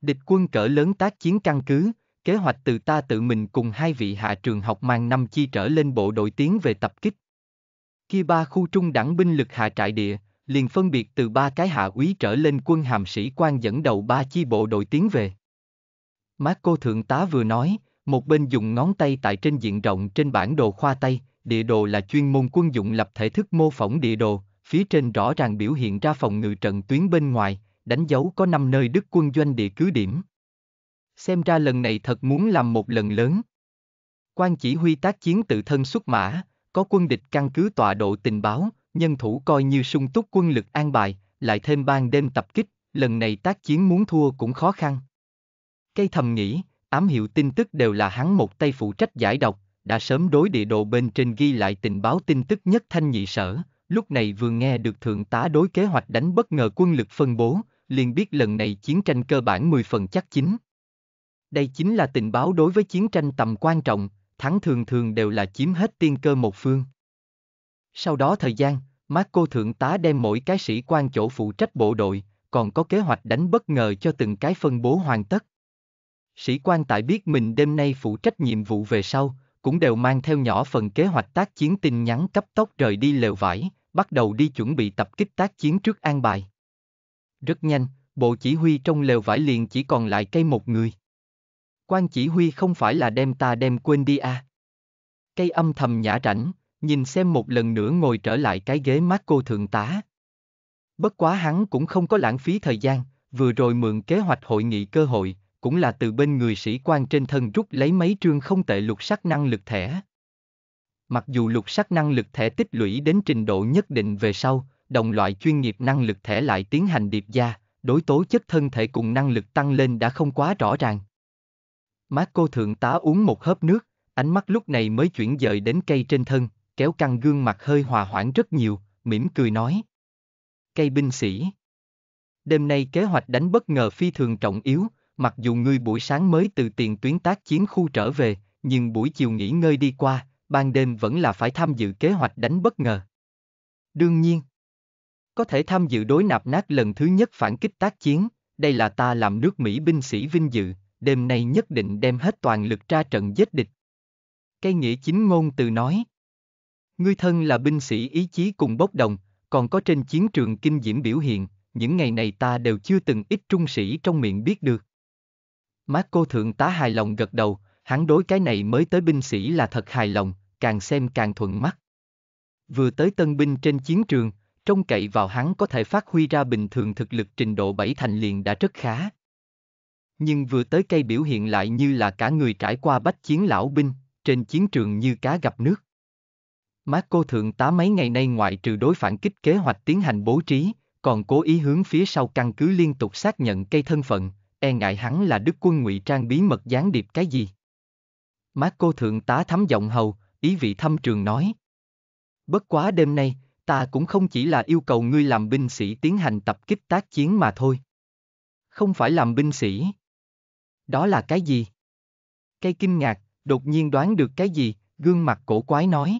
Địch quân cỡ lớn tác chiến căn cứ, kế hoạch từ ta tự mình cùng hai vị hạ trường học mang năm chi trở lên bộ đội tiến về tập kích. Khi ba khu trung đẳng binh lực hạ trại địa, liền phân biệt từ ba cái hạ úy trở lên quân hàm sĩ quan dẫn đầu ba chi bộ đội tiến về. Marco Thượng tá vừa nói, một bên dùng ngón tay tại trên diện rộng trên bản đồ khoa tay, địa đồ là chuyên môn quân dụng lập thể thức mô phỏng địa đồ, phía trên rõ ràng biểu hiện ra phòng ngự trận tuyến bên ngoài, đánh dấu có 5 nơi đức quân doanh địa cứ điểm. Xem ra lần này thật muốn làm một lần lớn. Quan chỉ huy tác chiến tự thân xuất mã, có quân địch căn cứ tọa độ tình báo, nhân thủ coi như sung túc quân lực an bài, lại thêm ban đêm tập kích, lần này tác chiến muốn thua cũng khó khăn. Cây thầm nghĩ, ám hiệu tin tức đều là hắn một tay phụ trách giải độc, đã sớm đối địa đồ bên trên ghi lại tình báo tin tức nhất thanh nhị sở, lúc này vừa nghe được thượng tá đối kế hoạch đánh bất ngờ quân lực phân bố, liền biết lần này chiến tranh cơ bản 10 phần chắc chính. Đây chính là tình báo đối với chiến tranh tầm quan trọng, thắng thường thường đều là chiếm hết tiên cơ một phương. Sau đó thời gian, Marco thượng tá đem mỗi cái sĩ quan chỗ phụ trách bộ đội, còn có kế hoạch đánh bất ngờ cho từng cái phân bố hoàn tất sĩ quan tại biết mình đêm nay phụ trách nhiệm vụ về sau, cũng đều mang theo nhỏ phần kế hoạch tác chiến tin nhắn cấp tốc rời đi lều vải, bắt đầu đi chuẩn bị tập kích tác chiến trước an bài. Rất nhanh, bộ chỉ huy trong lều vải liền chỉ còn lại cây một người. Quan chỉ huy không phải là đem ta đem quên đi à. Cây âm thầm nhã rảnh, nhìn xem một lần nữa ngồi trở lại cái ghế mát cô thượng tá. Bất quá hắn cũng không có lãng phí thời gian, vừa rồi mượn kế hoạch hội nghị cơ hội, cũng là từ bên người sĩ quan trên thân rút lấy mấy trương không tệ lục sắc năng lực thẻ. Mặc dù lục sắc năng lực thẻ tích lũy đến trình độ nhất định về sau, đồng loại chuyên nghiệp năng lực thẻ lại tiến hành điệp gia, đối tố chất thân thể cùng năng lực tăng lên đã không quá rõ ràng. Marco thượng tá uống một hớp nước, ánh mắt lúc này mới chuyển dời đến cây trên thân, kéo căng gương mặt hơi hòa hoãn rất nhiều, mỉm cười nói. Cây binh sĩ. Đêm nay kế hoạch đánh bất ngờ phi thường trọng yếu, mặc dù ngươi buổi sáng mới từ tiền tuyến tác chiến khu trở về, nhưng buổi chiều nghỉ ngơi đi qua, ban đêm vẫn là phải tham dự kế hoạch đánh bất ngờ. Đương nhiên, có thể tham dự đối nạp nát lần thứ nhất phản kích tác chiến, đây là ta làm nước Mỹ binh sĩ vinh dự, đêm nay nhất định đem hết toàn lực ra trận giết địch. Cây nghĩa chính ngôn từ nói, ngươi thân là binh sĩ ý chí cùng bốc đồng, còn có trên chiến trường kinh diễm biểu hiện, những ngày này ta đều chưa từng ít trung sĩ trong miệng biết được. Marco thượng tá hài lòng gật đầu, hắn đối cái này mới tới binh sĩ là thật hài lòng, càng xem càng thuận mắt. Vừa tới tân binh trên chiến trường, trông cậy vào hắn có thể phát huy ra bình thường thực lực trình độ bảy thành liền đã rất khá. Nhưng vừa tới cây biểu hiện lại như là cả người trải qua bách chiến lão binh, trên chiến trường như cá gặp nước. Marco thượng tá mấy ngày nay ngoại trừ đối phản kích kế hoạch tiến hành bố trí, còn cố ý hướng phía sau căn cứ liên tục xác nhận cây thân phận, e ngại hắn là đức quân ngụy trang bí mật gián điệp cái gì. Mát cô thượng tá thắm giọng hầu, ý vị thâm trường nói. Bất quá đêm nay, ta cũng không chỉ là yêu cầu ngươi làm binh sĩ tiến hành tập kích tác chiến mà thôi. Không phải làm binh sĩ. Đó là cái gì? Cây kinh ngạc, đột nhiên đoán được cái gì, gương mặt cổ quái nói.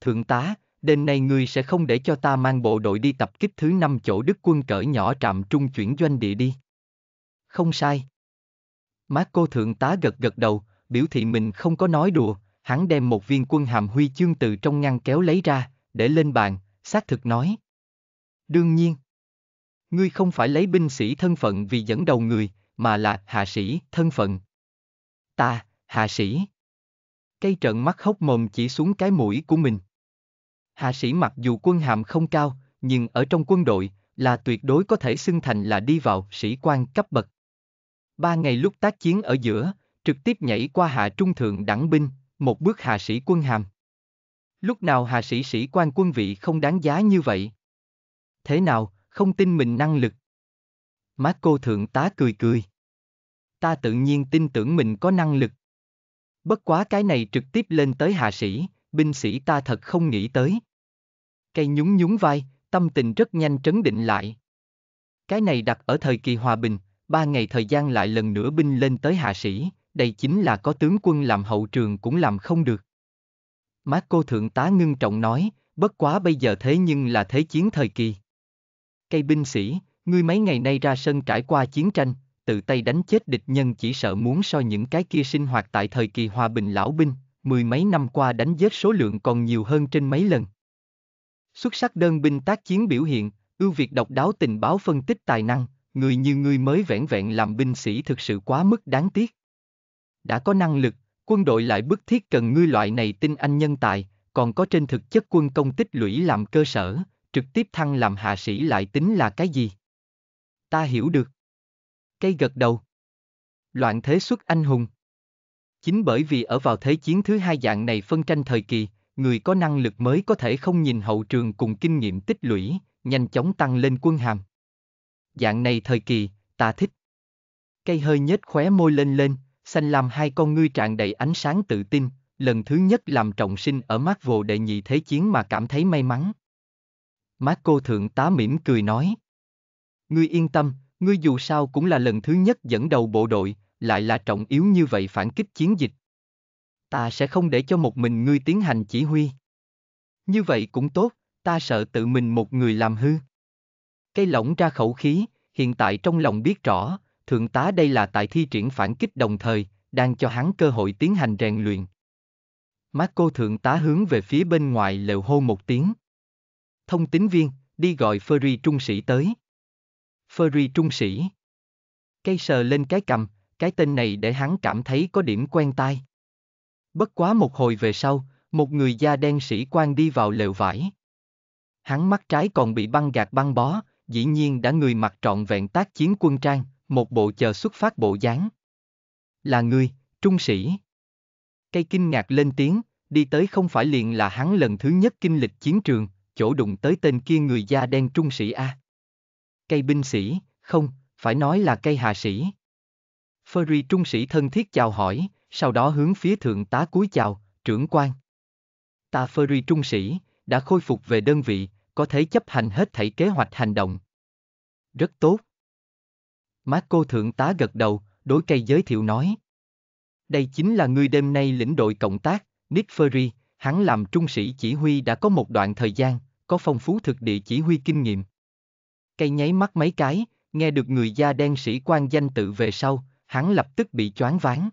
Thượng tá, đêm nay ngươi sẽ không để cho ta mang bộ đội đi tập kích thứ năm chỗ đức quân cỡ nhỏ trạm trung chuyển doanh địa đi không sai. Marco thượng tá gật gật đầu, biểu thị mình không có nói đùa, hắn đem một viên quân hàm huy chương từ trong ngăn kéo lấy ra, để lên bàn, xác thực nói. Đương nhiên, ngươi không phải lấy binh sĩ thân phận vì dẫn đầu người, mà là hạ sĩ thân phận. Ta, hạ sĩ. Cây trận mắt hốc mồm chỉ xuống cái mũi của mình. Hạ sĩ mặc dù quân hàm không cao, nhưng ở trong quân đội là tuyệt đối có thể xưng thành là đi vào sĩ quan cấp bậc Ba ngày lúc tác chiến ở giữa, trực tiếp nhảy qua hạ trung thượng đẳng binh, một bước hạ sĩ quân hàm. Lúc nào hạ sĩ sĩ quan quân vị không đáng giá như vậy? Thế nào, không tin mình năng lực? Marco thượng tá cười cười. Ta tự nhiên tin tưởng mình có năng lực. Bất quá cái này trực tiếp lên tới hạ sĩ, binh sĩ ta thật không nghĩ tới. Cây nhún nhún vai, tâm tình rất nhanh trấn định lại. Cái này đặt ở thời kỳ hòa bình, ba ngày thời gian lại lần nữa binh lên tới hạ sĩ, đây chính là có tướng quân làm hậu trường cũng làm không được. Mát cô thượng tá ngưng trọng nói, bất quá bây giờ thế nhưng là thế chiến thời kỳ. Cây binh sĩ, ngươi mấy ngày nay ra sân trải qua chiến tranh, tự tay đánh chết địch nhân chỉ sợ muốn so những cái kia sinh hoạt tại thời kỳ hòa bình lão binh, mười mấy năm qua đánh giết số lượng còn nhiều hơn trên mấy lần. Xuất sắc đơn binh tác chiến biểu hiện, ưu việt độc đáo tình báo phân tích tài năng, người như ngươi mới vẻn vẹn làm binh sĩ thực sự quá mức đáng tiếc. Đã có năng lực, quân đội lại bức thiết cần ngươi loại này tinh anh nhân tài, còn có trên thực chất quân công tích lũy làm cơ sở, trực tiếp thăng làm hạ sĩ lại tính là cái gì? Ta hiểu được. Cây gật đầu. Loạn thế xuất anh hùng. Chính bởi vì ở vào thế chiến thứ hai dạng này phân tranh thời kỳ, người có năng lực mới có thể không nhìn hậu trường cùng kinh nghiệm tích lũy, nhanh chóng tăng lên quân hàm dạng này thời kỳ, ta thích. Cây hơi nhếch khóe môi lên lên, xanh làm hai con ngươi tràn đầy ánh sáng tự tin, lần thứ nhất làm trọng sinh ở mắt vồ đệ nhị thế chiến mà cảm thấy may mắn. Mát cô thượng tá mỉm cười nói. Ngươi yên tâm, ngươi dù sao cũng là lần thứ nhất dẫn đầu bộ đội, lại là trọng yếu như vậy phản kích chiến dịch. Ta sẽ không để cho một mình ngươi tiến hành chỉ huy. Như vậy cũng tốt, ta sợ tự mình một người làm hư. Cây lỏng ra khẩu khí, hiện tại trong lòng biết rõ, thượng tá đây là tại thi triển phản kích đồng thời, đang cho hắn cơ hội tiến hành rèn luyện. Marco thượng tá hướng về phía bên ngoài lều hô một tiếng. Thông tín viên, đi gọi Ferry trung sĩ tới. Ferry trung sĩ. Cây sờ lên cái cầm, cái tên này để hắn cảm thấy có điểm quen tai. Bất quá một hồi về sau, một người da đen sĩ quan đi vào lều vải. Hắn mắt trái còn bị băng gạt băng bó, dĩ nhiên đã người mặc trọn vẹn tác chiến quân trang, một bộ chờ xuất phát bộ dáng. Là ngươi, trung sĩ. Cây kinh ngạc lên tiếng, đi tới không phải liền là hắn lần thứ nhất kinh lịch chiến trường, chỗ đụng tới tên kia người da đen trung sĩ A. Cây binh sĩ, không, phải nói là cây hạ sĩ. Furry trung sĩ thân thiết chào hỏi, sau đó hướng phía thượng tá cúi chào, trưởng quan. Ta Furry trung sĩ, đã khôi phục về đơn vị, có thể chấp hành hết thảy kế hoạch hành động. Rất tốt. Marco thượng tá gật đầu, đối cây giới thiệu nói. Đây chính là người đêm nay lĩnh đội cộng tác, Nick Fury, hắn làm trung sĩ chỉ huy đã có một đoạn thời gian, có phong phú thực địa chỉ huy kinh nghiệm. Cây nháy mắt mấy cái, nghe được người da đen sĩ quan danh tự về sau, hắn lập tức bị choáng váng.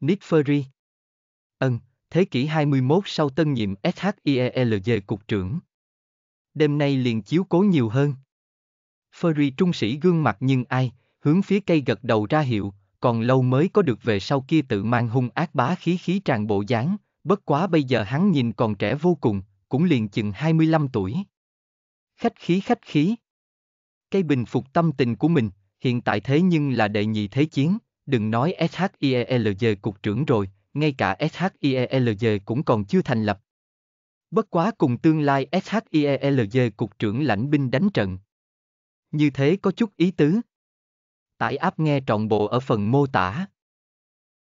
Nick Fury Ân, thế kỷ 21 sau tân nhiệm SHIELG cục trưởng đêm nay liền chiếu cố nhiều hơn. Furry trung sĩ gương mặt nhưng ai, hướng phía cây gật đầu ra hiệu, còn lâu mới có được về sau kia tự mang hung ác bá khí khí tràn bộ dáng, bất quá bây giờ hắn nhìn còn trẻ vô cùng, cũng liền chừng 25 tuổi. Khách khí khách khí. Cây bình phục tâm tình của mình, hiện tại thế nhưng là đệ nhị thế chiến, đừng nói SHIELG cục trưởng rồi, ngay cả SHIELG cũng còn chưa thành lập, Bất quá cùng tương lai SHIELG cục trưởng lãnh binh đánh trận. Như thế có chút ý tứ. Tải áp nghe trọn bộ ở phần mô tả.